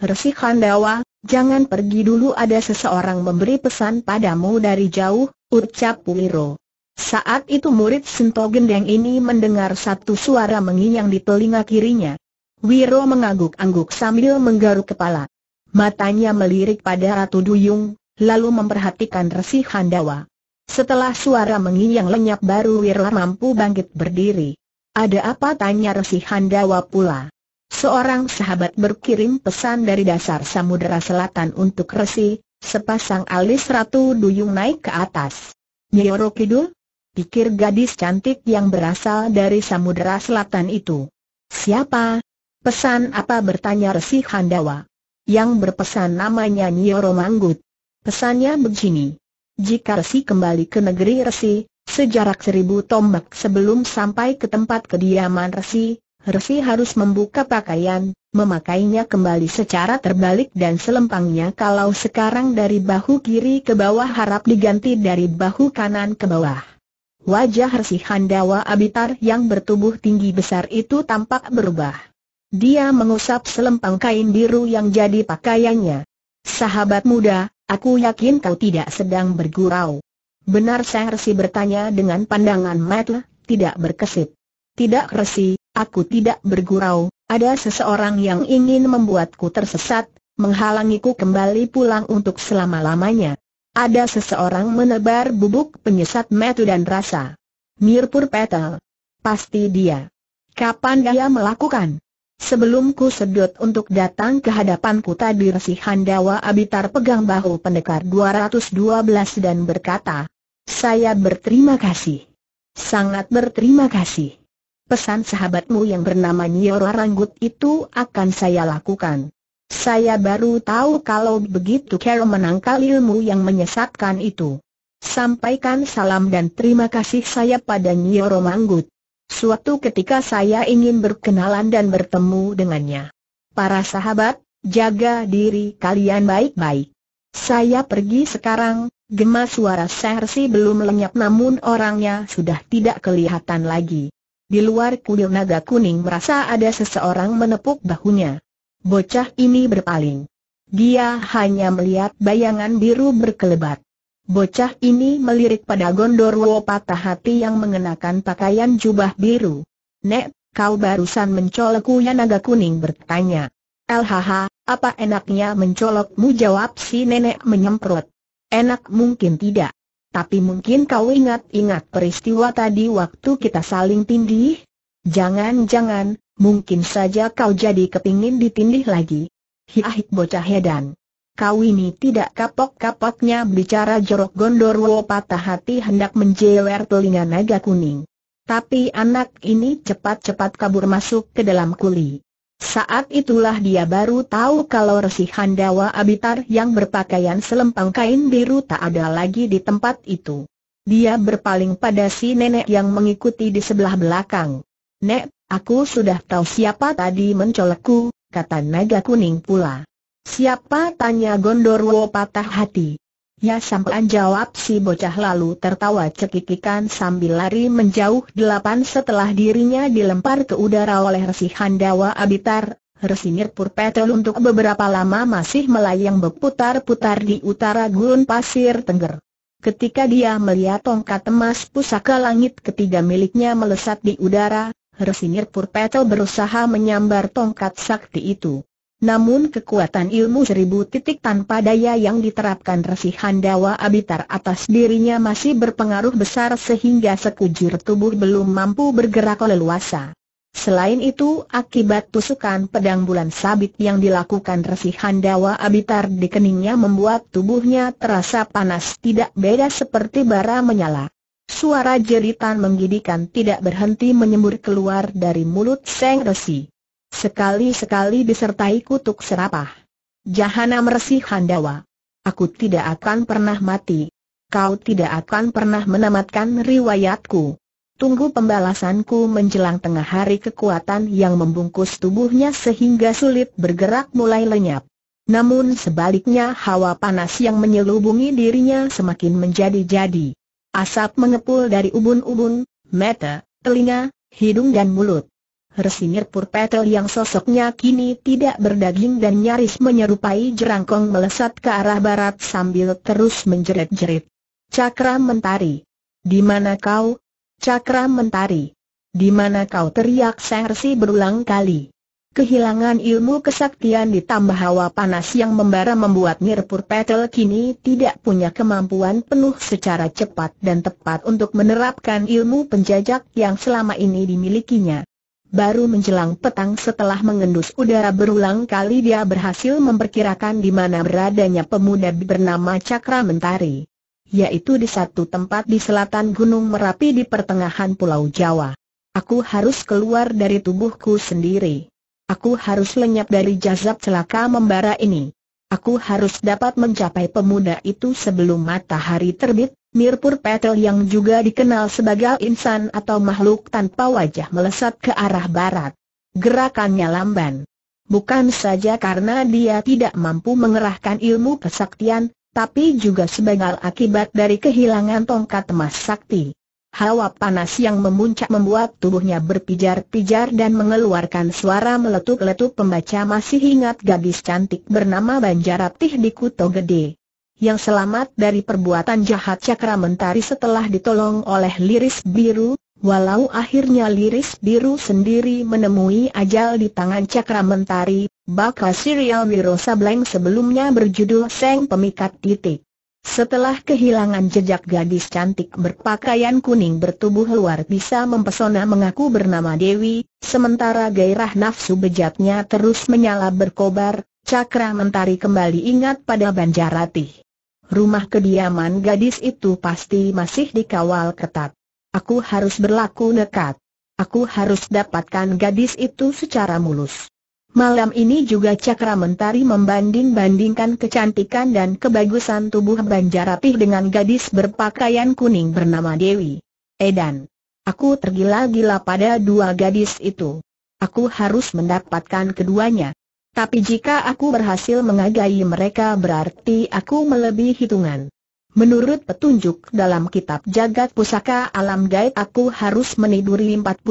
Resi Handawa, jangan pergi dulu ada seseorang memberi pesan padamu dari jauh, ucap Wiro. Saat itu murid Sento Gendeng ini mendengar satu suara menginyang di telinga kirinya. Wiro mengangguk-angguk sambil menggaruk kepala. Matanya melirik pada Ratu Duyung, lalu memperhatikan Resi Handawa. Setelah suara menginyang lenyap baru Wirla mampu bangkit berdiri. Ada apa tanya Resi Handawa pula? Seorang sahabat berkirim pesan dari dasar Samudera Selatan untuk Resi, sepasang alis Ratu Duyung naik ke atas. Nyoro Kidul? Pikir gadis cantik yang berasal dari Samudera Selatan itu. Siapa? Pesan apa bertanya Resi Handawa? Yang berpesan namanya Nyoro Manggut. Pesannya begini. Jika Resi kembali ke negeri Resi, sejarak seribu tombak sebelum sampai ke tempat kediaman Resi, Resi harus membuka pakaian, memakainya kembali secara terbalik dan selempangnya kalau sekarang dari bahu kiri ke bawah harap diganti dari bahu kanan ke bawah. Wajah Resi Handawa Abitar yang bertubuh tinggi besar itu tampak berubah. Dia mengusap selempang kain biru yang jadi pakaiannya. Sahabat muda, Aku yakin kau tidak sedang bergurau. Benar saya Resi bertanya dengan pandangan mata, tidak berkesip. Tidak Resi, aku tidak bergurau, ada seseorang yang ingin membuatku tersesat, menghalangiku kembali pulang untuk selama-lamanya. Ada seseorang menebar bubuk penyesat metu dan rasa. Mirpur Petal. Pasti dia. Kapan dia melakukan? Sebelum ku sedot untuk datang ke hadapanku tadi Resi Handawa Abitar pegang bahu pendekar 212 dan berkata, Saya berterima kasih. Sangat berterima kasih. Pesan sahabatmu yang bernama Nyora Ranggut itu akan saya lakukan. Saya baru tahu kalau begitu Carol menangkal ilmu yang menyesatkan itu. Sampaikan salam dan terima kasih saya pada Nyoro Manggut. Suatu ketika saya ingin berkenalan dan bertemu dengannya. Para sahabat, jaga diri kalian baik-baik. Saya pergi sekarang, gema suara Sehersi belum lenyap namun orangnya sudah tidak kelihatan lagi. Di luar kuil naga kuning merasa ada seseorang menepuk bahunya. Bocah ini berpaling. Dia hanya melihat bayangan biru berkelebat. Bocah ini melirik pada Gondorwo patah hati yang mengenakan pakaian jubah biru. Nek, kau barusan mencolokunya naga kuning bertanya. LHH, apa enaknya mencolokmu jawab si nenek menyemprot. Enak mungkin tidak. Tapi mungkin kau ingat-ingat peristiwa tadi waktu kita saling tindih? Jangan-jangan, mungkin saja kau jadi kepingin ditindih lagi. Hiahik bocah hedan. Kau ini tidak kapok-kapoknya bicara jorok Gondorwo patah hati hendak menjewer telinga naga kuning. Tapi anak ini cepat-cepat kabur masuk ke dalam kuli. Saat itulah dia baru tahu kalau Resi Handawa Abitar yang berpakaian selempang kain biru tak ada lagi di tempat itu. Dia berpaling pada si nenek yang mengikuti di sebelah belakang. Nek, aku sudah tahu siapa tadi mencolekku, kata naga kuning pula. Siapa tanya Gondorwo patah hati? Ya sampean jawab si bocah lalu tertawa cekikikan sambil lari menjauh delapan setelah dirinya dilempar ke udara oleh Resi Handawa Abitar, Resi Nirpur Petel untuk beberapa lama masih melayang berputar-putar di utara gurun pasir Tengger. Ketika dia melihat tongkat emas pusaka langit ketiga miliknya melesat di udara, Resi Nirpur Petel berusaha menyambar tongkat sakti itu. Namun kekuatan ilmu seribu titik tanpa daya yang diterapkan Resi Handawa Abitar atas dirinya masih berpengaruh besar sehingga sekujur tubuh belum mampu bergerak leluasa. Selain itu, akibat tusukan pedang bulan sabit yang dilakukan Resi Handawa Abitar di keningnya membuat tubuhnya terasa panas tidak beda seperti bara menyala. Suara jeritan menggidikan tidak berhenti menyembur keluar dari mulut Seng Resi. Sekali-sekali disertai kutuk serapah. Jahana mersih Handawa. Aku tidak akan pernah mati. Kau tidak akan pernah menamatkan riwayatku. Tunggu pembalasanku menjelang tengah hari kekuatan yang membungkus tubuhnya sehingga sulit bergerak mulai lenyap. Namun sebaliknya hawa panas yang menyelubungi dirinya semakin menjadi-jadi. Asap mengepul dari ubun-ubun, mata, telinga, hidung dan mulut. Resinir Purpetel yang sosoknya kini tidak berdaging dan nyaris menyerupai jerangkong melesat ke arah barat sambil terus menjerit-jerit. Cakra Mentari. Di mana kau? Cakra Mentari. Di mana kau teriak Resi berulang kali. Kehilangan ilmu kesaktian ditambah hawa panas yang membara membuat Nirpur Petel kini tidak punya kemampuan penuh secara cepat dan tepat untuk menerapkan ilmu penjajak yang selama ini dimilikinya. Baru menjelang petang setelah mengendus udara berulang kali dia berhasil memperkirakan di mana beradanya pemuda bernama Cakra Mentari. Yaitu di satu tempat di selatan Gunung Merapi di pertengahan Pulau Jawa. Aku harus keluar dari tubuhku sendiri. Aku harus lenyap dari jazab celaka membara ini. Aku harus dapat mencapai pemuda itu sebelum matahari terbit, Mirpur Petel yang juga dikenal sebagai insan atau makhluk tanpa wajah melesat ke arah barat. Gerakannya lamban. Bukan saja karena dia tidak mampu mengerahkan ilmu kesaktian, tapi juga sebagai akibat dari kehilangan tongkat emas sakti. Hawa panas yang memuncak membuat tubuhnya berpijar-pijar dan mengeluarkan suara meletup-letup pembaca masih ingat gadis cantik bernama Banjaratih di Kuto Gede. Yang selamat dari perbuatan jahat cakra mentari setelah ditolong oleh liris biru, walau akhirnya liris biru sendiri menemui ajal di tangan cakra mentari, bakal serial Wiro Sableng sebelumnya berjudul Seng Pemikat Titik. Setelah kehilangan jejak gadis cantik berpakaian kuning bertubuh luar bisa mempesona mengaku bernama Dewi, sementara gairah nafsu bejatnya terus menyala berkobar, Cakra mentari kembali ingat pada Banjarati. Rumah kediaman gadis itu pasti masih dikawal ketat. Aku harus berlaku nekat. Aku harus dapatkan gadis itu secara mulus. Malam ini juga Cakra Mentari membanding-bandingkan kecantikan dan kebagusan tubuh Banjarapih dengan gadis berpakaian kuning bernama Dewi. Edan. Aku tergila-gila pada dua gadis itu. Aku harus mendapatkan keduanya. Tapi jika aku berhasil mengagai mereka berarti aku melebihi hitungan. Menurut petunjuk dalam kitab jagat pusaka alam gaib aku harus meniduri 41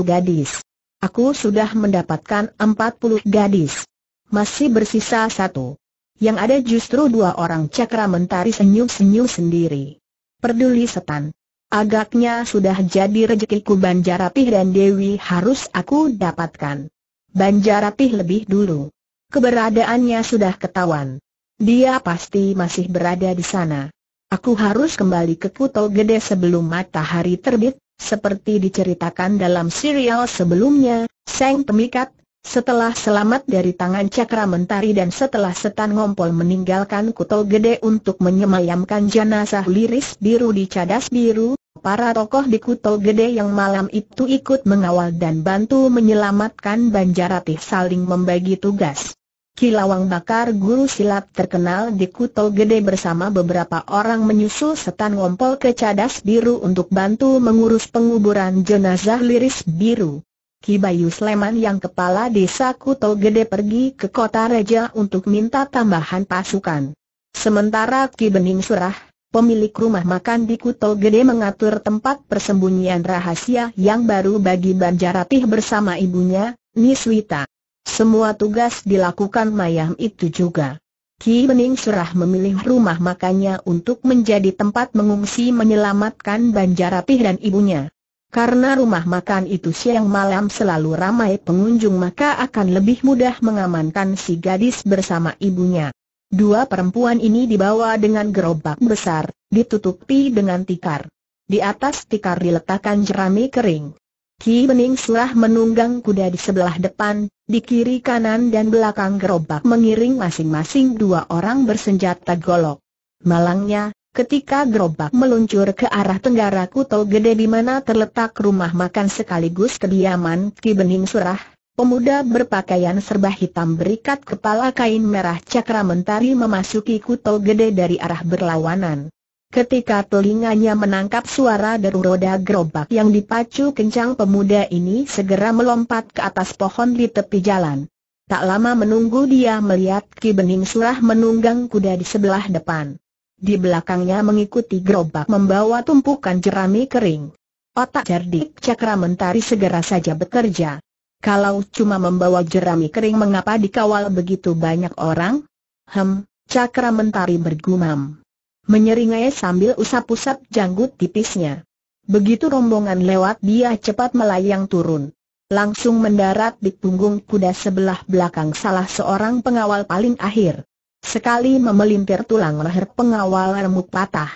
gadis. Aku sudah mendapatkan 40 gadis. Masih bersisa satu. Yang ada justru dua orang cakra mentari senyum-senyum sendiri. Perduli setan. Agaknya sudah jadi rezekiku Banjarapih dan Dewi harus aku dapatkan. Banjarapih lebih dulu. Keberadaannya sudah ketahuan. Dia pasti masih berada di sana. Aku harus kembali ke Kuto Gede sebelum matahari terbit, seperti diceritakan dalam serial sebelumnya, Seng Pemikat, setelah selamat dari tangan Cakra Mentari dan setelah Setan Ngompol meninggalkan Kutol Gede untuk menyemayamkan jenazah liris biru di Cadas Biru, para tokoh di Kutol Gede yang malam itu ikut mengawal dan bantu menyelamatkan Banjaratih saling membagi tugas. Kilawang Bakar guru silat terkenal di Kuto Gede bersama beberapa orang menyusul setan ngompol ke Cadas Biru untuk bantu mengurus penguburan jenazah Liris Biru. Ki Bayu Sleman yang kepala desa Kuto Gede pergi ke kota Reja untuk minta tambahan pasukan. Sementara Ki Bening Surah, pemilik rumah makan di Kuto Gede mengatur tempat persembunyian rahasia yang baru bagi Banjaratih bersama ibunya, Niswita. Semua tugas dilakukan mayam itu juga. Ki Bening Surah memilih rumah makannya untuk menjadi tempat mengungsi menyelamatkan Banjarapih dan ibunya. Karena rumah makan itu siang malam selalu ramai pengunjung maka akan lebih mudah mengamankan si gadis bersama ibunya. Dua perempuan ini dibawa dengan gerobak besar, ditutupi dengan tikar. Di atas tikar diletakkan jerami kering. Ki Bening selah menunggang kuda di sebelah depan, di kiri kanan dan belakang gerobak mengiring masing-masing dua orang bersenjata golok. Malangnya, ketika gerobak meluncur ke arah tenggara Kuto Gede di mana terletak rumah makan sekaligus kediaman Ki Bening Surah, pemuda berpakaian serba hitam berikat kepala kain merah cakra mentari memasuki Kuto Gede dari arah berlawanan. Ketika telinganya menangkap suara deru roda gerobak yang dipacu kencang pemuda ini segera melompat ke atas pohon di tepi jalan. Tak lama menunggu dia melihat Ki Bening Surah menunggang kuda di sebelah depan. Di belakangnya mengikuti gerobak membawa tumpukan jerami kering. Otak cerdik cakra mentari segera saja bekerja. Kalau cuma membawa jerami kering mengapa dikawal begitu banyak orang? Hem, cakra mentari bergumam menyeringai sambil usap-usap janggut tipisnya. Begitu rombongan lewat dia cepat melayang turun. Langsung mendarat di punggung kuda sebelah belakang salah seorang pengawal paling akhir. Sekali memelintir tulang leher pengawal remuk patah.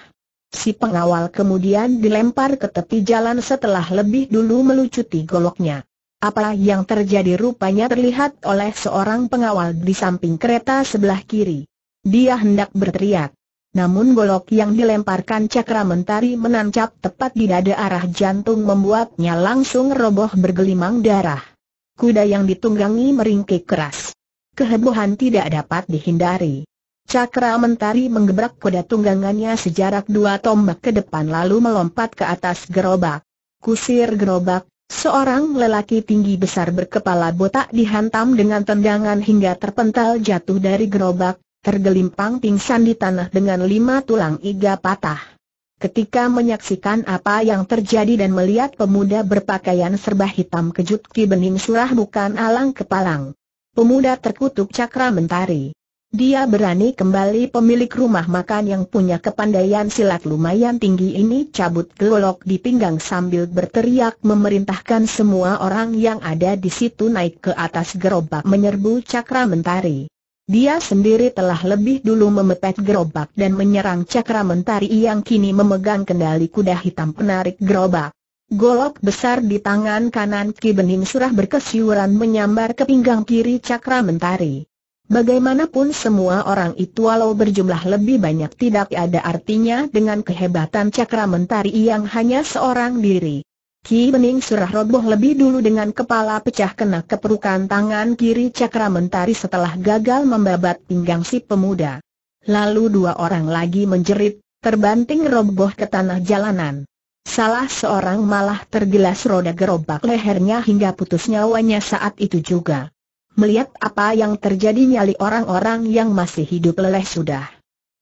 Si pengawal kemudian dilempar ke tepi jalan setelah lebih dulu melucuti goloknya. Apa yang terjadi rupanya terlihat oleh seorang pengawal di samping kereta sebelah kiri. Dia hendak berteriak. Namun golok yang dilemparkan cakra mentari menancap tepat di dada arah jantung membuatnya langsung roboh bergelimang darah. Kuda yang ditunggangi meringkik keras. Kehebohan tidak dapat dihindari. Cakra mentari menggebrak kuda tunggangannya sejarak dua tombak ke depan lalu melompat ke atas gerobak. Kusir gerobak, seorang lelaki tinggi besar berkepala botak dihantam dengan tendangan hingga terpental jatuh dari gerobak, tergelimpang pingsan di tanah dengan lima tulang iga patah. Ketika menyaksikan apa yang terjadi dan melihat pemuda berpakaian serba hitam kejut Ki Bening Surah bukan alang kepalang. Pemuda terkutuk cakra mentari. Dia berani kembali pemilik rumah makan yang punya kepandaian silat lumayan tinggi ini cabut gelolok di pinggang sambil berteriak memerintahkan semua orang yang ada di situ naik ke atas gerobak menyerbu cakra mentari. Dia sendiri telah lebih dulu memepet gerobak dan menyerang cakra mentari yang kini memegang kendali kuda hitam penarik gerobak. Golok besar di tangan kanan Ki Bening Surah berkesiuran menyambar ke pinggang kiri cakra mentari. Bagaimanapun semua orang itu walau berjumlah lebih banyak tidak ada artinya dengan kehebatan cakra mentari yang hanya seorang diri. Ki Bening Surah roboh lebih dulu dengan kepala pecah kena keperukan tangan kiri cakra mentari setelah gagal membabat pinggang si pemuda. Lalu dua orang lagi menjerit, terbanting roboh ke tanah jalanan. Salah seorang malah tergelas roda gerobak lehernya hingga putus nyawanya saat itu juga. Melihat apa yang terjadi nyali orang-orang yang masih hidup leleh sudah.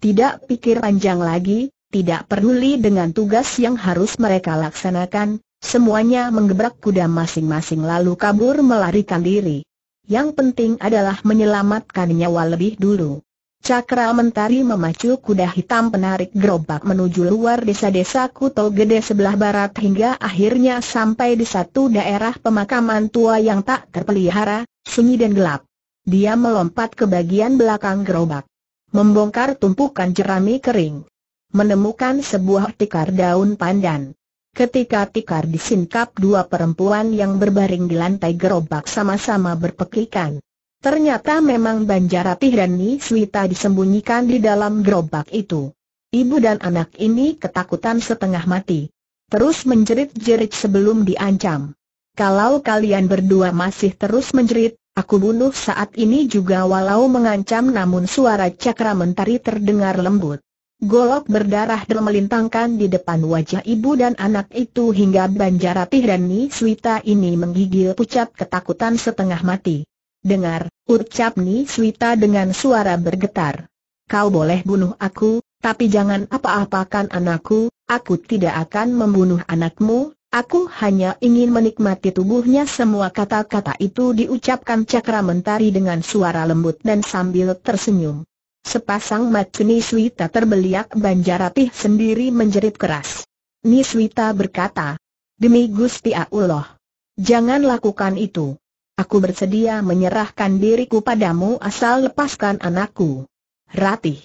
Tidak pikir panjang lagi, tidak peduli dengan tugas yang harus mereka laksanakan, Semuanya menggebrak kuda masing-masing lalu kabur melarikan diri. Yang penting adalah menyelamatkan nyawa lebih dulu. Cakra Mentari memacu kuda hitam penarik gerobak menuju luar desa-desa Kuto Gede sebelah barat hingga akhirnya sampai di satu daerah pemakaman tua yang tak terpelihara, sunyi dan gelap. Dia melompat ke bagian belakang gerobak. Membongkar tumpukan jerami kering. Menemukan sebuah tikar daun pandan. Ketika tikar disingkap dua perempuan yang berbaring di lantai gerobak sama-sama berpekikan. Ternyata memang Banjaratih dan Niswita disembunyikan di dalam gerobak itu. Ibu dan anak ini ketakutan setengah mati. Terus menjerit-jerit sebelum diancam. Kalau kalian berdua masih terus menjerit, aku bunuh saat ini juga walau mengancam namun suara cakra mentari terdengar lembut. Golok berdarah dan melintangkan di depan wajah ibu dan anak itu hingga Banjara dan Ni Swita ini menggigil pucat ketakutan setengah mati. Dengar, ucap Ni Swita dengan suara bergetar. Kau boleh bunuh aku, tapi jangan apa-apakan anakku, aku tidak akan membunuh anakmu, aku hanya ingin menikmati tubuhnya semua kata-kata itu diucapkan Cakra Mentari dengan suara lembut dan sambil tersenyum. Sepasang mata Niswita terbeliak Banjaratih sendiri menjerit keras. Niswita berkata, Demi Gusti Allah, jangan lakukan itu. Aku bersedia menyerahkan diriku padamu asal lepaskan anakku. Ratih.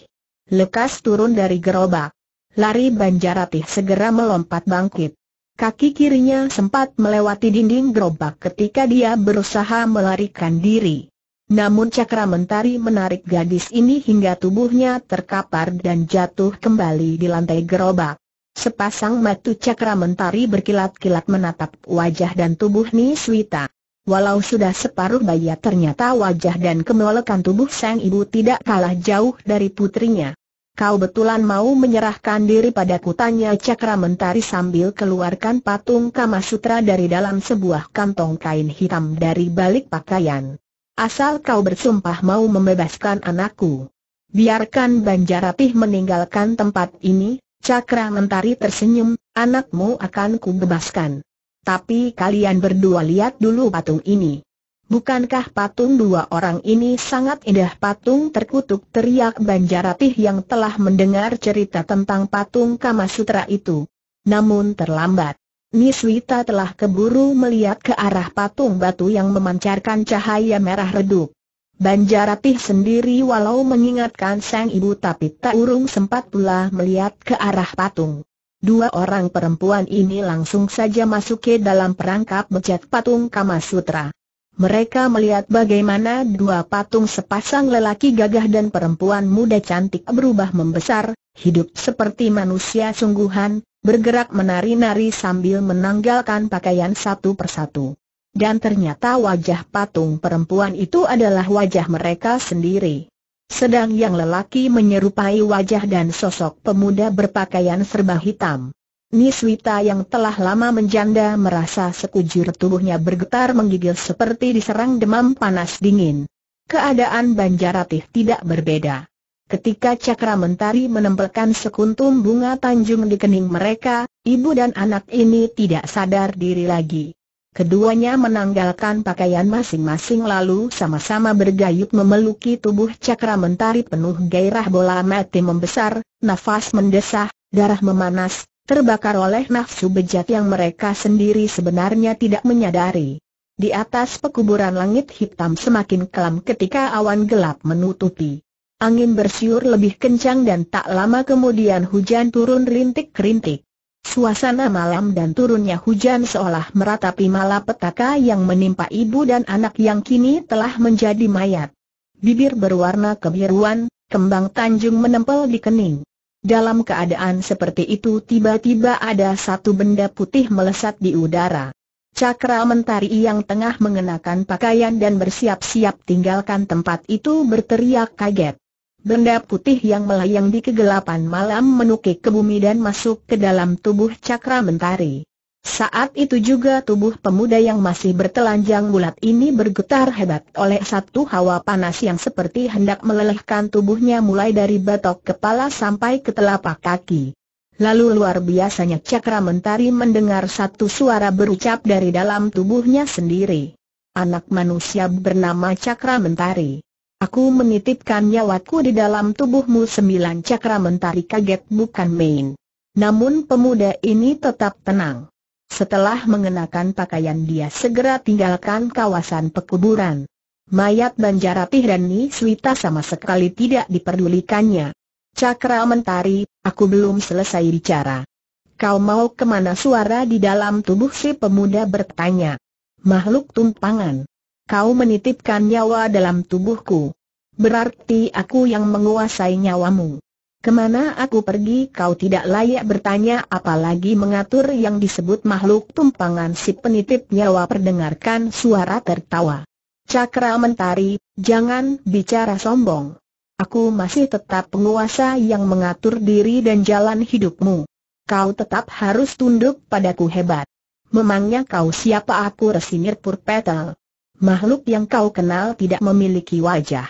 Lekas turun dari gerobak. Lari Banjaratih segera melompat bangkit. Kaki kirinya sempat melewati dinding gerobak ketika dia berusaha melarikan diri. Namun cakra mentari menarik gadis ini hingga tubuhnya terkapar dan jatuh kembali di lantai gerobak. Sepasang mata cakra mentari berkilat-kilat menatap wajah dan tubuh Niswita. Walau sudah separuh baya ternyata wajah dan kemolekan tubuh sang ibu tidak kalah jauh dari putrinya. Kau betulan mau menyerahkan diri pada kutanya cakra mentari sambil keluarkan patung Kama Sutra dari dalam sebuah kantong kain hitam dari balik pakaian. Asal kau bersumpah mau membebaskan anakku. Biarkan Banjarapih meninggalkan tempat ini, Cakra Mentari tersenyum, anakmu akan kubebaskan. Tapi kalian berdua lihat dulu patung ini. Bukankah patung dua orang ini sangat indah patung terkutuk teriak Banjarapih yang telah mendengar cerita tentang patung kamasutra itu. Namun terlambat. Niswita telah keburu melihat ke arah patung batu yang memancarkan cahaya merah redup. Banjaratih sendiri walau mengingatkan sang ibu tapi tak urung sempat pula melihat ke arah patung. Dua orang perempuan ini langsung saja masuk ke dalam perangkap bejat patung Kama Sutra. Mereka melihat bagaimana dua patung sepasang lelaki gagah dan perempuan muda cantik berubah membesar, Hidup seperti manusia sungguhan, bergerak menari-nari sambil menanggalkan pakaian satu persatu. Dan ternyata wajah patung perempuan itu adalah wajah mereka sendiri. Sedang yang lelaki menyerupai wajah dan sosok pemuda berpakaian serba hitam. Niswita yang telah lama menjanda merasa sekujur tubuhnya bergetar menggigil seperti diserang demam panas dingin. Keadaan Banjaratih tidak berbeda. Ketika cakra mentari menempelkan sekuntum bunga tanjung di kening mereka, ibu dan anak ini tidak sadar diri lagi. Keduanya menanggalkan pakaian masing-masing lalu sama-sama bergayut memeluki tubuh cakra mentari penuh gairah bola mati membesar, nafas mendesah, darah memanas, terbakar oleh nafsu bejat yang mereka sendiri sebenarnya tidak menyadari. Di atas pekuburan langit hitam semakin kelam ketika awan gelap menutupi. Angin bersiul lebih kencang dan tak lama kemudian hujan turun rintik-rintik. Suasana malam dan turunnya hujan seolah meratapi malapetaka yang menimpa ibu dan anak yang kini telah menjadi mayat. Bibir berwarna kebiruan, kembang tanjung menempel di kening. Dalam keadaan seperti itu tiba-tiba ada satu benda putih melesat di udara. Cakra mentari yang tengah mengenakan pakaian dan bersiap-siap tinggalkan tempat itu berteriak kaget. Benda putih yang melayang di kegelapan malam menukik ke bumi dan masuk ke dalam tubuh cakra mentari. Saat itu juga tubuh pemuda yang masih bertelanjang bulat ini bergetar hebat oleh satu hawa panas yang seperti hendak melelehkan tubuhnya mulai dari batok kepala sampai ke telapak kaki. Lalu luar biasanya cakra mentari mendengar satu suara berucap dari dalam tubuhnya sendiri. Anak manusia bernama cakra mentari. Aku menitipkan nyawaku di dalam tubuhmu sembilan cakra mentari kaget bukan main. Namun pemuda ini tetap tenang. Setelah mengenakan pakaian dia segera tinggalkan kawasan pekuburan. Mayat Banjaratih dan Niswita sama sekali tidak diperdulikannya. Cakra Mentari, aku belum selesai bicara. Kau mau kemana suara di dalam tubuh si pemuda bertanya. Makhluk tumpangan. Kau menitipkan nyawa dalam tubuhku. Berarti aku yang menguasai nyawamu. Kemana aku pergi kau tidak layak bertanya apalagi mengatur yang disebut makhluk tumpangan si penitip nyawa perdengarkan suara tertawa. Cakra mentari, jangan bicara sombong. Aku masih tetap penguasa yang mengatur diri dan jalan hidupmu. Kau tetap harus tunduk padaku hebat. Memangnya kau siapa aku Resinir Purpetal? Makhluk yang kau kenal tidak memiliki wajah.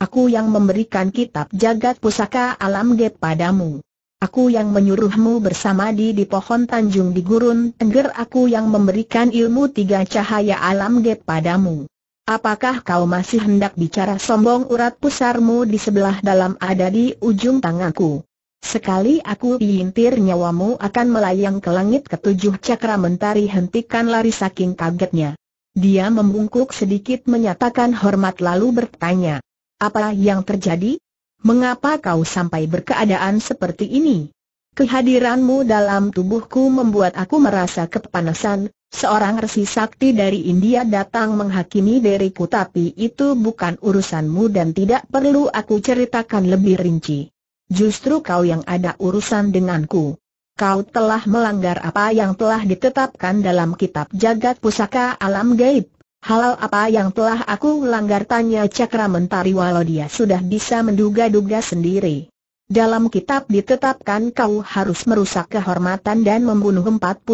Aku yang memberikan kitab jagat pusaka alam gap padamu. Aku yang menyuruhmu bersama di di pohon tanjung di gurun tengger aku yang memberikan ilmu tiga cahaya alam gap padamu. Apakah kau masih hendak bicara sombong urat pusarmu di sebelah dalam ada di ujung tanganku? Sekali aku diintir nyawamu akan melayang ke langit ketujuh cakra mentari hentikan lari saking kagetnya. Dia membungkuk sedikit menyatakan hormat lalu bertanya. Apa yang terjadi? Mengapa kau sampai berkeadaan seperti ini? Kehadiranmu dalam tubuhku membuat aku merasa kepanasan, seorang resi sakti dari India datang menghakimi diriku tapi itu bukan urusanmu dan tidak perlu aku ceritakan lebih rinci. Justru kau yang ada urusan denganku kau telah melanggar apa yang telah ditetapkan dalam kitab jagat pusaka alam gaib. Halal apa yang telah aku langgar tanya Cakra Mentari walau dia sudah bisa menduga-duga sendiri. Dalam kitab ditetapkan kau harus merusak kehormatan dan membunuh 41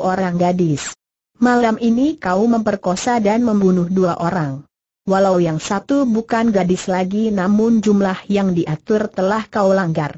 orang gadis. Malam ini kau memperkosa dan membunuh dua orang. Walau yang satu bukan gadis lagi namun jumlah yang diatur telah kau langgar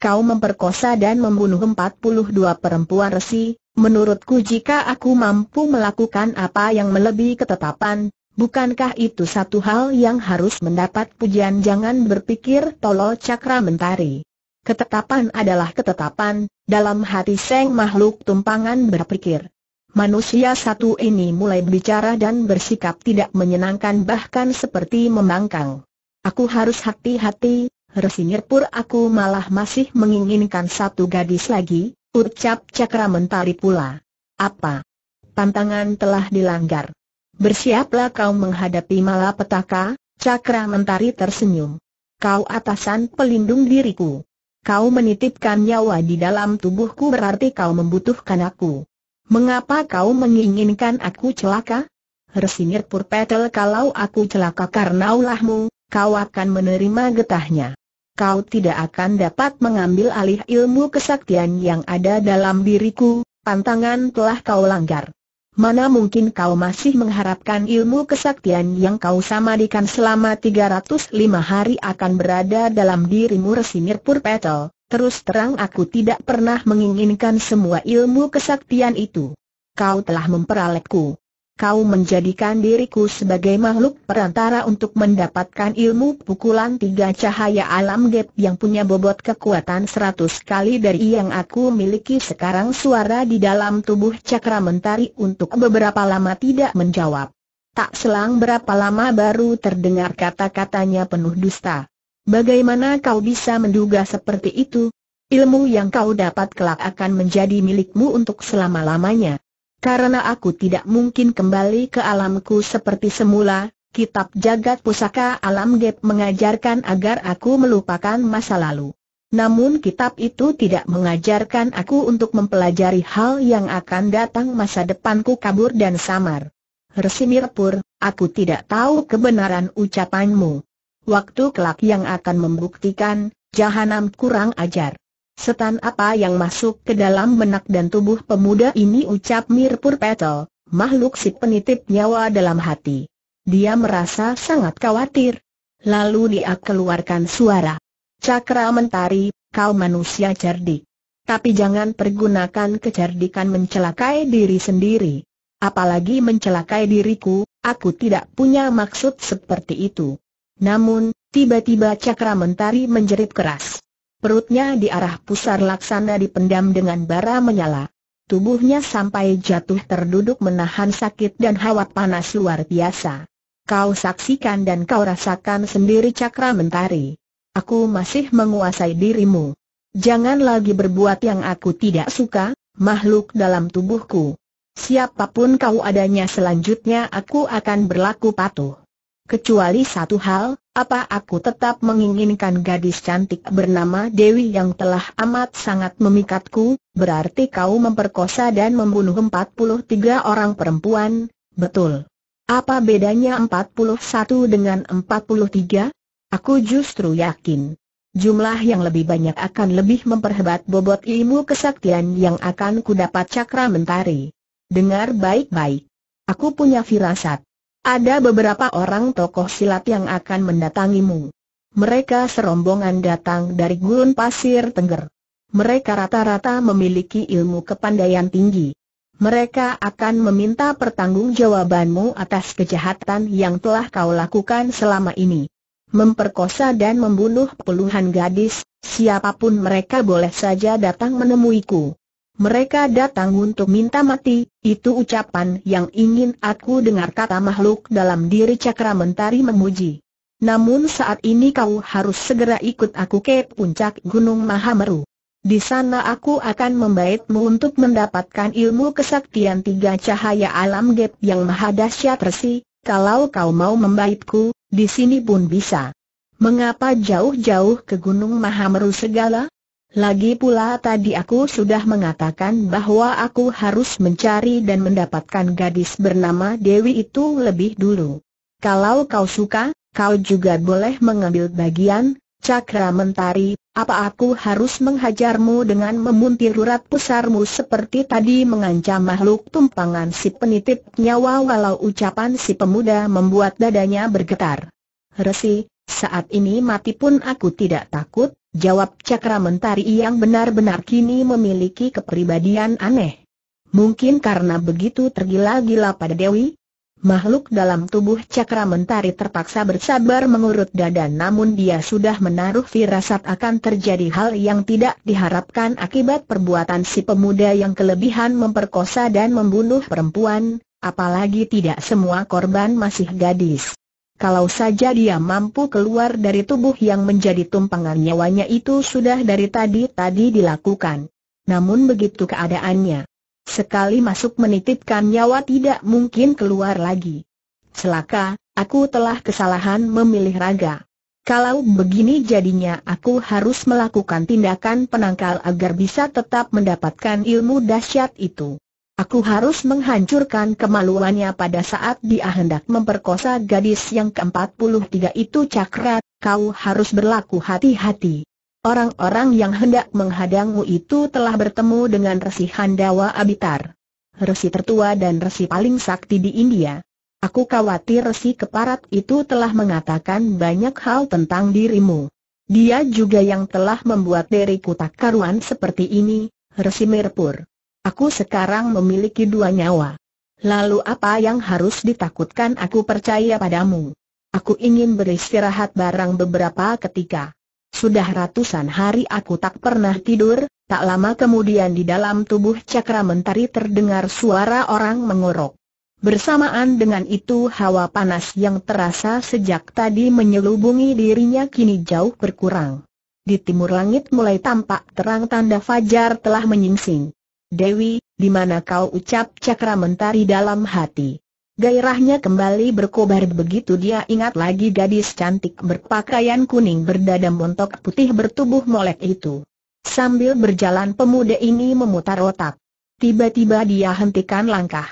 kau memperkosa dan membunuh 42 perempuan resi, menurutku jika aku mampu melakukan apa yang melebihi ketetapan, bukankah itu satu hal yang harus mendapat pujian jangan berpikir tolol cakra mentari. Ketetapan adalah ketetapan, dalam hati seng makhluk tumpangan berpikir. Manusia satu ini mulai berbicara dan bersikap tidak menyenangkan bahkan seperti membangkang. Aku harus hati-hati, Resinir pur aku malah masih menginginkan satu gadis lagi, ucap cakra mentari pula. Apa? Tantangan telah dilanggar. Bersiaplah kau menghadapi malapetaka, cakra mentari tersenyum. Kau atasan pelindung diriku. Kau menitipkan nyawa di dalam tubuhku berarti kau membutuhkan aku. Mengapa kau menginginkan aku celaka? Resinir pur petel kalau aku celaka karena ulahmu, kau akan menerima getahnya kau tidak akan dapat mengambil alih ilmu kesaktian yang ada dalam diriku, pantangan telah kau langgar. Mana mungkin kau masih mengharapkan ilmu kesaktian yang kau samadikan selama 305 hari akan berada dalam dirimu resimir Purpetel, terus terang aku tidak pernah menginginkan semua ilmu kesaktian itu. Kau telah memperalekku kau menjadikan diriku sebagai makhluk perantara untuk mendapatkan ilmu pukulan tiga cahaya alam gap yang punya bobot kekuatan seratus kali dari yang aku miliki sekarang suara di dalam tubuh cakra mentari untuk beberapa lama tidak menjawab. Tak selang berapa lama baru terdengar kata-katanya penuh dusta. Bagaimana kau bisa menduga seperti itu? Ilmu yang kau dapat kelak akan menjadi milikmu untuk selama-lamanya. Karena aku tidak mungkin kembali ke alamku seperti semula, kitab jagat pusaka alam gap mengajarkan agar aku melupakan masa lalu. Namun kitab itu tidak mengajarkan aku untuk mempelajari hal yang akan datang masa depanku kabur dan samar. Resimirpur, aku tidak tahu kebenaran ucapanmu. Waktu kelak yang akan membuktikan, jahanam kurang ajar. Setan apa yang masuk ke dalam benak dan tubuh pemuda ini ucap Mirpur Petel, makhluk si penitip nyawa dalam hati. Dia merasa sangat khawatir. Lalu dia keluarkan suara. Cakra mentari, kau manusia cerdik. Tapi jangan pergunakan kecerdikan mencelakai diri sendiri. Apalagi mencelakai diriku, aku tidak punya maksud seperti itu. Namun, tiba-tiba cakra mentari menjerit keras. Perutnya di arah pusar laksana dipendam dengan bara menyala. Tubuhnya sampai jatuh terduduk menahan sakit dan hawa panas luar biasa. Kau saksikan dan kau rasakan sendiri cakra mentari. Aku masih menguasai dirimu. Jangan lagi berbuat yang aku tidak suka, makhluk dalam tubuhku. Siapapun kau adanya selanjutnya aku akan berlaku patuh. Kecuali satu hal, apa aku tetap menginginkan gadis cantik bernama Dewi yang telah amat sangat memikatku, berarti kau memperkosa dan membunuh 43 orang perempuan, betul. Apa bedanya 41 dengan 43? Aku justru yakin. Jumlah yang lebih banyak akan lebih memperhebat bobot ilmu kesaktian yang akan kudapat cakra mentari. Dengar baik-baik. Aku punya firasat. Ada beberapa orang tokoh silat yang akan mendatangimu. Mereka serombongan datang dari gurun pasir Tengger. Mereka rata-rata memiliki ilmu kepandaian tinggi. Mereka akan meminta pertanggungjawabanmu atas kejahatan yang telah kau lakukan selama ini. Memperkosa dan membunuh puluhan gadis, siapapun mereka boleh saja datang menemuiku mereka datang untuk minta mati, itu ucapan yang ingin aku dengar kata makhluk dalam diri cakra mentari memuji. Namun saat ini kau harus segera ikut aku ke puncak Gunung Mahameru. Di sana aku akan membaitmu untuk mendapatkan ilmu kesaktian tiga cahaya alam gap yang maha dahsyat resi, kalau kau mau membaitku, di sini pun bisa. Mengapa jauh-jauh ke Gunung Mahameru segala? Lagi pula tadi aku sudah mengatakan bahwa aku harus mencari dan mendapatkan gadis bernama Dewi itu lebih dulu. Kalau kau suka, kau juga boleh mengambil bagian, Cakra Mentari, apa aku harus menghajarmu dengan memuntir urat pusarmu seperti tadi mengancam makhluk tumpangan si penitip nyawa walau ucapan si pemuda membuat dadanya bergetar. Resi, saat ini mati pun aku tidak takut, Jawab Cakra Mentari yang benar-benar kini memiliki kepribadian aneh. Mungkin karena begitu tergila-gila pada Dewi, makhluk dalam tubuh Cakra Mentari terpaksa bersabar mengurut dada namun dia sudah menaruh firasat akan terjadi hal yang tidak diharapkan akibat perbuatan si pemuda yang kelebihan memperkosa dan membunuh perempuan, apalagi tidak semua korban masih gadis. Kalau saja dia mampu keluar dari tubuh yang menjadi tumpangan nyawanya itu sudah dari tadi-tadi dilakukan. Namun begitu keadaannya. Sekali masuk menitipkan nyawa tidak mungkin keluar lagi. Celaka, aku telah kesalahan memilih raga. Kalau begini jadinya aku harus melakukan tindakan penangkal agar bisa tetap mendapatkan ilmu dahsyat itu. Aku harus menghancurkan kemaluannya pada saat dia hendak memperkosa gadis yang ke-43 itu cakrat, kau harus berlaku hati-hati. Orang-orang yang hendak menghadangmu itu telah bertemu dengan Resi Handawa Abitar. Resi tertua dan Resi paling sakti di India. Aku khawatir Resi Keparat itu telah mengatakan banyak hal tentang dirimu. Dia juga yang telah membuat diriku tak karuan seperti ini, Resi Mirpur. Aku sekarang memiliki dua nyawa. Lalu apa yang harus ditakutkan aku percaya padamu. Aku ingin beristirahat barang beberapa ketika. Sudah ratusan hari aku tak pernah tidur, tak lama kemudian di dalam tubuh cakra mentari terdengar suara orang mengorok. Bersamaan dengan itu hawa panas yang terasa sejak tadi menyelubungi dirinya kini jauh berkurang. Di timur langit mulai tampak terang tanda fajar telah menyingsing. Dewi, di mana kau ucap cakra mentari dalam hati? Gairahnya kembali berkobar begitu dia ingat lagi gadis cantik berpakaian kuning berdada montok putih bertubuh molek itu. Sambil berjalan pemuda ini memutar otak. Tiba-tiba dia hentikan langkah.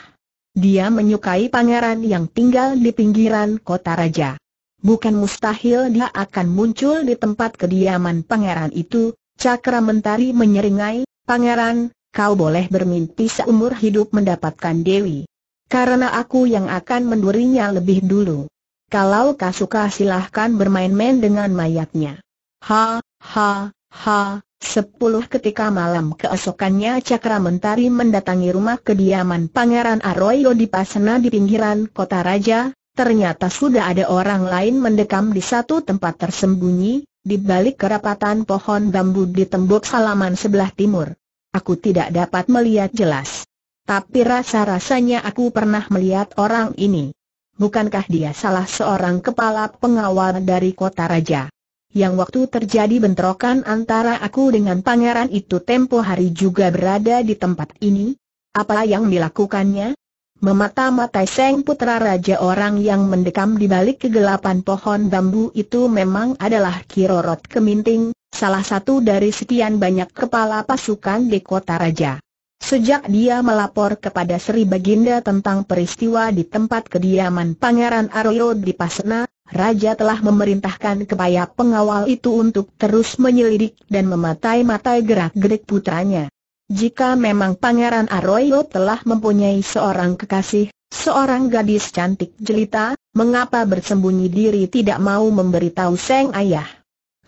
Dia menyukai pangeran yang tinggal di pinggiran kota raja. Bukan mustahil dia akan muncul di tempat kediaman pangeran itu, cakra mentari menyeringai, pangeran, kau boleh bermimpi seumur hidup mendapatkan Dewi. Karena aku yang akan mendurinya lebih dulu. Kalau kau suka silahkan bermain-main dengan mayatnya. Ha, ha, ha, sepuluh ketika malam keesokannya Cakra Mentari mendatangi rumah kediaman Pangeran Arroyo di Pasena di pinggiran kota Raja, ternyata sudah ada orang lain mendekam di satu tempat tersembunyi, di balik kerapatan pohon bambu di tembok salaman sebelah timur aku tidak dapat melihat jelas. Tapi rasa-rasanya aku pernah melihat orang ini. Bukankah dia salah seorang kepala pengawal dari kota raja? Yang waktu terjadi bentrokan antara aku dengan pangeran itu tempo hari juga berada di tempat ini? Apa yang dilakukannya? Memata-matai Seng Putra Raja orang yang mendekam di balik kegelapan pohon bambu itu memang adalah Kirorot Keminting, salah satu dari sekian banyak kepala pasukan di kota raja. Sejak dia melapor kepada Sri Baginda tentang peristiwa di tempat kediaman Pangeran Arroyo di Pasena, Raja telah memerintahkan kebaya pengawal itu untuk terus menyelidik dan mematai-matai gerak-gerik putranya. Jika memang Pangeran Arroyo telah mempunyai seorang kekasih, seorang gadis cantik jelita, mengapa bersembunyi diri tidak mau memberitahu Seng Ayah?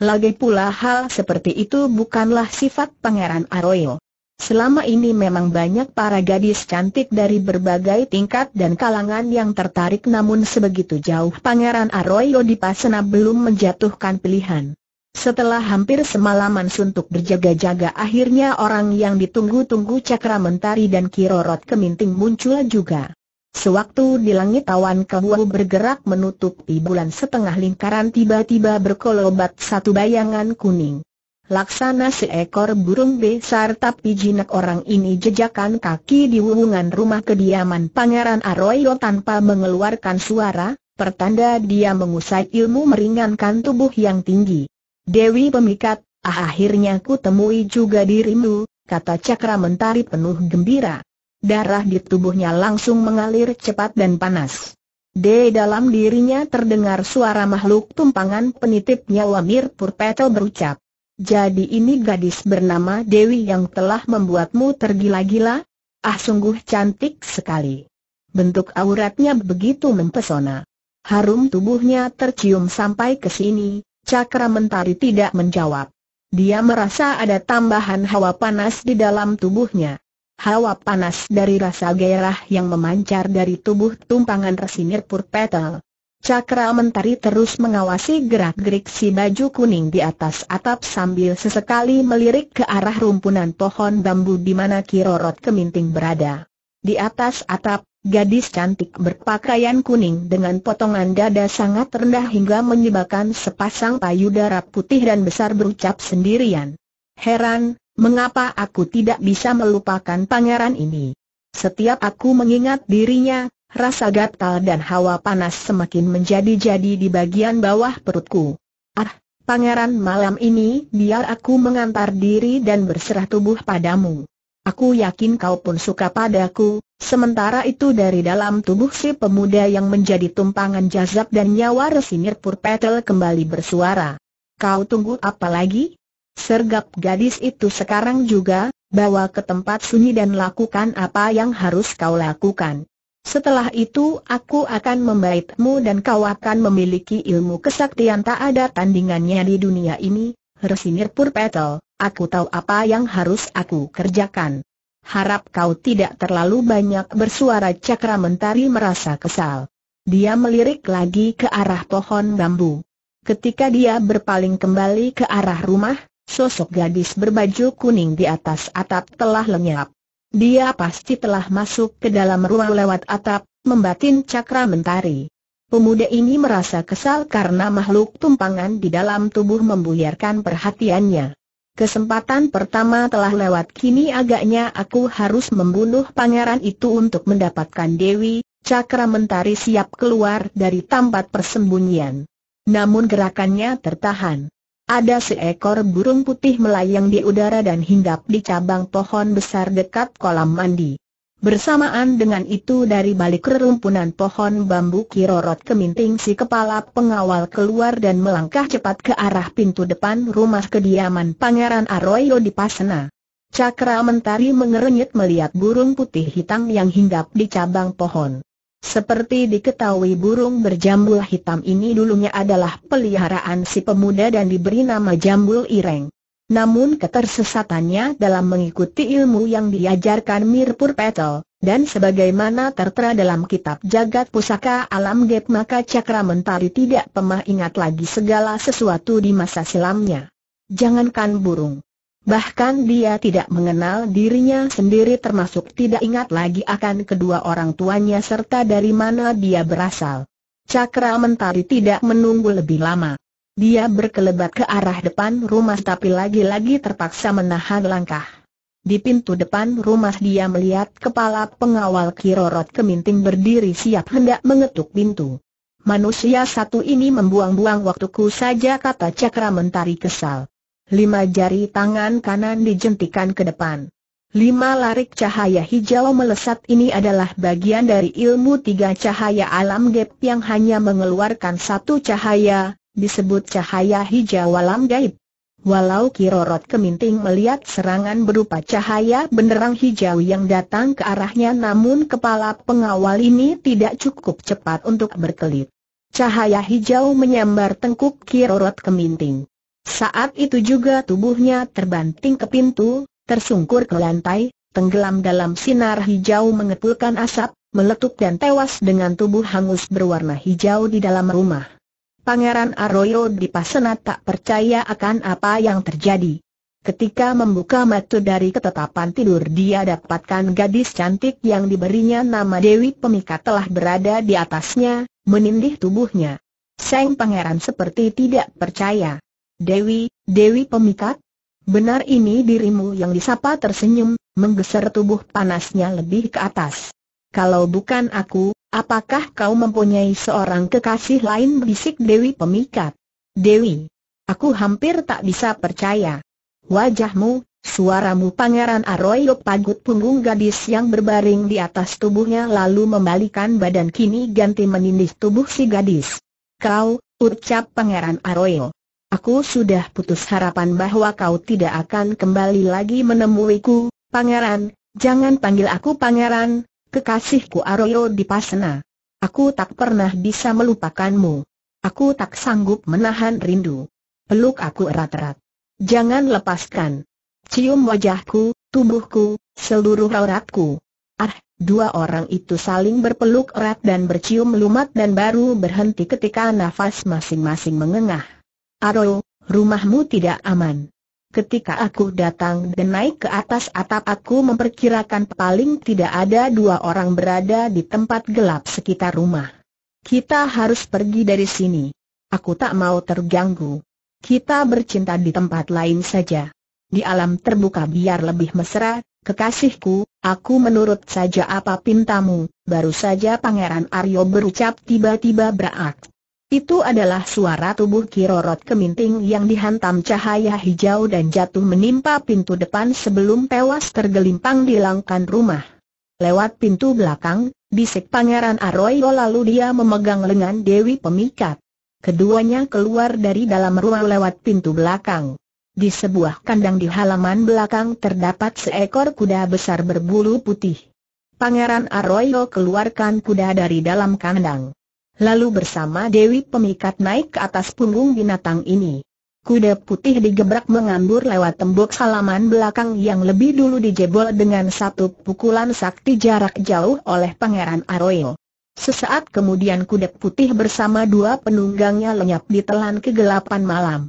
Lagi pula hal seperti itu bukanlah sifat Pangeran Arroyo. Selama ini memang banyak para gadis cantik dari berbagai tingkat dan kalangan yang tertarik namun sebegitu jauh Pangeran Arroyo di Pasena belum menjatuhkan pilihan. Setelah hampir semalaman suntuk berjaga-jaga akhirnya orang yang ditunggu-tunggu Cakra Mentari dan Kirorot Keminting muncul juga. Sewaktu di langit awan kebu bergerak menutupi bulan setengah lingkaran tiba-tiba berkolobat satu bayangan kuning. Laksana seekor burung besar tapi jinak orang ini jejakan kaki di wungan rumah kediaman Pangeran Arroyo tanpa mengeluarkan suara, pertanda dia mengusai ilmu meringankan tubuh yang tinggi. Dewi pemikat, ah akhirnya ku temui juga dirimu, kata Cakra Mentari penuh gembira. Darah di tubuhnya langsung mengalir cepat dan panas. Di dalam dirinya terdengar suara makhluk tumpangan penitip nyawa Mir Purpeto berucap. Jadi ini gadis bernama Dewi yang telah membuatmu tergila-gila? Ah sungguh cantik sekali. Bentuk auratnya begitu mempesona. Harum tubuhnya tercium sampai ke sini, cakra mentari tidak menjawab. Dia merasa ada tambahan hawa panas di dalam tubuhnya. Hawa panas dari rasa gairah yang memancar dari tubuh tumpangan resinir Purpetel. Cakra mentari terus mengawasi gerak-gerik si baju kuning di atas atap sambil sesekali melirik ke arah rumpunan pohon bambu di mana Kirorot Keminting berada. Di atas atap, gadis cantik berpakaian kuning dengan potongan dada sangat rendah hingga menyebabkan sepasang payudara putih dan besar berucap sendirian. Heran, mengapa aku tidak bisa melupakan pangeran ini? Setiap aku mengingat dirinya, rasa gatal dan hawa panas semakin menjadi-jadi di bagian bawah perutku. Ah, pangeran malam ini biar aku mengantar diri dan berserah tubuh padamu. Aku yakin kau pun suka padaku, sementara itu dari dalam tubuh si pemuda yang menjadi tumpangan jazab dan nyawa Resinir Purpetel kembali bersuara. Kau tunggu apa lagi? Sergap gadis itu sekarang juga, bawa ke tempat sunyi dan lakukan apa yang harus kau lakukan. Setelah itu aku akan membaitmu dan kau akan memiliki ilmu kesaktian tak ada tandingannya di dunia ini, Resinir Purpetel, aku tahu apa yang harus aku kerjakan. Harap kau tidak terlalu banyak bersuara cakra mentari merasa kesal. Dia melirik lagi ke arah pohon bambu. Ketika dia berpaling kembali ke arah rumah, sosok gadis berbaju kuning di atas atap telah lenyap. Dia pasti telah masuk ke dalam ruang lewat atap, membatin cakra mentari. Pemuda ini merasa kesal karena makhluk tumpangan di dalam tubuh membuyarkan perhatiannya. Kesempatan pertama telah lewat kini agaknya aku harus membunuh pangeran itu untuk mendapatkan Dewi, cakra mentari siap keluar dari tempat persembunyian. Namun gerakannya tertahan. Ada seekor burung putih melayang di udara dan hinggap di cabang pohon besar dekat kolam mandi. Bersamaan dengan itu dari balik rerumpunan pohon bambu kirorot keminting si kepala pengawal keluar dan melangkah cepat ke arah pintu depan rumah kediaman Pangeran Arroyo di Pasena. Cakra Mentari mengerenyit melihat burung putih hitam yang hinggap di cabang pohon. Seperti diketahui burung berjambul hitam ini dulunya adalah peliharaan si pemuda dan diberi nama jambul ireng. Namun ketersesatannya dalam mengikuti ilmu yang diajarkan Mirpur Petel, dan sebagaimana tertera dalam kitab jagat pusaka alam Gep maka cakra mentari tidak pemah ingat lagi segala sesuatu di masa silamnya. Jangankan burung. Bahkan dia tidak mengenal dirinya sendiri termasuk tidak ingat lagi akan kedua orang tuanya serta dari mana dia berasal. Cakra mentari tidak menunggu lebih lama. Dia berkelebat ke arah depan rumah tapi lagi-lagi terpaksa menahan langkah. Di pintu depan rumah dia melihat kepala pengawal Kirorot Keminting berdiri siap hendak mengetuk pintu. Manusia satu ini membuang-buang waktuku saja kata Cakra Mentari kesal lima jari tangan kanan dijentikan ke depan. Lima larik cahaya hijau melesat ini adalah bagian dari ilmu tiga cahaya alam gaib yang hanya mengeluarkan satu cahaya, disebut cahaya hijau alam gaib. Walau Kirorot Keminting melihat serangan berupa cahaya benderang hijau yang datang ke arahnya namun kepala pengawal ini tidak cukup cepat untuk berkelit. Cahaya hijau menyambar tengkuk Kirorot Keminting. Saat itu juga tubuhnya terbanting ke pintu, tersungkur ke lantai, tenggelam dalam sinar hijau mengepulkan asap, meletup dan tewas dengan tubuh hangus berwarna hijau di dalam rumah. Pangeran Arroyo di Pasenat tak percaya akan apa yang terjadi. Ketika membuka mata dari ketetapan tidur dia dapatkan gadis cantik yang diberinya nama Dewi Pemikat telah berada di atasnya, menindih tubuhnya. Sang pangeran seperti tidak percaya. Dewi, Dewi pemikat? Benar ini dirimu yang disapa tersenyum, menggeser tubuh panasnya lebih ke atas. Kalau bukan aku, apakah kau mempunyai seorang kekasih lain bisik Dewi pemikat? Dewi, aku hampir tak bisa percaya. Wajahmu, suaramu Pangeran Arroyo pagut punggung gadis yang berbaring di atas tubuhnya lalu membalikan badan kini ganti menindih tubuh si gadis. Kau, ucap Pangeran Arroyo. Aku sudah putus harapan bahwa kau tidak akan kembali lagi menemuiku, pangeran, jangan panggil aku pangeran, kekasihku Arroyo di Pasena. Aku tak pernah bisa melupakanmu. Aku tak sanggup menahan rindu. Peluk aku erat-erat. Jangan lepaskan. Cium wajahku, tubuhku, seluruh auratku. Ah, dua orang itu saling berpeluk erat dan bercium lumat dan baru berhenti ketika nafas masing-masing mengengah. Aro, rumahmu tidak aman. Ketika aku datang dan naik ke atas atap aku memperkirakan paling tidak ada dua orang berada di tempat gelap sekitar rumah. Kita harus pergi dari sini. Aku tak mau terganggu. Kita bercinta di tempat lain saja. Di alam terbuka biar lebih mesra, kekasihku, aku menurut saja apa pintamu, baru saja Pangeran Aryo berucap tiba-tiba berak. Itu adalah suara tubuh Kirorot Keminting yang dihantam cahaya hijau dan jatuh menimpa pintu depan sebelum tewas tergelimpang di langkan rumah. Lewat pintu belakang, bisik Pangeran Arroyo lalu dia memegang lengan Dewi Pemikat. Keduanya keluar dari dalam ruang lewat pintu belakang. Di sebuah kandang di halaman belakang terdapat seekor kuda besar berbulu putih. Pangeran Arroyo keluarkan kuda dari dalam kandang. Lalu bersama Dewi Pemikat naik ke atas punggung binatang ini. Kuda putih digebrak mengambur lewat tembok halaman belakang yang lebih dulu dijebol dengan satu pukulan sakti jarak jauh oleh Pangeran Arroyo. Sesaat kemudian kuda putih bersama dua penunggangnya lenyap ditelan kegelapan malam.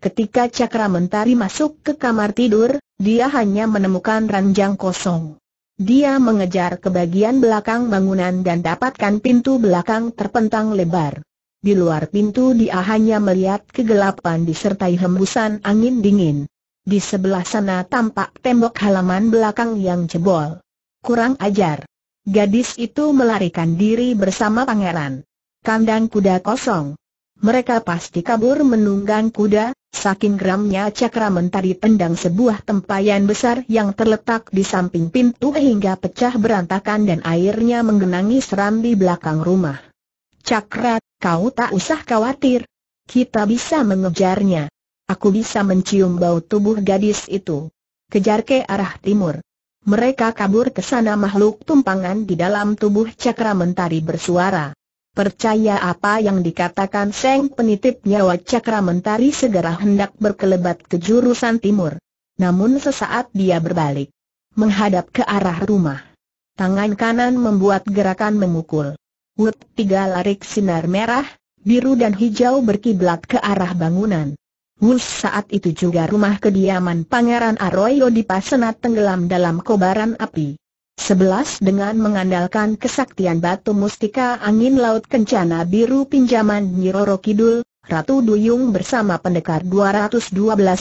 Ketika Cakra Mentari masuk ke kamar tidur, dia hanya menemukan ranjang kosong. Dia mengejar ke bagian belakang bangunan dan dapatkan pintu belakang terpentang lebar. Di luar pintu dia hanya melihat kegelapan disertai hembusan angin dingin. Di sebelah sana tampak tembok halaman belakang yang jebol. Kurang ajar. Gadis itu melarikan diri bersama pangeran. Kandang kuda kosong. Mereka pasti kabur menunggang kuda, saking geramnya cakra mentari tendang sebuah tempayan besar yang terletak di samping pintu hingga pecah berantakan dan airnya menggenangi serambi belakang rumah. Cakra, kau tak usah khawatir. Kita bisa mengejarnya. Aku bisa mencium bau tubuh gadis itu. Kejar ke arah timur. Mereka kabur ke sana makhluk tumpangan di dalam tubuh cakra mentari bersuara. Percaya apa yang dikatakan Seng penitip nyawa cakra mentari segera hendak berkelebat ke jurusan timur. Namun sesaat dia berbalik. Menghadap ke arah rumah. Tangan kanan membuat gerakan memukul. Wut tiga larik sinar merah, biru dan hijau berkiblat ke arah bangunan. Wus saat itu juga rumah kediaman Pangeran Arroyo di Pasenat tenggelam dalam kobaran api. Sebelas dengan mengandalkan kesaktian batu mustika angin laut kencana biru pinjaman Nyiroro Kidul, Ratu Duyung bersama pendekar 212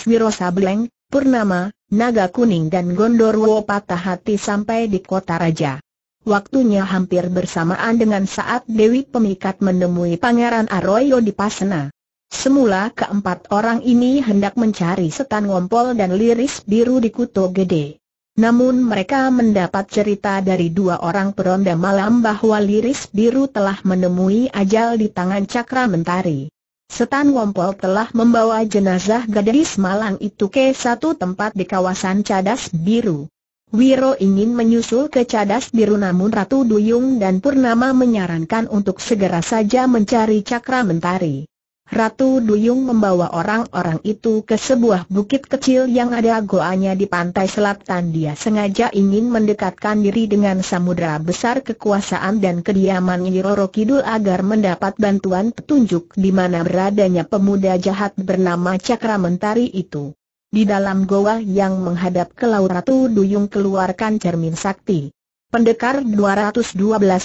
Wiro Sableng, Purnama, Naga Kuning dan Gondorwo patah hati sampai di kota raja. Waktunya hampir bersamaan dengan saat Dewi Pemikat menemui Pangeran Arroyo di Pasena. Semula keempat orang ini hendak mencari setan ngompol dan liris biru di Kuto Gede. Namun mereka mendapat cerita dari dua orang peronda malam bahwa Liris Biru telah menemui ajal di tangan Cakra Mentari. Setan Wompol telah membawa jenazah gadis malang itu ke satu tempat di kawasan Cadas Biru. Wiro ingin menyusul ke Cadas Biru namun Ratu Duyung dan Purnama menyarankan untuk segera saja mencari Cakra Mentari. Ratu Duyung membawa orang-orang itu ke sebuah bukit kecil yang ada goanya di pantai selatan dia sengaja ingin mendekatkan diri dengan samudera besar kekuasaan dan kediaman Nyiroro Kidul agar mendapat bantuan petunjuk di mana beradanya pemuda jahat bernama Cakra Mentari itu. Di dalam goa yang menghadap ke laut Ratu Duyung keluarkan cermin sakti. Pendekar 212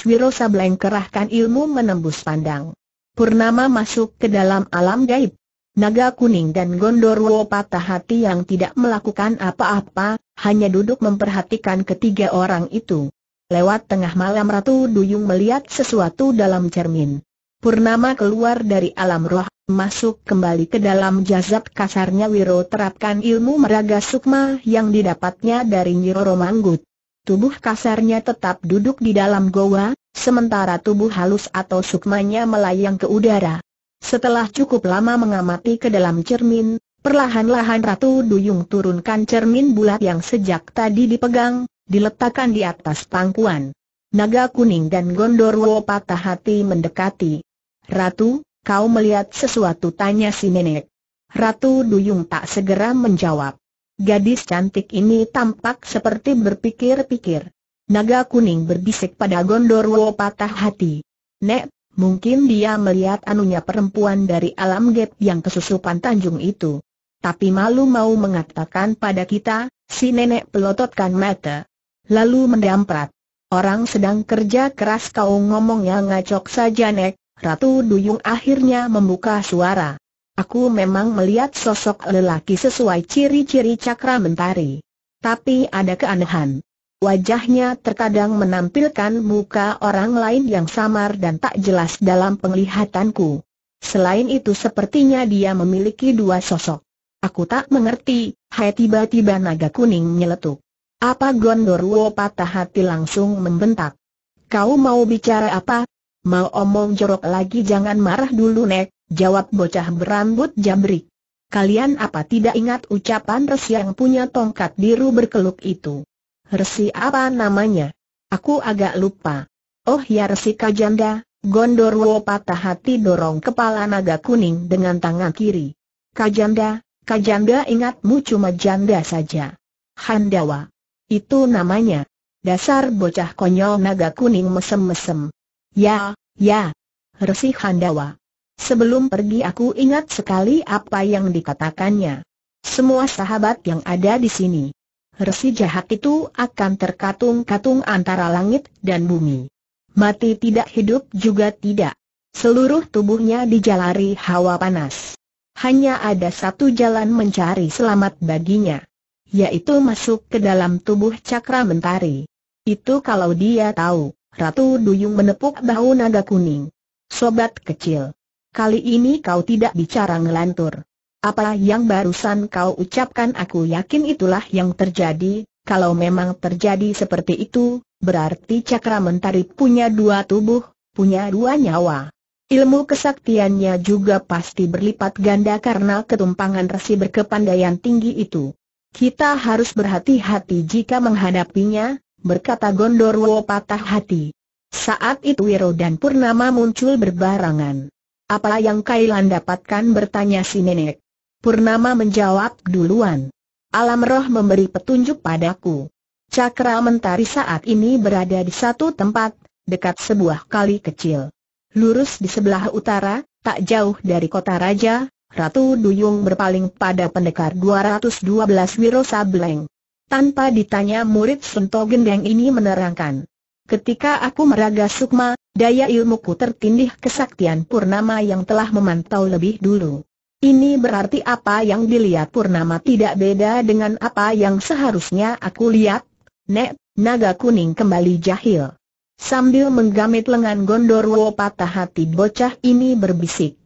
Wirosa Sableng kerahkan ilmu menembus pandang. Purnama masuk ke dalam alam gaib. Naga kuning dan Gondorwo patah hati yang tidak melakukan apa-apa, hanya duduk memperhatikan ketiga orang itu. Lewat tengah malam Ratu Duyung melihat sesuatu dalam cermin. Purnama keluar dari alam roh, masuk kembali ke dalam jazab kasarnya Wiro terapkan ilmu meraga sukma yang didapatnya dari Nyiro Manggut tubuh kasarnya tetap duduk di dalam goa, sementara tubuh halus atau sukmanya melayang ke udara. Setelah cukup lama mengamati ke dalam cermin, perlahan-lahan Ratu Duyung turunkan cermin bulat yang sejak tadi dipegang, diletakkan di atas pangkuan. Naga kuning dan Gondorwo patah hati mendekati. Ratu, kau melihat sesuatu tanya si nenek. Ratu Duyung tak segera menjawab. Gadis cantik ini tampak seperti berpikir-pikir. Naga kuning berbisik pada Gondorwo patah hati. Nek, mungkin dia melihat anunya perempuan dari alam gap yang kesusupan tanjung itu. Tapi malu mau mengatakan pada kita, si nenek pelototkan mata. Lalu mendamprat. Orang sedang kerja keras kau ngomongnya ngacok saja nek, Ratu Duyung akhirnya membuka suara. Aku memang melihat sosok lelaki sesuai ciri-ciri cakra mentari. Tapi ada keanehan. Wajahnya terkadang menampilkan muka orang lain yang samar dan tak jelas dalam penglihatanku. Selain itu sepertinya dia memiliki dua sosok. Aku tak mengerti, hai tiba-tiba naga kuning nyeletuk. Apa Gondorwo patah hati langsung membentak. Kau mau bicara apa? Mau omong jorok lagi jangan marah dulu nek, Jawab bocah berambut jambrik. Kalian apa tidak ingat ucapan resi yang punya tongkat biru berkeluk itu? Resi apa namanya? Aku agak lupa. Oh ya resi kajanda, Gondorwo patah hati dorong kepala naga kuning dengan tangan kiri. Kajanda, kajanda ingatmu cuma janda saja. Handawa. Itu namanya. Dasar bocah konyol naga kuning mesem-mesem. Ya, ya. Resi Handawa. Sebelum pergi aku ingat sekali apa yang dikatakannya. Semua sahabat yang ada di sini. Resi jahat itu akan terkatung-katung antara langit dan bumi. Mati tidak hidup juga tidak. Seluruh tubuhnya dijalari hawa panas. Hanya ada satu jalan mencari selamat baginya. Yaitu masuk ke dalam tubuh cakra mentari. Itu kalau dia tahu, Ratu Duyung menepuk bahu naga kuning. Sobat kecil, Kali ini kau tidak bicara ngelantur. Apa yang barusan kau ucapkan aku yakin itulah yang terjadi, kalau memang terjadi seperti itu, berarti cakra mentari punya dua tubuh, punya dua nyawa. Ilmu kesaktiannya juga pasti berlipat ganda karena ketumpangan resi berkepandaian tinggi itu. Kita harus berhati-hati jika menghadapinya, berkata Gondorwo patah hati. Saat itu Wiro dan Purnama muncul berbarangan. Apa yang Kailan dapatkan bertanya si nenek. Purnama menjawab duluan. Alam roh memberi petunjuk padaku. Cakra mentari saat ini berada di satu tempat, dekat sebuah kali kecil. Lurus di sebelah utara, tak jauh dari kota raja, Ratu Duyung berpaling pada pendekar 212 Wiro Sableng. Tanpa ditanya murid Sento Gendeng ini menerangkan. Ketika aku meraga Sukma, Daya ilmuku tertindih kesaktian Purnama yang telah memantau lebih dulu. Ini berarti apa yang dilihat Purnama tidak beda dengan apa yang seharusnya aku lihat. Nek, naga kuning kembali jahil. Sambil menggamit lengan Gondorwo patah hati bocah ini berbisik.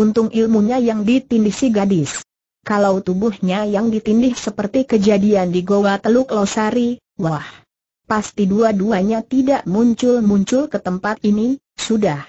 Untung ilmunya yang ditindih si gadis. Kalau tubuhnya yang ditindih seperti kejadian di Goa Teluk Losari, wah pasti dua-duanya tidak muncul-muncul ke tempat ini, sudah.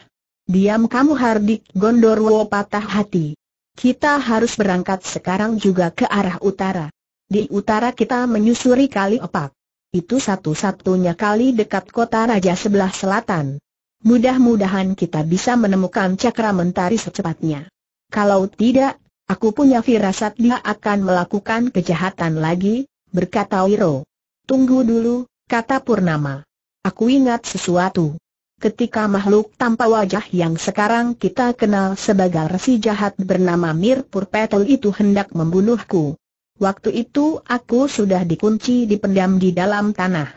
Diam kamu Hardik Gondorwo patah hati. Kita harus berangkat sekarang juga ke arah utara. Di utara kita menyusuri kali opak. Itu satu-satunya kali dekat kota raja sebelah selatan. Mudah-mudahan kita bisa menemukan cakra mentari secepatnya. Kalau tidak, aku punya firasat dia akan melakukan kejahatan lagi, berkata Wiro. Tunggu dulu, kata Purnama. Aku ingat sesuatu. Ketika makhluk tanpa wajah yang sekarang kita kenal sebagai resi jahat bernama Mir Purpetel itu hendak membunuhku. Waktu itu aku sudah dikunci dipendam di dalam tanah.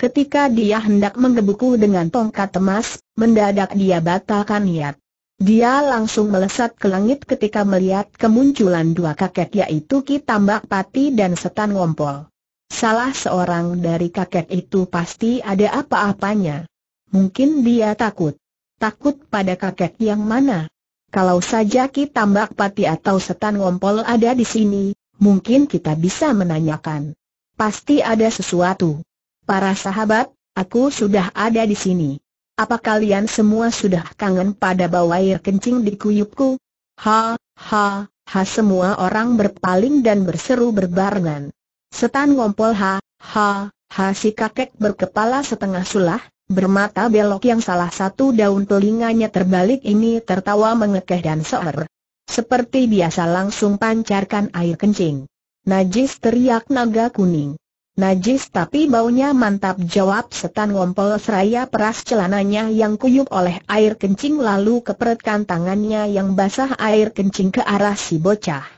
Ketika dia hendak menggebuku dengan tongkat emas, mendadak dia batalkan niat. Dia langsung melesat ke langit ketika melihat kemunculan dua kakek yaitu Ki Pati dan Setan Ngompol. Salah seorang dari kakek itu pasti ada apa-apanya. Mungkin dia takut. Takut pada kakek yang mana? Kalau saja kita Mbak Pati atau Setan Ngompol ada di sini, mungkin kita bisa menanyakan. Pasti ada sesuatu. Para sahabat, aku sudah ada di sini. Apa kalian semua sudah kangen pada bau air kencing di kuyupku? Ha, ha, ha semua orang berpaling dan berseru berbarengan. Setan ngompol ha, ha, ha si kakek berkepala setengah sulah, bermata belok yang salah satu daun telinganya terbalik ini tertawa mengekeh dan soer. Seperti biasa langsung pancarkan air kencing. Najis teriak naga kuning. Najis tapi baunya mantap jawab setan ngompol seraya peras celananya yang kuyup oleh air kencing lalu keperetkan tangannya yang basah air kencing ke arah si bocah.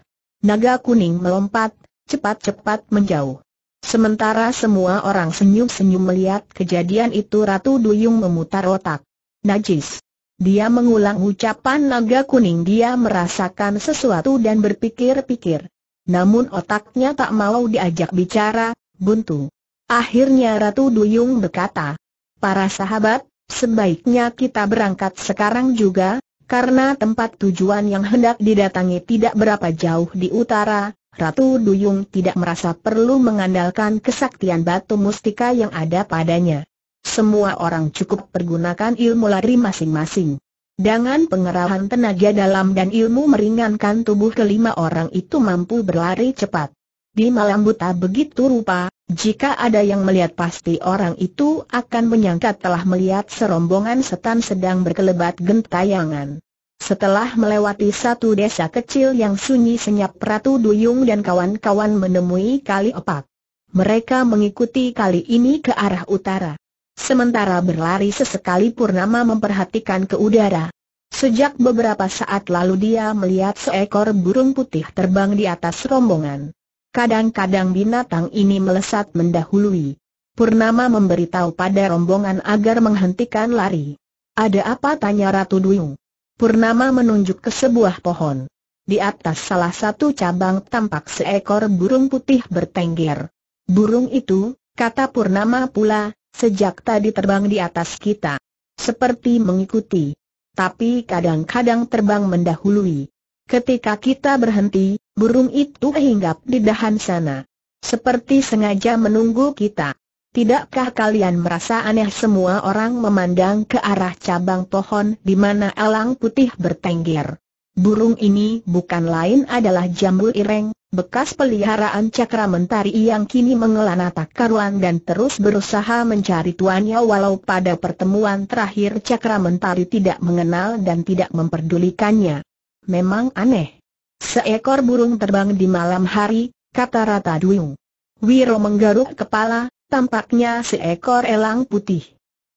Naga kuning melompat, cepat-cepat menjauh. Sementara semua orang senyum-senyum melihat kejadian itu Ratu Duyung memutar otak. Najis. Dia mengulang ucapan naga kuning dia merasakan sesuatu dan berpikir-pikir. Namun otaknya tak mau diajak bicara, buntu. Akhirnya Ratu Duyung berkata, Para sahabat, sebaiknya kita berangkat sekarang juga, karena tempat tujuan yang hendak didatangi tidak berapa jauh di utara, Ratu Duyung tidak merasa perlu mengandalkan kesaktian batu mustika yang ada padanya. Semua orang cukup pergunakan ilmu lari masing-masing. Dengan pengerahan tenaga dalam dan ilmu meringankan tubuh kelima orang itu mampu berlari cepat. Di malam buta begitu rupa, jika ada yang melihat pasti orang itu akan menyangka telah melihat serombongan setan sedang berkelebat gentayangan. Setelah melewati satu desa kecil yang sunyi senyap Ratu Duyung dan kawan-kawan menemui kali opak. Mereka mengikuti kali ini ke arah utara. Sementara berlari sesekali Purnama memperhatikan ke udara. Sejak beberapa saat lalu dia melihat seekor burung putih terbang di atas rombongan. Kadang-kadang binatang ini melesat mendahului. Purnama memberitahu pada rombongan agar menghentikan lari. Ada apa tanya Ratu Duyung? Purnama menunjuk ke sebuah pohon. Di atas salah satu cabang tampak seekor burung putih bertengger. Burung itu, kata Purnama pula, sejak tadi terbang di atas kita. Seperti mengikuti. Tapi kadang-kadang terbang mendahului. Ketika kita berhenti, burung itu hinggap di dahan sana. Seperti sengaja menunggu kita. Tidakkah kalian merasa aneh semua orang memandang ke arah cabang pohon di mana alang putih bertengger? Burung ini bukan lain adalah jambul ireng, bekas peliharaan cakra mentari yang kini mengelana tak karuan dan terus berusaha mencari tuannya walau pada pertemuan terakhir cakra mentari tidak mengenal dan tidak memperdulikannya. Memang aneh. Seekor burung terbang di malam hari, kata Rata Duyung. Wiro menggaruk kepala, tampaknya seekor elang putih.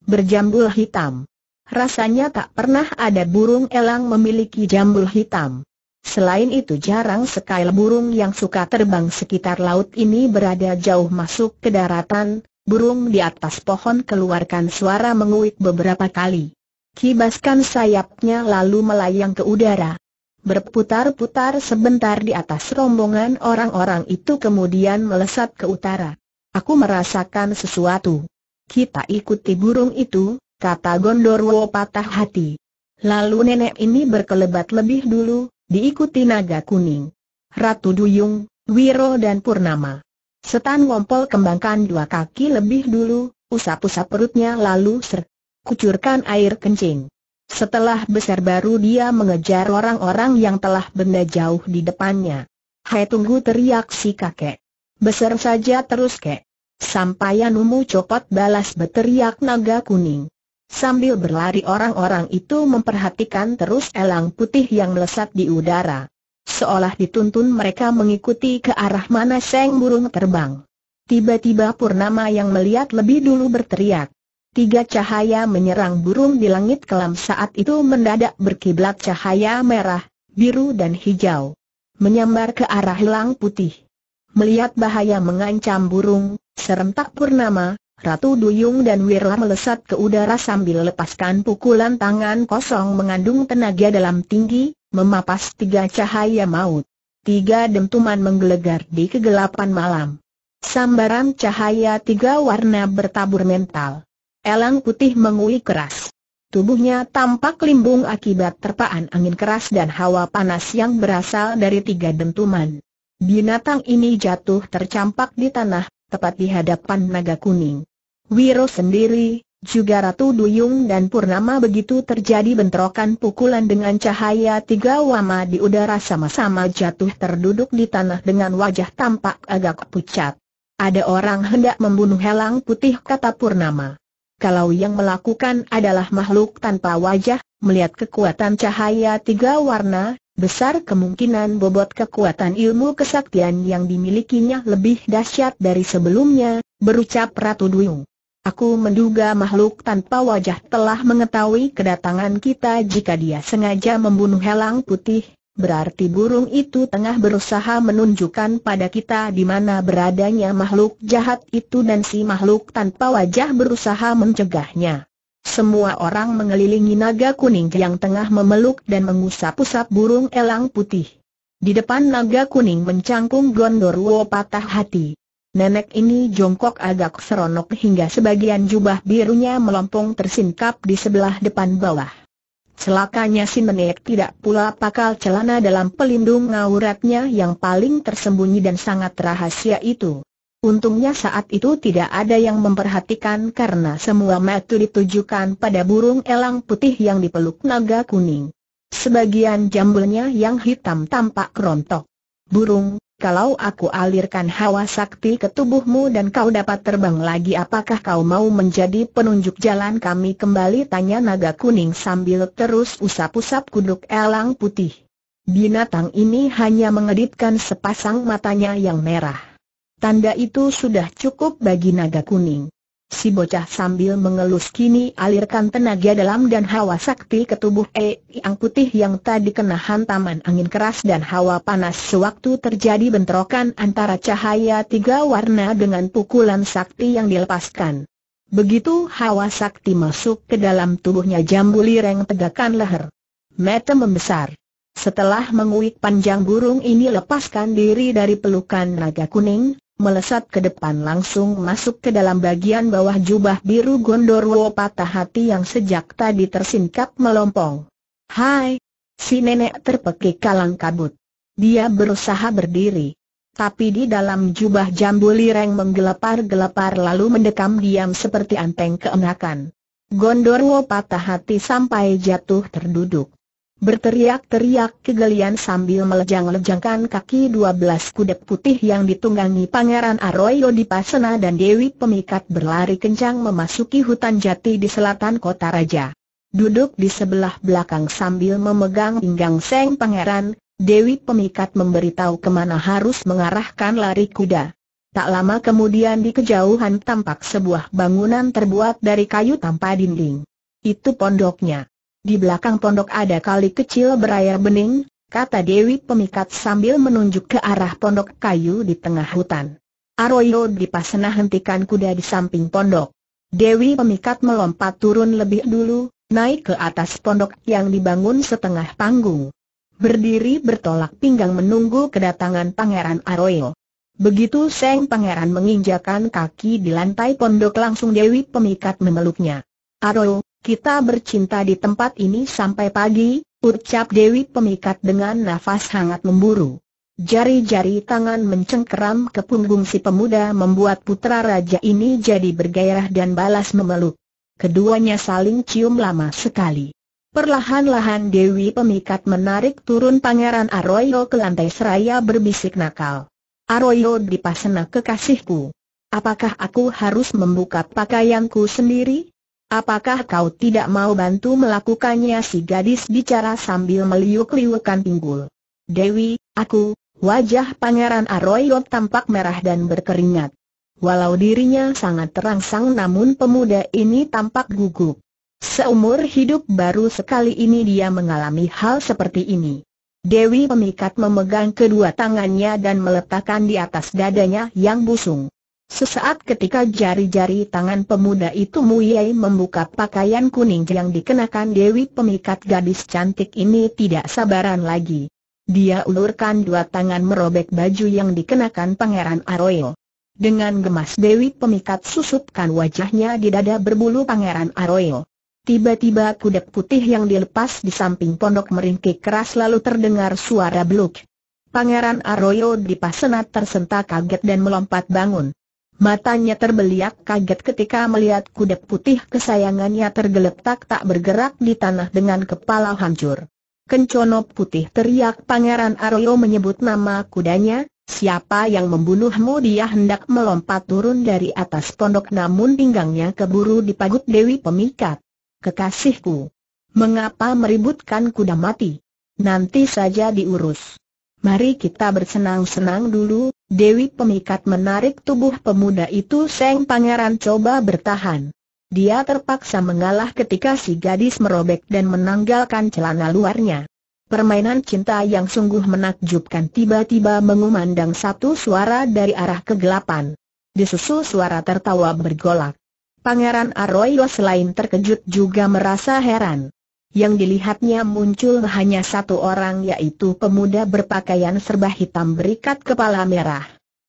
Berjambul hitam. Rasanya tak pernah ada burung elang memiliki jambul hitam. Selain itu jarang sekali burung yang suka terbang sekitar laut ini berada jauh masuk ke daratan, burung di atas pohon keluarkan suara menguik beberapa kali. Kibaskan sayapnya lalu melayang ke udara berputar-putar sebentar di atas rombongan orang-orang itu kemudian melesat ke utara. Aku merasakan sesuatu. Kita ikuti burung itu, kata Gondorwo patah hati. Lalu nenek ini berkelebat lebih dulu, diikuti naga kuning. Ratu Duyung, Wiro dan Purnama. Setan ngompol kembangkan dua kaki lebih dulu, usap-usap perutnya lalu ser. Kucurkan air kencing. Setelah besar baru dia mengejar orang-orang yang telah benda jauh di depannya. Hai tunggu teriak si kakek. Besar saja terus kek. Sampai Anumu copot balas berteriak naga kuning. Sambil berlari orang-orang itu memperhatikan terus elang putih yang melesat di udara. Seolah dituntun mereka mengikuti ke arah mana seng burung terbang. Tiba-tiba Purnama yang melihat lebih dulu berteriak. Tiga cahaya menyerang burung di langit kelam saat itu mendadak berkiblat cahaya merah, biru dan hijau. Menyambar ke arah hilang putih. Melihat bahaya mengancam burung, serentak purnama, Ratu Duyung dan Wirla melesat ke udara sambil lepaskan pukulan tangan kosong mengandung tenaga dalam tinggi, memapas tiga cahaya maut. Tiga dentuman menggelegar di kegelapan malam. Sambaran cahaya tiga warna bertabur mental. Elang putih mengui keras. Tubuhnya tampak limbung akibat terpaan angin keras dan hawa panas yang berasal dari tiga dentuman. Binatang ini jatuh tercampak di tanah, tepat di hadapan naga kuning. Wiro sendiri, juga Ratu Duyung dan Purnama begitu terjadi bentrokan pukulan dengan cahaya tiga wama di udara sama-sama jatuh terduduk di tanah dengan wajah tampak agak pucat. Ada orang hendak membunuh helang putih kata Purnama kalau yang melakukan adalah makhluk tanpa wajah, melihat kekuatan cahaya tiga warna, besar kemungkinan bobot kekuatan ilmu kesaktian yang dimilikinya lebih dahsyat dari sebelumnya, berucap Ratu Duyung. Aku menduga makhluk tanpa wajah telah mengetahui kedatangan kita jika dia sengaja membunuh helang putih, Berarti burung itu tengah berusaha menunjukkan pada kita di mana beradanya makhluk jahat itu dan si makhluk tanpa wajah berusaha mencegahnya. Semua orang mengelilingi naga kuning yang tengah memeluk dan mengusap-usap burung elang putih. Di depan naga kuning mencangkung gondorwo patah hati. Nenek ini jongkok agak seronok hingga sebagian jubah birunya melompong tersingkap di sebelah depan bawah. Celakanya si menek tidak pula pakal celana dalam pelindung auratnya yang paling tersembunyi dan sangat rahasia itu. Untungnya saat itu tidak ada yang memperhatikan karena semua mata ditujukan pada burung elang putih yang dipeluk naga kuning. Sebagian jambulnya yang hitam tampak rontok. Burung, kalau aku alirkan hawa sakti ke tubuhmu dan kau dapat terbang lagi apakah kau mau menjadi penunjuk jalan kami kembali tanya naga kuning sambil terus usap-usap kuduk elang putih. Binatang ini hanya mengedipkan sepasang matanya yang merah. Tanda itu sudah cukup bagi naga kuning. Si bocah sambil mengelus kini alirkan tenaga dalam dan hawa sakti ke tubuh E yang putih yang tadi kena hantaman angin keras dan hawa panas sewaktu terjadi bentrokan antara cahaya tiga warna dengan pukulan sakti yang dilepaskan. Begitu hawa sakti masuk ke dalam tubuhnya jambu lireng tegakkan leher. Mata membesar. Setelah menguik panjang burung ini lepaskan diri dari pelukan naga kuning, melesat ke depan langsung masuk ke dalam bagian bawah jubah biru Gondorwo patah hati yang sejak tadi tersingkap melompong. Hai! Si nenek terpekik kalang kabut. Dia berusaha berdiri. Tapi di dalam jubah jambu lireng menggelepar-gelepar lalu mendekam diam seperti anteng keenakan. Gondorwo patah hati sampai jatuh terduduk. Berteriak-teriak kegelian sambil melejang-lejangkan kaki dua belas kuda putih yang ditunggangi Pangeran Arroyo di Pasena dan Dewi Pemikat berlari kencang memasuki hutan jati di selatan kota raja. Duduk di sebelah belakang sambil memegang pinggang Seng Pangeran, Dewi Pemikat memberitahu kemana harus mengarahkan lari kuda. Tak lama kemudian di kejauhan tampak sebuah bangunan terbuat dari kayu tanpa dinding. Itu pondoknya. Di belakang pondok ada kali kecil berair bening, kata Dewi Pemikat sambil menunjuk ke arah pondok kayu di tengah hutan. Arroyo di hentikan kuda di samping pondok. Dewi Pemikat melompat turun lebih dulu, naik ke atas pondok yang dibangun setengah panggung. Berdiri bertolak pinggang menunggu kedatangan Pangeran Arroyo. Begitu Seng Pangeran menginjakan kaki di lantai pondok langsung Dewi Pemikat memeluknya. Arroyo, kita bercinta di tempat ini sampai pagi, ucap Dewi Pemikat dengan nafas hangat memburu. Jari-jari tangan mencengkeram ke punggung si pemuda membuat putra raja ini jadi bergairah dan balas memeluk. Keduanya saling cium lama sekali. Perlahan-lahan Dewi Pemikat menarik turun Pangeran Arroyo ke lantai seraya berbisik nakal. Arroyo dipasena kekasihku. Apakah aku harus membuka pakaianku sendiri? Apakah kau tidak mau bantu melakukannya si gadis bicara sambil meliuk-liukan pinggul. Dewi, aku, wajah pangeran Aroyot tampak merah dan berkeringat. Walau dirinya sangat terangsang namun pemuda ini tampak gugup. Seumur hidup baru sekali ini dia mengalami hal seperti ini. Dewi pemikat memegang kedua tangannya dan meletakkan di atas dadanya yang busung. Sesaat ketika jari-jari tangan pemuda itu muiyai membuka pakaian kuning yang dikenakan Dewi pemikat gadis cantik ini tidak sabaran lagi. Dia ulurkan dua tangan merobek baju yang dikenakan Pangeran Aroyo. Dengan gemas Dewi pemikat susupkan wajahnya di dada berbulu Pangeran Aroyo. Tiba-tiba kuda putih yang dilepas di samping pondok meringkik keras lalu terdengar suara beluk. Pangeran Aroyo di pasenat tersentak kaget dan melompat bangun. Matanya terbeliak kaget ketika melihat kuda putih kesayangannya tergeletak tak bergerak di tanah dengan kepala hancur. Kencono putih teriak Pangeran Arroyo menyebut nama kudanya, siapa yang membunuhmu dia hendak melompat turun dari atas pondok namun pinggangnya keburu dipagut Dewi Pemikat. Kekasihku, mengapa meributkan kuda mati? Nanti saja diurus. Mari kita bersenang-senang dulu, Dewi Pemikat menarik tubuh pemuda itu Seng Pangeran coba bertahan. Dia terpaksa mengalah ketika si gadis merobek dan menanggalkan celana luarnya. Permainan cinta yang sungguh menakjubkan tiba-tiba mengumandang satu suara dari arah kegelapan. Disusul suara tertawa bergolak. Pangeran Arroyo selain terkejut juga merasa heran yang dilihatnya muncul hanya satu orang yaitu pemuda berpakaian serba hitam berikat kepala merah.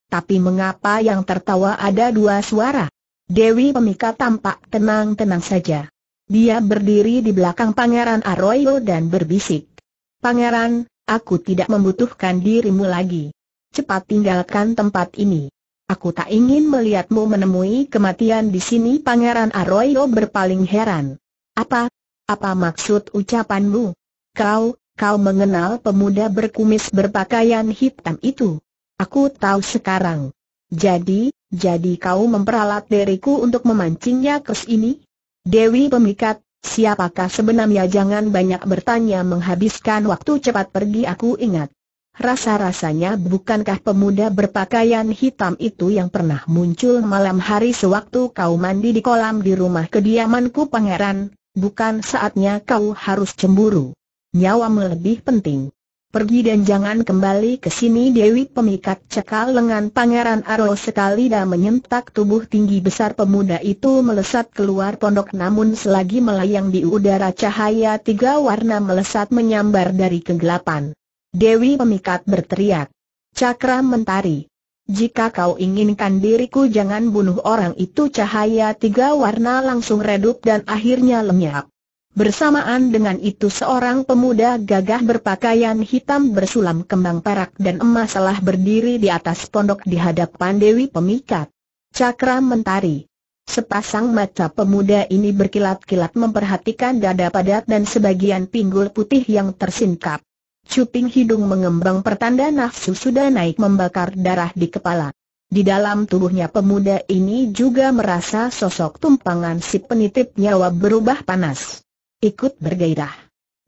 Tapi mengapa yang tertawa ada dua suara? Dewi Pemika tampak tenang-tenang saja. Dia berdiri di belakang Pangeran Arroyo dan berbisik. Pangeran, aku tidak membutuhkan dirimu lagi. Cepat tinggalkan tempat ini. Aku tak ingin melihatmu menemui kematian di sini Pangeran Arroyo berpaling heran. Apa, apa maksud ucapanmu? Kau, kau mengenal pemuda berkumis berpakaian hitam itu? Aku tahu sekarang. Jadi, jadi kau memperalat diriku untuk memancingnya ke sini? Dewi pemikat, siapakah sebenarnya jangan banyak bertanya menghabiskan waktu cepat pergi aku ingat. Rasa-rasanya bukankah pemuda berpakaian hitam itu yang pernah muncul malam hari sewaktu kau mandi di kolam di rumah kediamanku pangeran, bukan saatnya kau harus cemburu. Nyawa lebih penting. Pergi dan jangan kembali ke sini Dewi pemikat cekal lengan Pangeran Aro sekali dan menyentak tubuh tinggi besar pemuda itu melesat keluar pondok namun selagi melayang di udara cahaya tiga warna melesat menyambar dari kegelapan. Dewi pemikat berteriak. Cakra mentari. Jika kau inginkan diriku jangan bunuh orang itu cahaya tiga warna langsung redup dan akhirnya lenyap. Bersamaan dengan itu seorang pemuda gagah berpakaian hitam bersulam kembang perak dan emas telah berdiri di atas pondok di hadapan Dewi Pemikat. Cakra Mentari Sepasang mata pemuda ini berkilat-kilat memperhatikan dada padat dan sebagian pinggul putih yang tersingkap. Cuping hidung mengembang pertanda nafsu sudah naik membakar darah di kepala. Di dalam tubuhnya pemuda ini juga merasa sosok tumpangan si penitip nyawa berubah panas. Ikut bergairah.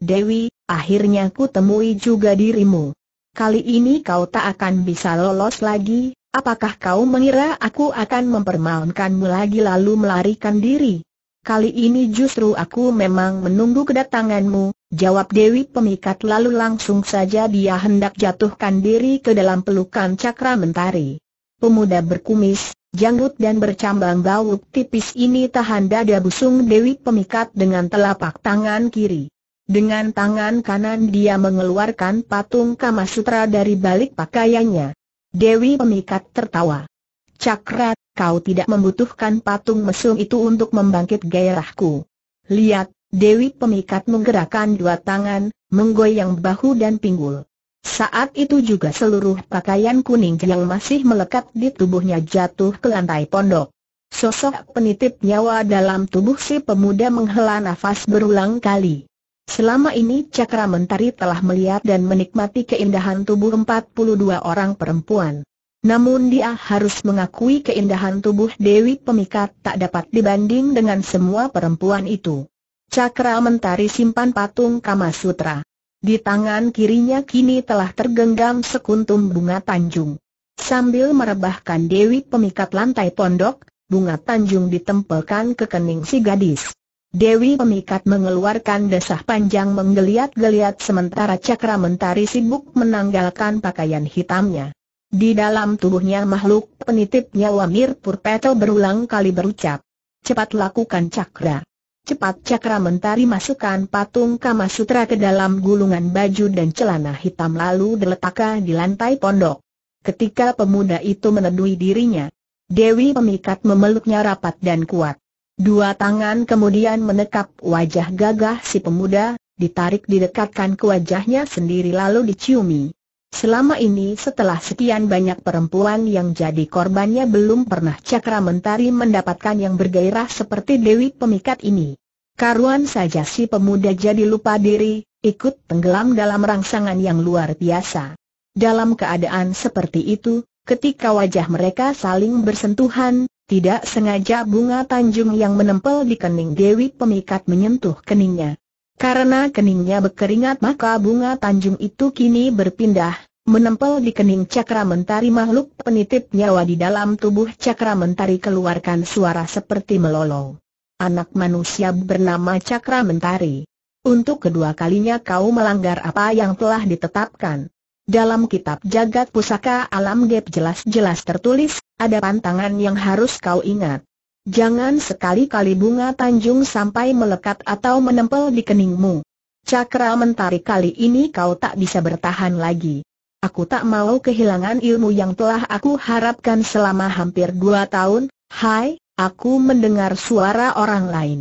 Dewi, akhirnya ku temui juga dirimu. Kali ini kau tak akan bisa lolos lagi, apakah kau mengira aku akan mempermainkanmu lagi lalu melarikan diri? Kali ini justru aku memang menunggu kedatanganmu, Jawab Dewi pemikat lalu langsung saja dia hendak jatuhkan diri ke dalam pelukan cakra mentari. Pemuda berkumis, janggut dan bercambang bau tipis ini tahan dada busung Dewi pemikat dengan telapak tangan kiri. Dengan tangan kanan dia mengeluarkan patung Kamasutra dari balik pakaiannya. Dewi pemikat tertawa. Cakra, kau tidak membutuhkan patung mesum itu untuk membangkit gairahku. Lihat, Dewi Pemikat menggerakkan dua tangan, menggoyang bahu dan pinggul. Saat itu juga seluruh pakaian kuning yang masih melekat di tubuhnya jatuh ke lantai pondok. Sosok penitip nyawa dalam tubuh si pemuda menghela nafas berulang kali. Selama ini Cakra Mentari telah melihat dan menikmati keindahan tubuh 42 orang perempuan. Namun dia harus mengakui keindahan tubuh Dewi Pemikat tak dapat dibanding dengan semua perempuan itu. Cakra mentari simpan patung Kama Sutra. Di tangan kirinya kini telah tergenggam sekuntum bunga tanjung. Sambil merebahkan Dewi pemikat lantai pondok, bunga tanjung ditempelkan ke kening si gadis. Dewi pemikat mengeluarkan desah panjang menggeliat-geliat sementara cakra mentari sibuk menanggalkan pakaian hitamnya. Di dalam tubuhnya makhluk penitip nyawa Mir Purpeto berulang kali berucap. Cepat lakukan cakra. Cepat cakra mentari masukkan patung Kama Sutra ke dalam gulungan baju dan celana hitam lalu diletakkan di lantai pondok. Ketika pemuda itu menedui dirinya, Dewi Pemikat memeluknya rapat dan kuat. Dua tangan kemudian menekap wajah gagah si pemuda, ditarik didekatkan ke wajahnya sendiri lalu diciumi. Selama ini setelah sekian banyak perempuan yang jadi korbannya belum pernah Cakra Mentari mendapatkan yang bergairah seperti Dewi Pemikat ini. Karuan saja si pemuda jadi lupa diri, ikut tenggelam dalam rangsangan yang luar biasa. Dalam keadaan seperti itu, ketika wajah mereka saling bersentuhan, tidak sengaja bunga tanjung yang menempel di kening Dewi Pemikat menyentuh keningnya. Karena keningnya berkeringat maka bunga tanjung itu kini berpindah, menempel di kening cakra mentari makhluk penitip nyawa di dalam tubuh cakra mentari keluarkan suara seperti melolong. Anak manusia bernama cakra mentari. Untuk kedua kalinya kau melanggar apa yang telah ditetapkan. Dalam kitab jagat pusaka alam gap jelas-jelas tertulis, ada pantangan yang harus kau ingat. Jangan sekali-kali bunga tanjung sampai melekat atau menempel di keningmu. Cakra mentari kali ini kau tak bisa bertahan lagi. Aku tak mau kehilangan ilmu yang telah aku harapkan selama hampir dua tahun. Hai, aku mendengar suara orang lain.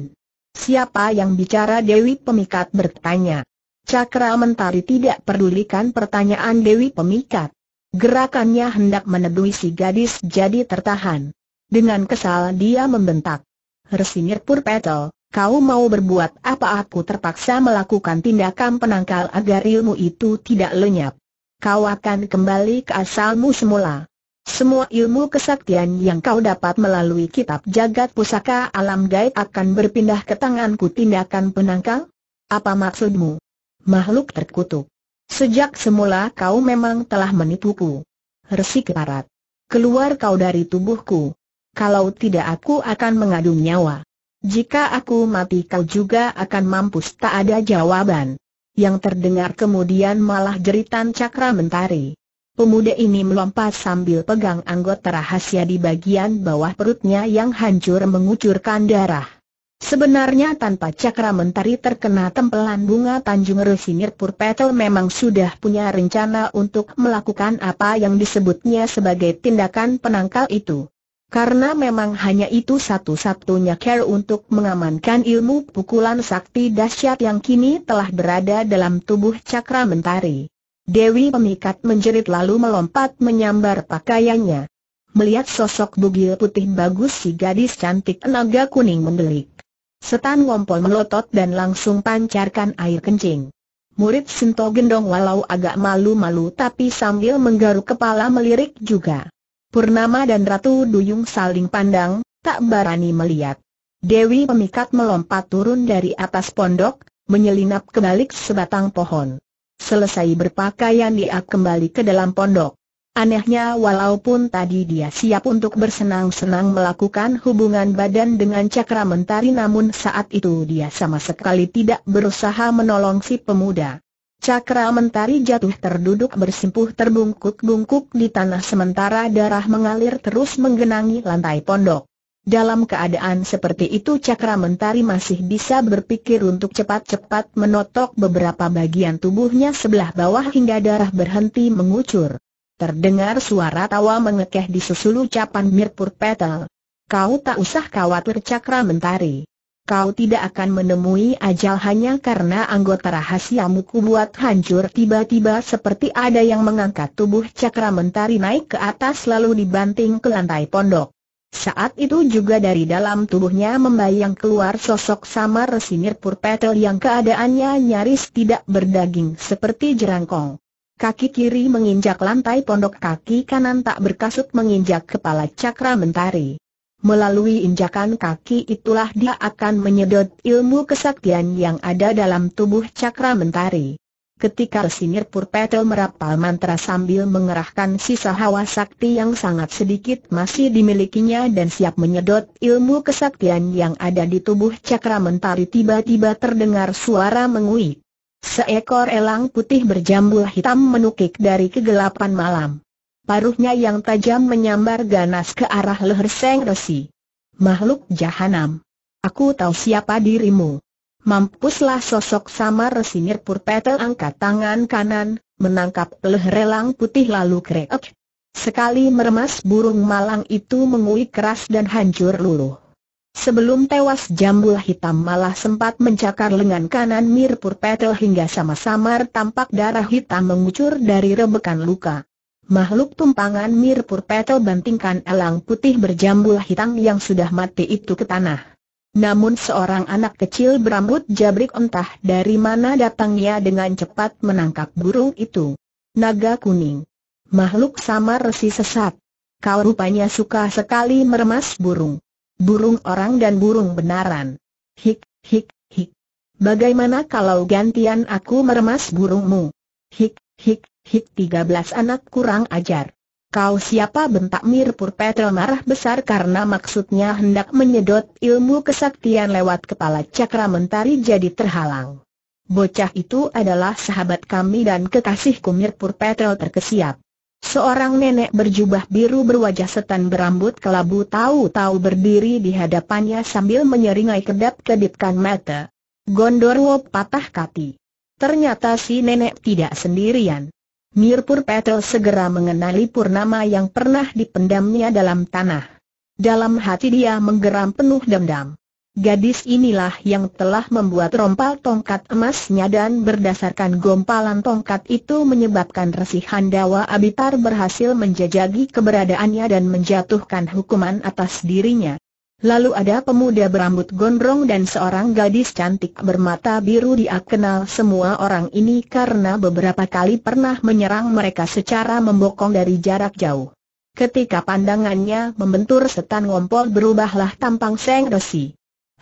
Siapa yang bicara Dewi Pemikat bertanya. Cakra mentari tidak pedulikan pertanyaan Dewi Pemikat. Gerakannya hendak menedui si gadis jadi tertahan. Dengan kesal dia membentak. Resinyir Purpetel, kau mau berbuat apa aku terpaksa melakukan tindakan penangkal agar ilmu itu tidak lenyap. Kau akan kembali ke asalmu semula. Semua ilmu kesaktian yang kau dapat melalui kitab jagat pusaka alam gaib akan berpindah ke tanganku tindakan penangkal? Apa maksudmu? Makhluk terkutuk. Sejak semula kau memang telah menipuku. Resi keparat. Keluar kau dari tubuhku kalau tidak aku akan mengadu nyawa. Jika aku mati kau juga akan mampus tak ada jawaban. Yang terdengar kemudian malah jeritan cakra mentari. Pemuda ini melompat sambil pegang anggota rahasia di bagian bawah perutnya yang hancur mengucurkan darah. Sebenarnya tanpa cakra mentari terkena tempelan bunga Tanjung resinir Purpetel memang sudah punya rencana untuk melakukan apa yang disebutnya sebagai tindakan penangkal itu karena memang hanya itu satu-satunya care untuk mengamankan ilmu pukulan sakti dahsyat yang kini telah berada dalam tubuh cakra mentari. Dewi pemikat menjerit lalu melompat menyambar pakaiannya. Melihat sosok bugil putih bagus si gadis cantik naga kuning mendelik. Setan ngompol melotot dan langsung pancarkan air kencing. Murid Sinto Gendong walau agak malu-malu tapi sambil menggaruk kepala melirik juga. Purnama dan Ratu Duyung saling pandang, tak berani melihat. Dewi Pemikat melompat turun dari atas pondok, menyelinap ke balik sebatang pohon. Selesai berpakaian dia kembali ke dalam pondok. Anehnya walaupun tadi dia siap untuk bersenang-senang melakukan hubungan badan dengan cakra mentari namun saat itu dia sama sekali tidak berusaha menolong si pemuda. Cakra mentari jatuh terduduk bersimpuh terbungkuk-bungkuk di tanah sementara darah mengalir terus menggenangi lantai pondok. Dalam keadaan seperti itu cakra mentari masih bisa berpikir untuk cepat-cepat menotok beberapa bagian tubuhnya sebelah bawah hingga darah berhenti mengucur. Terdengar suara tawa mengekeh di susul ucapan Mirpur Petel. Kau tak usah khawatir cakra mentari kau tidak akan menemui ajal hanya karena anggota rahasiamu buat hancur tiba-tiba seperti ada yang mengangkat tubuh cakra mentari naik ke atas lalu dibanting ke lantai pondok. Saat itu juga dari dalam tubuhnya membayang keluar sosok samar sinir purpetel yang keadaannya nyaris tidak berdaging seperti jerangkong. Kaki kiri menginjak lantai pondok kaki kanan tak berkasut menginjak kepala cakra mentari. Melalui injakan kaki itulah dia akan menyedot ilmu kesaktian yang ada dalam tubuh cakra mentari. Ketika sinir Purpetel merapal mantra sambil mengerahkan sisa hawa sakti yang sangat sedikit masih dimilikinya dan siap menyedot ilmu kesaktian yang ada di tubuh cakra mentari tiba-tiba terdengar suara menguik. Seekor elang putih berjambul hitam menukik dari kegelapan malam paruhnya yang tajam menyambar ganas ke arah leher Seng Resi. Makhluk jahanam. Aku tahu siapa dirimu. Mampuslah sosok samar Resi Nirpur Petel angkat tangan kanan, menangkap leher elang putih lalu kerek. Sekali meremas burung malang itu menguik keras dan hancur luluh. Sebelum tewas jambul hitam malah sempat mencakar lengan kanan Mirpur Petel hingga sama-samar tampak darah hitam mengucur dari rebekan luka. Makhluk tumpangan Mirpur Petel bantingkan elang putih berjambul hitam yang sudah mati itu ke tanah. Namun seorang anak kecil berambut jabrik entah dari mana datangnya dengan cepat menangkap burung itu. Naga kuning. Makhluk samar resi sesat. Kau rupanya suka sekali meremas burung. Burung orang dan burung benaran. Hik, hik, hik. Bagaimana kalau gantian aku meremas burungmu? Hik, hik, Hik 13 anak kurang ajar. Kau siapa bentak Mirpur Petrel marah besar karena maksudnya hendak menyedot ilmu kesaktian lewat kepala cakra mentari jadi terhalang. Bocah itu adalah sahabat kami dan kekasihku Mirpur Petrel terkesiap. Seorang nenek berjubah biru berwajah setan berambut kelabu tahu-tahu berdiri di hadapannya sambil menyeringai kedap-kedipkan mata. Gondorwo patah kati. Ternyata si nenek tidak sendirian. Mirpur Petel segera mengenali Purnama yang pernah dipendamnya dalam tanah. Dalam hati dia menggeram penuh dendam. Gadis inilah yang telah membuat rompal tongkat emasnya dan berdasarkan gompalan tongkat itu menyebabkan resi Handawa Abitar berhasil menjajagi keberadaannya dan menjatuhkan hukuman atas dirinya. Lalu ada pemuda berambut gondrong dan seorang gadis cantik bermata biru dia kenal semua orang ini karena beberapa kali pernah menyerang mereka secara membokong dari jarak jauh. Ketika pandangannya membentur setan ngompol berubahlah tampang Seng Dosi.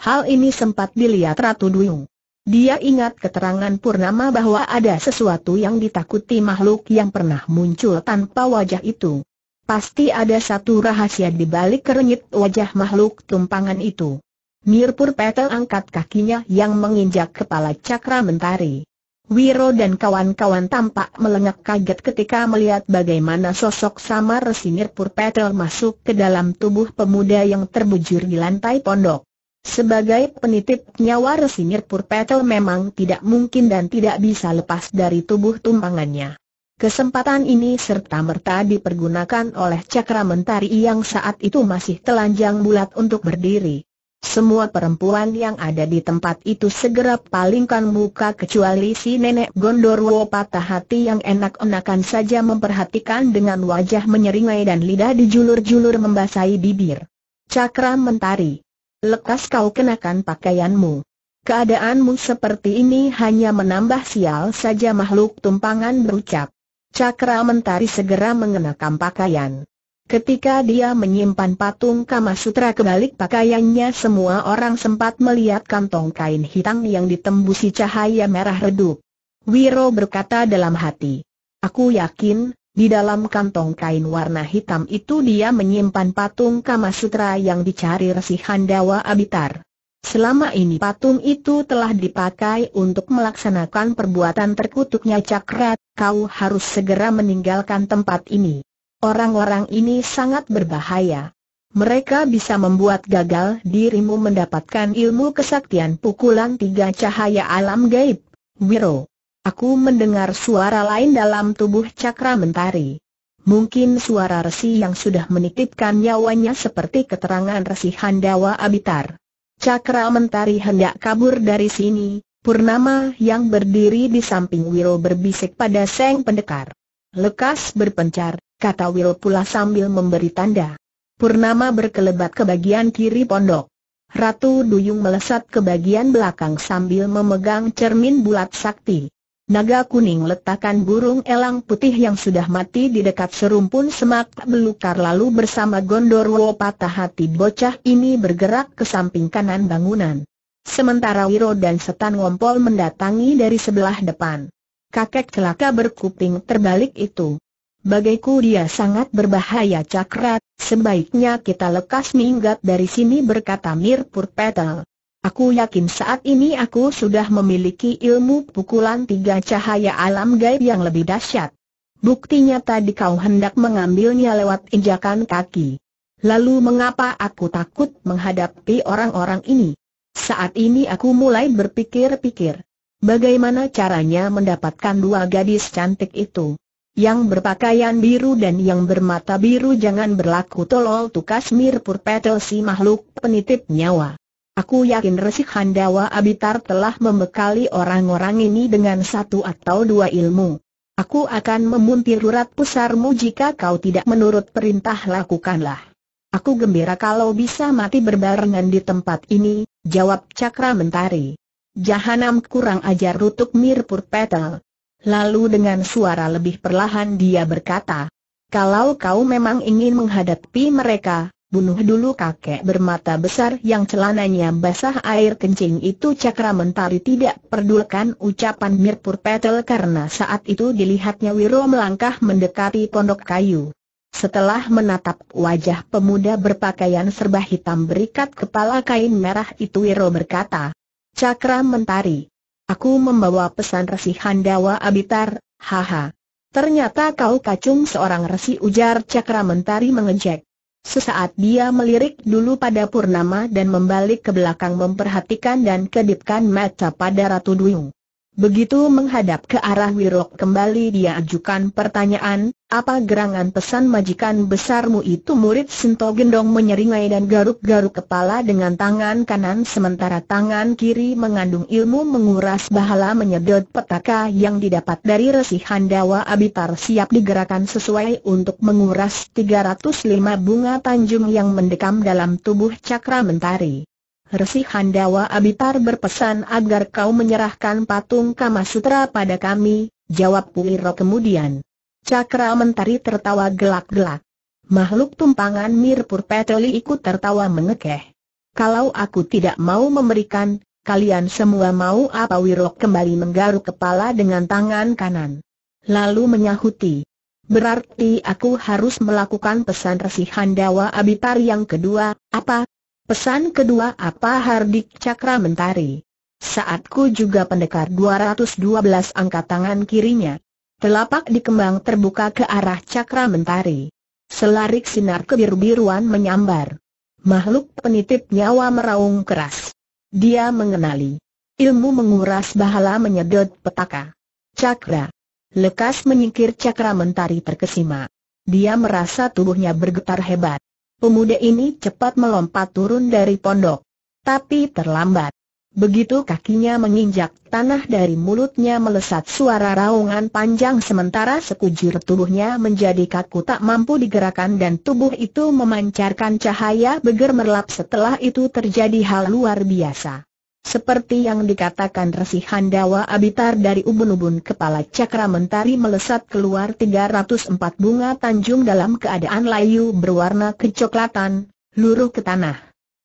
Hal ini sempat dilihat Ratu Duyung. Dia ingat keterangan Purnama bahwa ada sesuatu yang ditakuti makhluk yang pernah muncul tanpa wajah itu. Pasti ada satu rahasia di balik kerenyit wajah makhluk tumpangan itu. Mirpur Petel angkat kakinya yang menginjak kepala cakra mentari. Wiro dan kawan-kawan tampak melengak kaget ketika melihat bagaimana sosok samar Mirpur Petel masuk ke dalam tubuh pemuda yang terbujur di lantai pondok. Sebagai penitip nyawa resi Sinir Purpetel memang tidak mungkin dan tidak bisa lepas dari tubuh tumpangannya. Kesempatan ini serta-merta dipergunakan oleh cakra mentari yang saat itu masih telanjang bulat untuk berdiri. Semua perempuan yang ada di tempat itu segera palingkan muka kecuali si nenek Gondorwo patah hati yang enak-enakan saja memperhatikan dengan wajah menyeringai dan lidah dijulur-julur membasahi bibir. Cakra mentari. Lekas kau kenakan pakaianmu. Keadaanmu seperti ini hanya menambah sial saja makhluk tumpangan berucap. Cakra Mentari segera mengenakan pakaian. Ketika dia menyimpan patung Kama Sutra ke balik pakaiannya semua orang sempat melihat kantong kain hitam yang ditembusi cahaya merah redup. Wiro berkata dalam hati, Aku yakin, di dalam kantong kain warna hitam itu dia menyimpan patung Kama Sutra yang dicari Resi Handawa Abitar. Selama ini patung itu telah dipakai untuk melaksanakan perbuatan terkutuknya cakrat, kau harus segera meninggalkan tempat ini. Orang-orang ini sangat berbahaya. Mereka bisa membuat gagal dirimu mendapatkan ilmu kesaktian pukulan tiga cahaya alam gaib. Wiro, aku mendengar suara lain dalam tubuh cakra mentari. Mungkin suara resi yang sudah menitipkan nyawanya seperti keterangan resi Handawa Abitar. Cakra Mentari hendak kabur dari sini, Purnama yang berdiri di samping Wiro berbisik pada Seng Pendekar. Lekas berpencar, kata Wiro pula sambil memberi tanda. Purnama berkelebat ke bagian kiri pondok. Ratu Duyung melesat ke bagian belakang sambil memegang cermin bulat sakti. Naga kuning letakkan burung elang putih yang sudah mati di dekat serumpun semak belukar lalu bersama Gondorwo patah hati bocah ini bergerak ke samping kanan bangunan. Sementara Wiro dan Setan Ngompol mendatangi dari sebelah depan. Kakek celaka berkuping terbalik itu. Bagaiku dia sangat berbahaya cakrat, sebaiknya kita lekas minggat dari sini berkata Mirpur Petal. Aku yakin saat ini aku sudah memiliki ilmu pukulan tiga cahaya alam gaib yang lebih dahsyat. Buktinya tadi kau hendak mengambilnya lewat injakan kaki. Lalu mengapa aku takut menghadapi orang-orang ini? Saat ini aku mulai berpikir-pikir. Bagaimana caranya mendapatkan dua gadis cantik itu? Yang berpakaian biru dan yang bermata biru jangan berlaku tolol tukas mirpur petel si makhluk penitip nyawa. Aku yakin Resik Handawa Abitar telah membekali orang-orang ini dengan satu atau dua ilmu. Aku akan memuntir urat pusarmu jika kau tidak menurut perintah lakukanlah. Aku gembira kalau bisa mati berbarengan di tempat ini, jawab Cakra Mentari. Jahanam kurang ajar rutuk Mirpur Petal. Lalu dengan suara lebih perlahan dia berkata, kalau kau memang ingin menghadapi mereka, bunuh dulu kakek bermata besar yang celananya basah air kencing itu cakra mentari tidak perdulikan ucapan Mirpur Petel karena saat itu dilihatnya Wiro melangkah mendekati pondok kayu. Setelah menatap wajah pemuda berpakaian serba hitam berikat kepala kain merah itu Wiro berkata, Cakra mentari, aku membawa pesan resi Handawa Abitar, haha. Ternyata kau kacung seorang resi ujar Cakra mentari mengejek. Sesaat dia melirik dulu pada Purnama dan membalik ke belakang memperhatikan dan kedipkan mata pada Ratu Duyung. Begitu menghadap ke arah Wirok kembali dia ajukan pertanyaan, apa gerangan pesan majikan besarmu itu murid Sinto Gendong menyeringai dan garuk-garuk kepala dengan tangan kanan sementara tangan kiri mengandung ilmu menguras bahala menyedot petaka yang didapat dari resi handawa abitar siap digerakkan sesuai untuk menguras 305 bunga tanjung yang mendekam dalam tubuh cakra mentari. Resi Handawa Abitar berpesan agar kau menyerahkan patung kamasutra pada kami, jawab Puliro kemudian. Cakra Mentari tertawa gelak-gelak. Makhluk tumpangan Mirpur Petoli ikut tertawa mengekeh. Kalau aku tidak mau memberikan, kalian semua mau apa Wirok kembali menggaruk kepala dengan tangan kanan. Lalu menyahuti. Berarti aku harus melakukan pesan resi Handawa Abitar yang kedua, apa? Pesan kedua apa Hardik Cakra Mentari? Saatku juga pendekar 212 angkat tangan kirinya. Telapak dikembang terbuka ke arah cakra mentari. Selarik sinar kebiru-biruan menyambar. Makhluk penitip nyawa meraung keras. Dia mengenali. Ilmu menguras bahala menyedot petaka. Cakra. Lekas menyingkir cakra mentari terkesima. Dia merasa tubuhnya bergetar hebat. Pemuda ini cepat melompat turun dari pondok. Tapi terlambat. Begitu kakinya menginjak tanah dari mulutnya melesat suara raungan panjang sementara sekujur tubuhnya menjadi kaku tak mampu digerakkan dan tubuh itu memancarkan cahaya merlap setelah itu terjadi hal luar biasa. Seperti yang dikatakan Resi Handawa Abitar dari ubun-ubun kepala cakra mentari melesat keluar 304 bunga tanjung dalam keadaan layu berwarna kecoklatan, luruh ke tanah.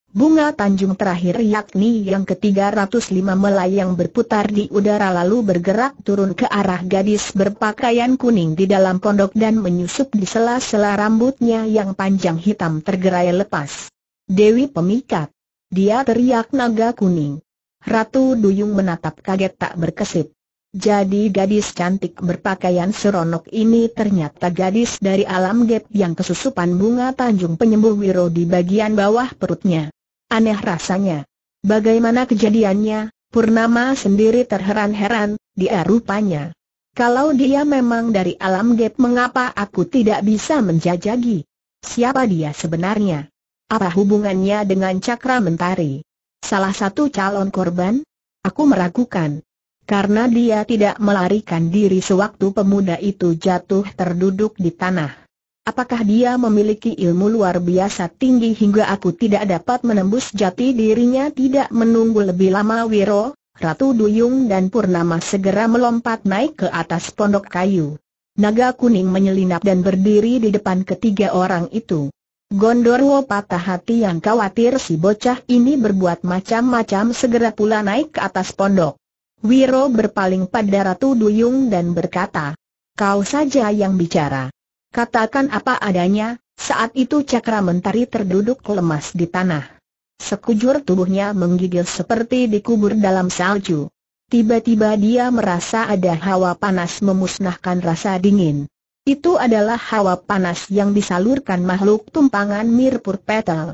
Bunga Tanjung terakhir yakni yang ke-305 melayang berputar di udara lalu bergerak turun ke arah gadis berpakaian kuning di dalam pondok dan menyusup di sela-sela rambutnya yang panjang hitam tergerai lepas. Dewi pemikat. Dia teriak naga kuning. Ratu Duyung menatap kaget tak berkesip. Jadi gadis cantik berpakaian seronok ini ternyata gadis dari alam gap yang kesusupan bunga Tanjung penyembuh wiro di bagian bawah perutnya. Aneh rasanya. Bagaimana kejadiannya, Purnama sendiri terheran-heran, dia rupanya. Kalau dia memang dari alam gap mengapa aku tidak bisa menjajagi? Siapa dia sebenarnya? Apa hubungannya dengan cakra mentari? Salah satu calon korban? Aku meragukan. Karena dia tidak melarikan diri sewaktu pemuda itu jatuh terduduk di tanah. Apakah dia memiliki ilmu luar biasa tinggi hingga aku tidak dapat menembus jati dirinya tidak menunggu lebih lama Wiro, Ratu Duyung dan Purnama segera melompat naik ke atas pondok kayu. Naga kuning menyelinap dan berdiri di depan ketiga orang itu. Gondorwo patah hati yang khawatir si bocah ini berbuat macam-macam segera pula naik ke atas pondok. Wiro berpaling pada Ratu Duyung dan berkata, Kau saja yang bicara. Katakan apa adanya, saat itu cakra mentari terduduk lemas di tanah. Sekujur tubuhnya menggigil seperti dikubur dalam salju. Tiba-tiba dia merasa ada hawa panas memusnahkan rasa dingin. Itu adalah hawa panas yang disalurkan makhluk tumpangan Mirpur Petal.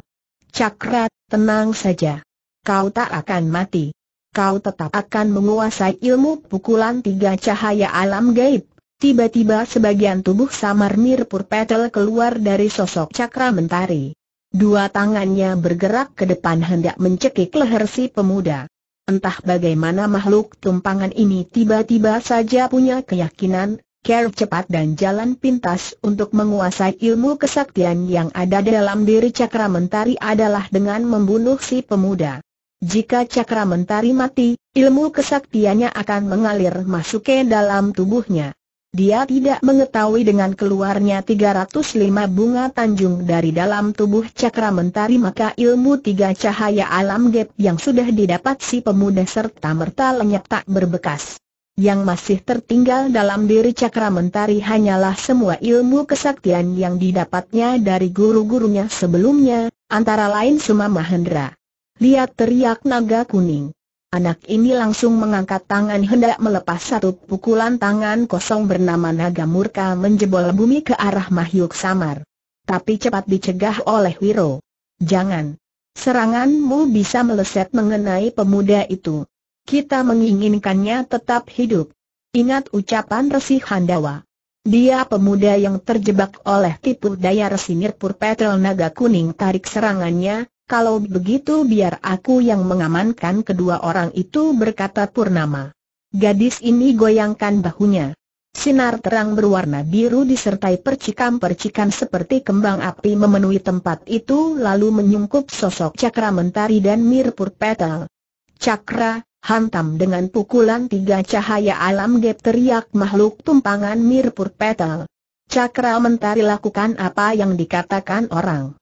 Cakra, tenang saja. Kau tak akan mati. Kau tetap akan menguasai ilmu pukulan tiga cahaya alam gaib. Tiba-tiba sebagian tubuh Samar Mirpur Petel keluar dari sosok cakra mentari. Dua tangannya bergerak ke depan hendak mencekik leher si pemuda. Entah bagaimana makhluk tumpangan ini tiba-tiba saja punya keyakinan, care cepat dan jalan pintas untuk menguasai ilmu kesaktian yang ada dalam diri cakra mentari adalah dengan membunuh si pemuda. Jika cakra mentari mati, ilmu kesaktiannya akan mengalir masuk ke dalam tubuhnya. Dia tidak mengetahui dengan keluarnya 305 bunga tanjung dari dalam tubuh cakra mentari maka ilmu tiga cahaya alam gap yang sudah didapat si pemuda serta merta lenyap tak berbekas. Yang masih tertinggal dalam diri cakra mentari hanyalah semua ilmu kesaktian yang didapatnya dari guru-gurunya sebelumnya, antara lain Suma Mahendra. Lihat teriak naga kuning. Anak ini langsung mengangkat tangan hendak melepas satu pukulan tangan kosong bernama naga murka menjebol bumi ke arah Mahyuk Samar. Tapi cepat dicegah oleh Wiro. Jangan. Seranganmu bisa meleset mengenai pemuda itu. Kita menginginkannya tetap hidup. Ingat ucapan Resi Handawa. Dia pemuda yang terjebak oleh tipu daya Resinir Purpetel Naga Kuning tarik serangannya, kalau begitu biar aku yang mengamankan kedua orang itu berkata Purnama. Gadis ini goyangkan bahunya. Sinar terang berwarna biru disertai percikan-percikan seperti kembang api memenuhi tempat itu lalu menyungkup sosok cakra mentari dan mirpur petal. Cakra, hantam dengan pukulan tiga cahaya alam gap teriak makhluk tumpangan mirpur petal. Cakra mentari lakukan apa yang dikatakan orang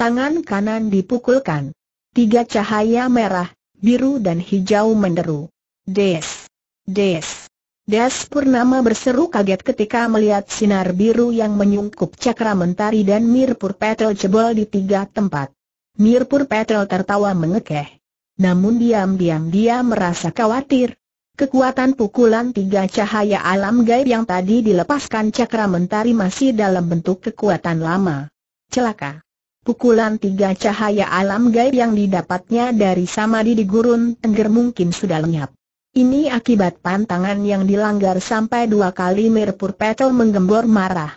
tangan kanan dipukulkan. Tiga cahaya merah, biru dan hijau menderu. Des! Des! Des Purnama berseru kaget ketika melihat sinar biru yang menyungkup cakra mentari dan Mirpur Petel jebol di tiga tempat. Mirpur Petel tertawa mengekeh. Namun diam-diam dia merasa khawatir. Kekuatan pukulan tiga cahaya alam gaib yang tadi dilepaskan cakra mentari masih dalam bentuk kekuatan lama. Celaka. Pukulan tiga cahaya alam gaib yang didapatnya dari Samadi di gurun Tengger mungkin sudah lenyap. Ini akibat pantangan yang dilanggar sampai dua kali Mirpur Petel menggembor marah.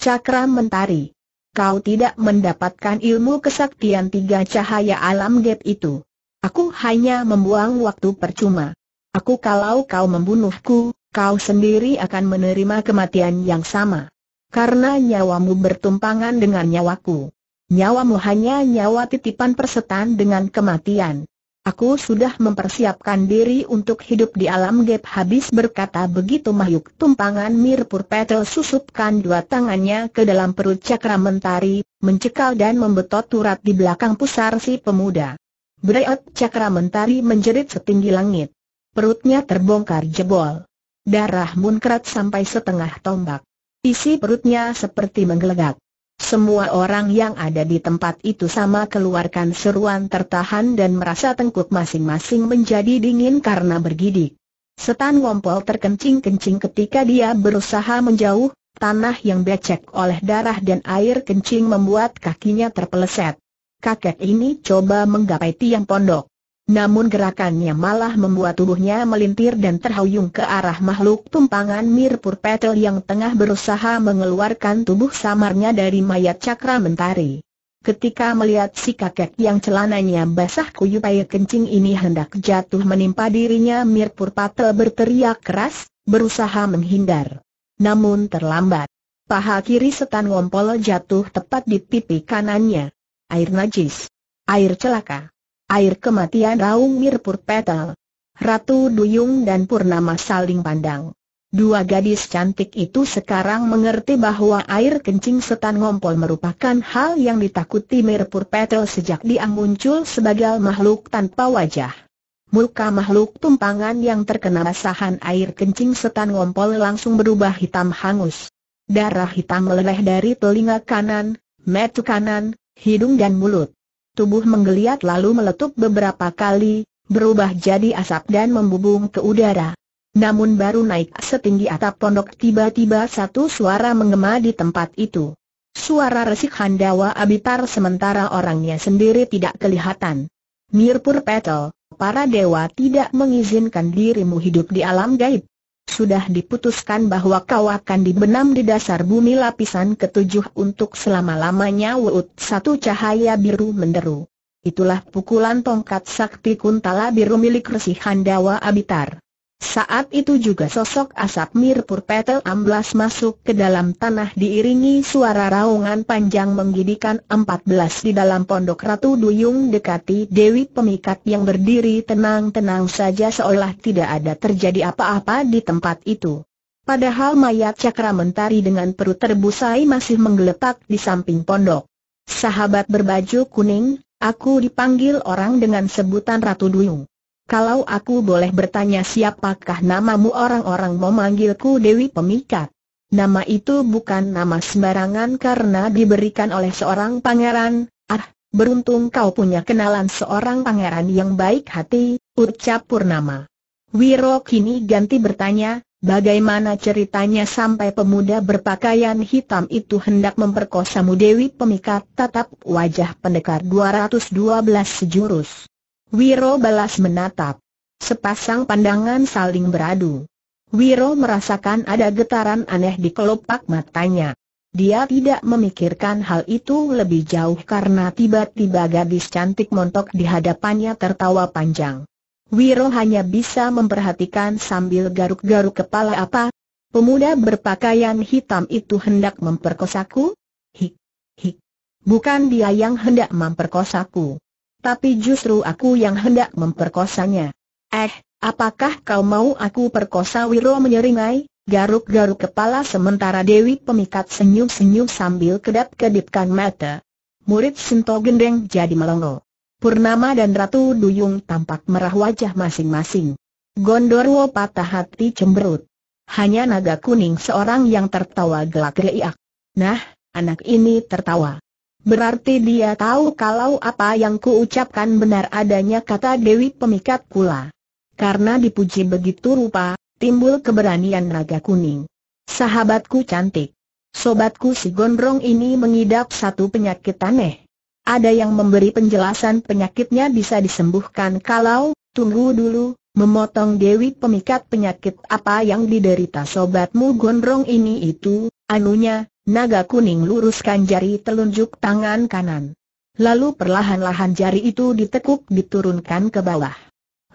Cakra Mentari, kau tidak mendapatkan ilmu kesaktian tiga cahaya alam gaib itu. Aku hanya membuang waktu percuma. Aku kalau kau membunuhku, kau sendiri akan menerima kematian yang sama. Karena nyawamu bertumpangan dengan nyawaku. Nyawamu hanya nyawa titipan persetan dengan kematian. Aku sudah mempersiapkan diri untuk hidup di alam gap habis berkata begitu Mahyuk tumpangan Mirpur Petel susupkan dua tangannya ke dalam perut cakra mentari, mencekal dan membetot urat di belakang pusar si pemuda. Breot cakra mentari menjerit setinggi langit. Perutnya terbongkar jebol. Darah munkrat sampai setengah tombak. Isi perutnya seperti menggelegak. Semua orang yang ada di tempat itu sama keluarkan seruan tertahan dan merasa tengkuk masing-masing menjadi dingin karena bergidik. Setan Ngompol terkencing-kencing ketika dia berusaha menjauh, tanah yang becek oleh darah dan air kencing membuat kakinya terpeleset. Kakek ini coba menggapai tiang pondok. Namun gerakannya malah membuat tubuhnya melintir dan terhuyung ke arah makhluk tumpangan Mirpur Petel yang tengah berusaha mengeluarkan tubuh samarnya dari mayat cakra mentari. Ketika melihat si kakek yang celananya basah air kencing ini hendak jatuh menimpa dirinya Mirpur Patel berteriak keras, berusaha menghindar. Namun terlambat. Paha kiri setan ngompol jatuh tepat di pipi kanannya. Air najis. Air celaka. Air kematian Raung Mirpur Petal. Ratu Duyung dan Purnama saling pandang. Dua gadis cantik itu sekarang mengerti bahwa air kencing setan ngompol merupakan hal yang ditakuti Mirpur Petel sejak dia muncul sebagai makhluk tanpa wajah. Muka makhluk tumpangan yang terkena basahan air kencing setan ngompol langsung berubah hitam hangus. Darah hitam meleleh dari telinga kanan, metu kanan, hidung dan mulut tubuh menggeliat lalu meletup beberapa kali, berubah jadi asap dan membubung ke udara. Namun baru naik setinggi atap pondok tiba-tiba satu suara menggema di tempat itu. Suara resik Handawa Abitar sementara orangnya sendiri tidak kelihatan. Mirpur Petel, para dewa tidak mengizinkan dirimu hidup di alam gaib sudah diputuskan bahwa kau akan dibenam di dasar bumi lapisan ketujuh untuk selama-lamanya Wut, satu cahaya biru menderu. Itulah pukulan tongkat sakti kuntala biru milik Resi Handawa Abitar. Saat itu juga sosok asap Mirpur Petel amblas masuk ke dalam tanah diiringi suara raungan panjang menggidikan 14 di dalam pondok Ratu Duyung dekati Dewi Pemikat yang berdiri tenang-tenang saja seolah tidak ada terjadi apa-apa di tempat itu. Padahal mayat cakra mentari dengan perut terbusai masih menggeletak di samping pondok. Sahabat berbaju kuning, aku dipanggil orang dengan sebutan Ratu Duyung. Kalau aku boleh bertanya siapakah namamu orang-orang memanggilku Dewi Pemikat. Nama itu bukan nama sembarangan karena diberikan oleh seorang pangeran, ah, beruntung kau punya kenalan seorang pangeran yang baik hati, ucap Purnama. Wiro kini ganti bertanya, bagaimana ceritanya sampai pemuda berpakaian hitam itu hendak memperkosamu Dewi Pemikat tatap wajah pendekar 212 sejurus. Wiro balas menatap. Sepasang pandangan saling beradu. Wiro merasakan ada getaran aneh di kelopak matanya. Dia tidak memikirkan hal itu lebih jauh karena tiba-tiba gadis cantik montok di hadapannya tertawa panjang. Wiro hanya bisa memperhatikan sambil garuk-garuk kepala apa? Pemuda berpakaian hitam itu hendak memperkosaku? Hik, hik. Bukan dia yang hendak memperkosaku tapi justru aku yang hendak memperkosanya. Eh, apakah kau mau aku perkosa Wiro menyeringai? Garuk-garuk kepala sementara Dewi Pemikat senyum-senyum sambil kedap-kedipkan mata. Murid Sinto Gendeng jadi melongo. Purnama dan Ratu Duyung tampak merah wajah masing-masing. Gondorwo patah hati cemberut. Hanya naga kuning seorang yang tertawa gelak riak. Nah, anak ini tertawa. Berarti dia tahu kalau apa yang kuucapkan benar adanya kata Dewi Pemikat pula. Karena dipuji begitu rupa, timbul keberanian naga kuning. Sahabatku cantik. Sobatku si gondrong ini mengidap satu penyakit aneh. Ada yang memberi penjelasan penyakitnya bisa disembuhkan kalau, tunggu dulu, memotong Dewi pemikat penyakit apa yang diderita sobatmu gondrong ini itu, anunya, Naga kuning luruskan jari telunjuk tangan kanan. Lalu perlahan-lahan jari itu ditekuk diturunkan ke bawah.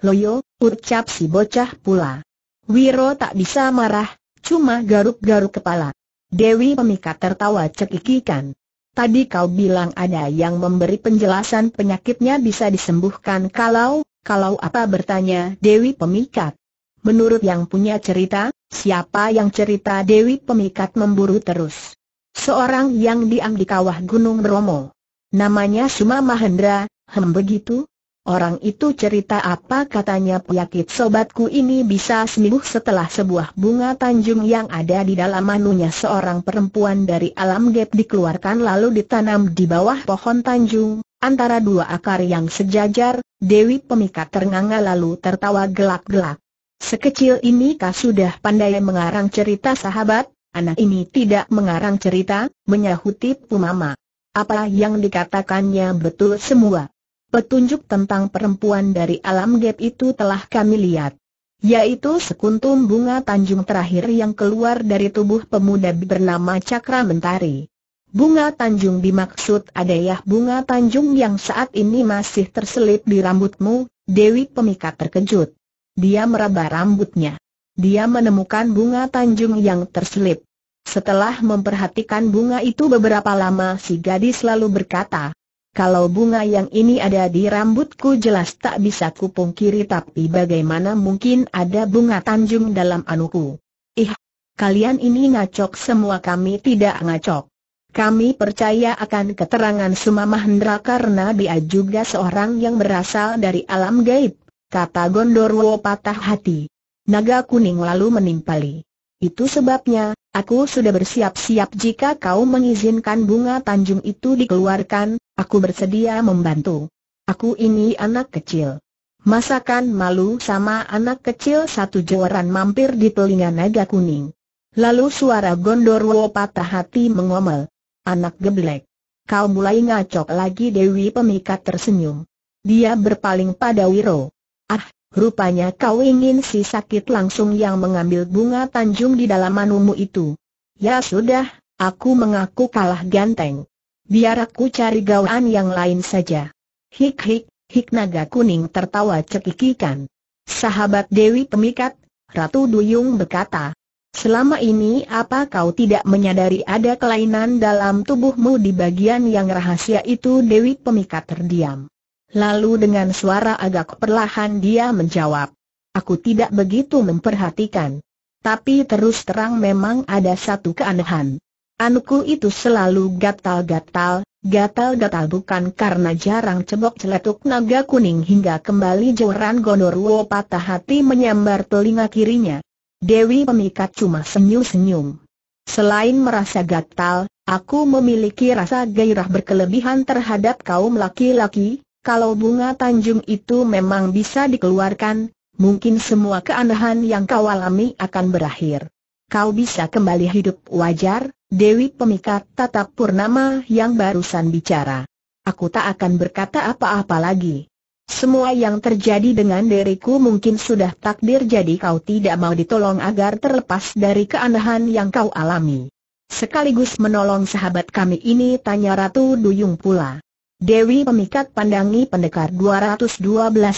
Loyo, ucap si bocah pula. Wiro tak bisa marah, cuma garuk-garuk kepala. Dewi pemikat tertawa cekikikan. Tadi kau bilang ada yang memberi penjelasan penyakitnya bisa disembuhkan kalau, kalau apa bertanya Dewi pemikat. Menurut yang punya cerita, siapa yang cerita Dewi Pemikat memburu terus. Seorang yang diam di kawah Gunung Bromo. Namanya Suma Mahendra, hem begitu? Orang itu cerita apa katanya penyakit sobatku ini bisa sembuh setelah sebuah bunga tanjung yang ada di dalam manunya seorang perempuan dari alam gap dikeluarkan lalu ditanam di bawah pohon tanjung, antara dua akar yang sejajar, Dewi Pemikat ternganga lalu tertawa gelak-gelak. Sekecil ini kah sudah pandai mengarang cerita sahabat? Anak ini tidak mengarang cerita, menyahuti Pumama. Apa yang dikatakannya betul semua. Petunjuk tentang perempuan dari alam gap itu telah kami lihat. Yaitu sekuntum bunga tanjung terakhir yang keluar dari tubuh pemuda bernama Cakra Mentari. Bunga tanjung dimaksud adayah bunga tanjung yang saat ini masih terselip di rambutmu, Dewi Pemikat terkejut. Dia meraba rambutnya. Dia menemukan bunga tanjung yang terselip. Setelah memperhatikan bunga itu beberapa lama si gadis selalu berkata, kalau bunga yang ini ada di rambutku jelas tak bisa kupungkiri tapi bagaimana mungkin ada bunga tanjung dalam anuku. Ih, kalian ini ngacok semua kami tidak ngacok. Kami percaya akan keterangan Sumamah Hendra karena dia juga seorang yang berasal dari alam gaib, kata Gondorwo patah hati. Naga kuning lalu menimpali. Itu sebabnya, aku sudah bersiap-siap jika kau mengizinkan bunga tanjung itu dikeluarkan, aku bersedia membantu. Aku ini anak kecil. Masakan malu sama anak kecil satu jawaran mampir di telinga naga kuning. Lalu suara Gondorwo patah hati mengomel. Anak geblek. Kau mulai ngacok lagi Dewi Pemikat tersenyum. Dia berpaling pada Wiro. Ah, Rupanya kau ingin si sakit langsung yang mengambil bunga tanjung di dalam manumu itu. Ya sudah, aku mengaku kalah ganteng. Biar aku cari gawaan yang lain saja. Hik-hik, hik naga kuning tertawa cekikikan. Sahabat Dewi Pemikat, Ratu Duyung berkata, Selama ini apa kau tidak menyadari ada kelainan dalam tubuhmu di bagian yang rahasia itu Dewi Pemikat terdiam. Lalu dengan suara agak perlahan dia menjawab. Aku tidak begitu memperhatikan. Tapi terus terang memang ada satu keanehan. Anuku itu selalu gatal-gatal, gatal-gatal bukan karena jarang cebok celetuk naga kuning hingga kembali joran gonorwo patah hati menyambar telinga kirinya. Dewi pemikat cuma senyum-senyum. Selain merasa gatal, aku memiliki rasa gairah berkelebihan terhadap kaum laki-laki, kalau bunga tanjung itu memang bisa dikeluarkan, mungkin semua keanehan yang kau alami akan berakhir. Kau bisa kembali hidup wajar, Dewi Pemikat Tatap Purnama yang barusan bicara. Aku tak akan berkata apa-apa lagi. Semua yang terjadi dengan diriku mungkin sudah takdir jadi kau tidak mau ditolong agar terlepas dari keanehan yang kau alami. Sekaligus menolong sahabat kami ini tanya Ratu Duyung pula. Dewi Pemikat pandangi pendekar 212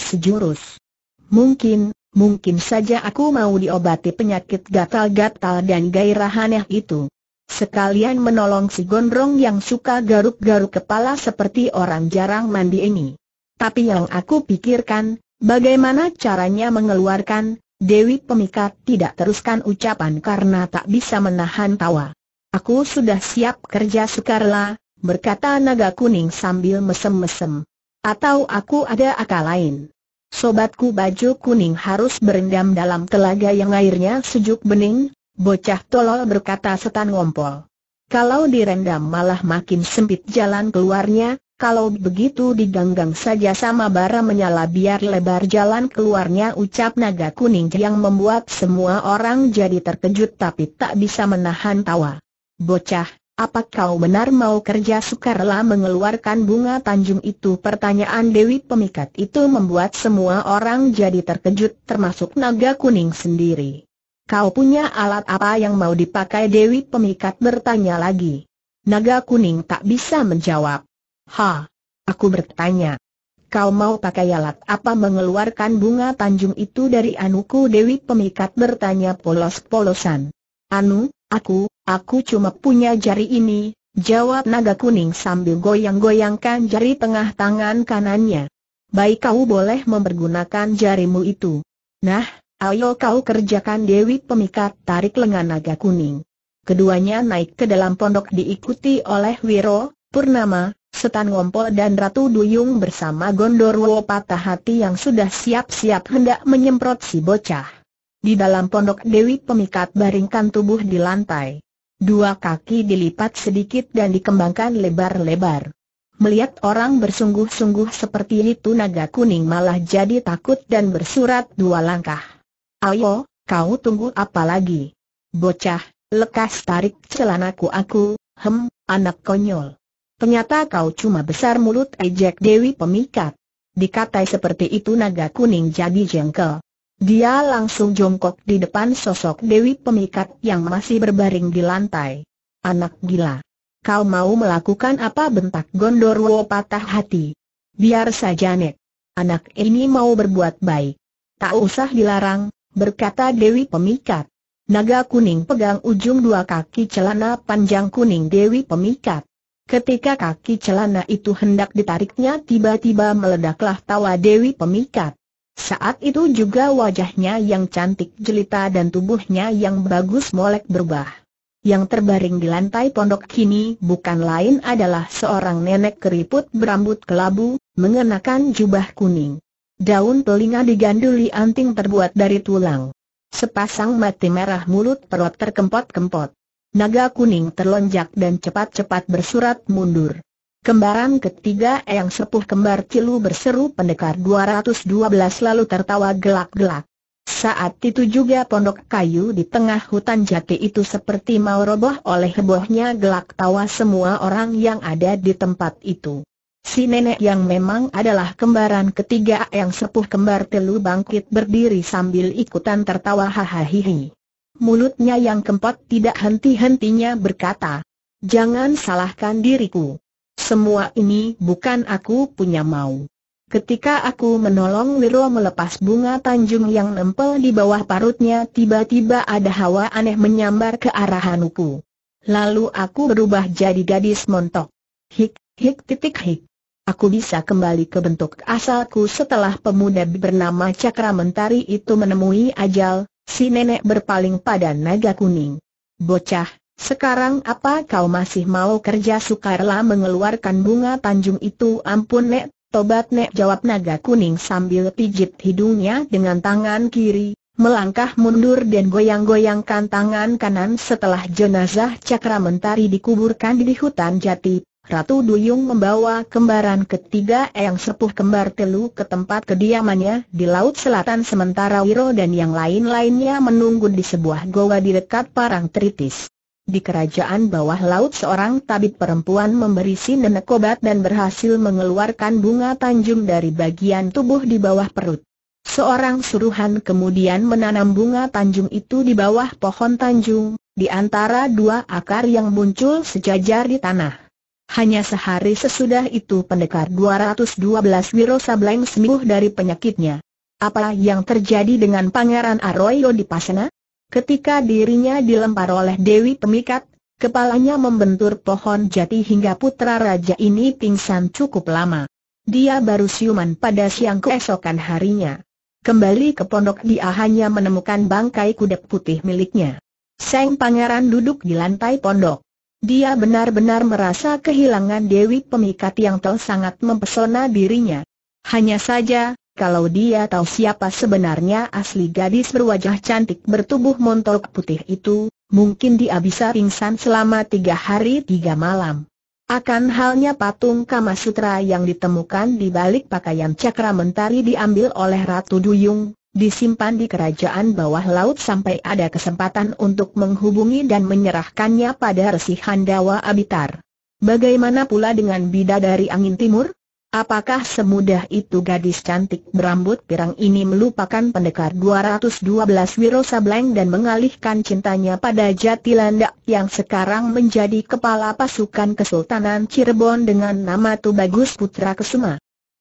sejurus. Mungkin, mungkin saja aku mau diobati penyakit gatal-gatal dan gairah aneh itu. Sekalian menolong si gondrong yang suka garuk-garuk kepala seperti orang jarang mandi ini. Tapi yang aku pikirkan, bagaimana caranya mengeluarkan, Dewi Pemikat tidak teruskan ucapan karena tak bisa menahan tawa. Aku sudah siap kerja sukarela, berkata naga kuning sambil mesem-mesem. Atau aku ada akal lain. Sobatku baju kuning harus berendam dalam telaga yang airnya sejuk bening, bocah tolol berkata setan ngompol. Kalau direndam malah makin sempit jalan keluarnya, kalau begitu diganggang saja sama bara menyala biar lebar jalan keluarnya ucap naga kuning yang membuat semua orang jadi terkejut tapi tak bisa menahan tawa. Bocah, apa kau benar mau kerja sukarela mengeluarkan bunga tanjung itu? Pertanyaan Dewi Pemikat itu membuat semua orang jadi terkejut termasuk naga kuning sendiri. Kau punya alat apa yang mau dipakai Dewi Pemikat bertanya lagi. Naga kuning tak bisa menjawab. Ha, aku bertanya. Kau mau pakai alat apa mengeluarkan bunga tanjung itu dari anuku Dewi Pemikat bertanya polos-polosan. Anu, aku, Aku cuma punya jari ini, jawab naga kuning sambil goyang-goyangkan jari tengah tangan kanannya. Baik kau boleh mempergunakan jarimu itu. Nah, ayo kau kerjakan Dewi Pemikat tarik lengan naga kuning. Keduanya naik ke dalam pondok diikuti oleh Wiro, Purnama, Setan Ngompol dan Ratu Duyung bersama Gondorwo Patah Hati yang sudah siap-siap hendak menyemprot si bocah. Di dalam pondok Dewi Pemikat baringkan tubuh di lantai. Dua kaki dilipat sedikit dan dikembangkan lebar-lebar. Melihat orang bersungguh-sungguh seperti itu naga kuning malah jadi takut dan bersurat dua langkah. Ayo, kau tunggu apa lagi? Bocah, lekas tarik celanaku aku, hem, anak konyol. Ternyata kau cuma besar mulut ejek Dewi pemikat. Dikatai seperti itu naga kuning jadi jengkel. Dia langsung jongkok di depan sosok Dewi Pemikat yang masih berbaring di lantai. Anak gila. Kau mau melakukan apa bentak Gondorwo patah hati. Biar saja Nek. Anak ini mau berbuat baik. Tak usah dilarang, berkata Dewi Pemikat. Naga kuning pegang ujung dua kaki celana panjang kuning Dewi Pemikat. Ketika kaki celana itu hendak ditariknya tiba-tiba meledaklah tawa Dewi Pemikat. Saat itu juga wajahnya yang cantik jelita dan tubuhnya yang bagus molek berubah. Yang terbaring di lantai pondok kini bukan lain adalah seorang nenek keriput berambut kelabu, mengenakan jubah kuning. Daun telinga diganduli anting terbuat dari tulang. Sepasang mata merah mulut perut terkempot-kempot. Naga kuning terlonjak dan cepat-cepat bersurat mundur. Kembaran ketiga yang Sepuh Kembar Cilu berseru pendekar 212 lalu tertawa gelak-gelak. Saat itu juga pondok kayu di tengah hutan jati itu seperti mau roboh oleh hebohnya gelak tawa semua orang yang ada di tempat itu. Si nenek yang memang adalah kembaran ketiga yang sepuh kembar telu bangkit berdiri sambil ikutan tertawa hahaha. Mulutnya yang kempot tidak henti-hentinya berkata, Jangan salahkan diriku. Semua ini bukan aku punya mau. Ketika aku menolong Wiro melepas bunga tanjung yang nempel di bawah parutnya tiba-tiba ada hawa aneh menyambar ke arah Hanuku. Lalu aku berubah jadi gadis montok. Hik, hik titik hik. Aku bisa kembali ke bentuk asalku setelah pemuda bernama Cakra Mentari itu menemui ajal, si nenek berpaling pada naga kuning. Bocah, sekarang apa kau masih mau kerja sukarela mengeluarkan bunga tanjung itu ampun Nek, tobat Nek jawab naga kuning sambil pijit hidungnya dengan tangan kiri, melangkah mundur dan goyang-goyangkan tangan kanan setelah jenazah cakra mentari dikuburkan di hutan jati. Ratu Duyung membawa kembaran ketiga yang sepuh kembar telu ke tempat kediamannya di Laut Selatan sementara Wiro dan yang lain-lainnya menunggu di sebuah goa di dekat Parang Tritis. Di kerajaan bawah laut seorang tabib perempuan memberi si nenek obat dan berhasil mengeluarkan bunga tanjung dari bagian tubuh di bawah perut. Seorang suruhan kemudian menanam bunga tanjung itu di bawah pohon tanjung, di antara dua akar yang muncul sejajar di tanah. Hanya sehari sesudah itu pendekar 212 Wiro Sableng sembuh dari penyakitnya. Apa yang terjadi dengan Pangeran Arroyo di Pasena? Ketika dirinya dilempar oleh Dewi Pemikat, kepalanya membentur pohon jati hingga putra raja ini pingsan cukup lama. Dia baru siuman pada siang keesokan harinya. Kembali ke pondok dia hanya menemukan bangkai kuda putih miliknya. Seng pangeran duduk di lantai pondok. Dia benar-benar merasa kehilangan Dewi Pemikat yang telah sangat mempesona dirinya. Hanya saja, kalau dia tahu siapa sebenarnya asli gadis berwajah cantik bertubuh montok putih itu, mungkin dia bisa pingsan selama tiga hari tiga malam. Akan halnya patung Kamasutra yang ditemukan di balik pakaian cakra mentari diambil oleh Ratu Duyung, disimpan di kerajaan bawah laut sampai ada kesempatan untuk menghubungi dan menyerahkannya pada Resi Handawa Abitar. Bagaimana pula dengan bida dari angin timur? Apakah semudah itu gadis cantik berambut pirang ini melupakan pendekar 212 Wiro Sableng dan mengalihkan cintanya pada Jatilanda yang sekarang menjadi kepala pasukan Kesultanan Cirebon dengan nama Tubagus Putra Kesuma?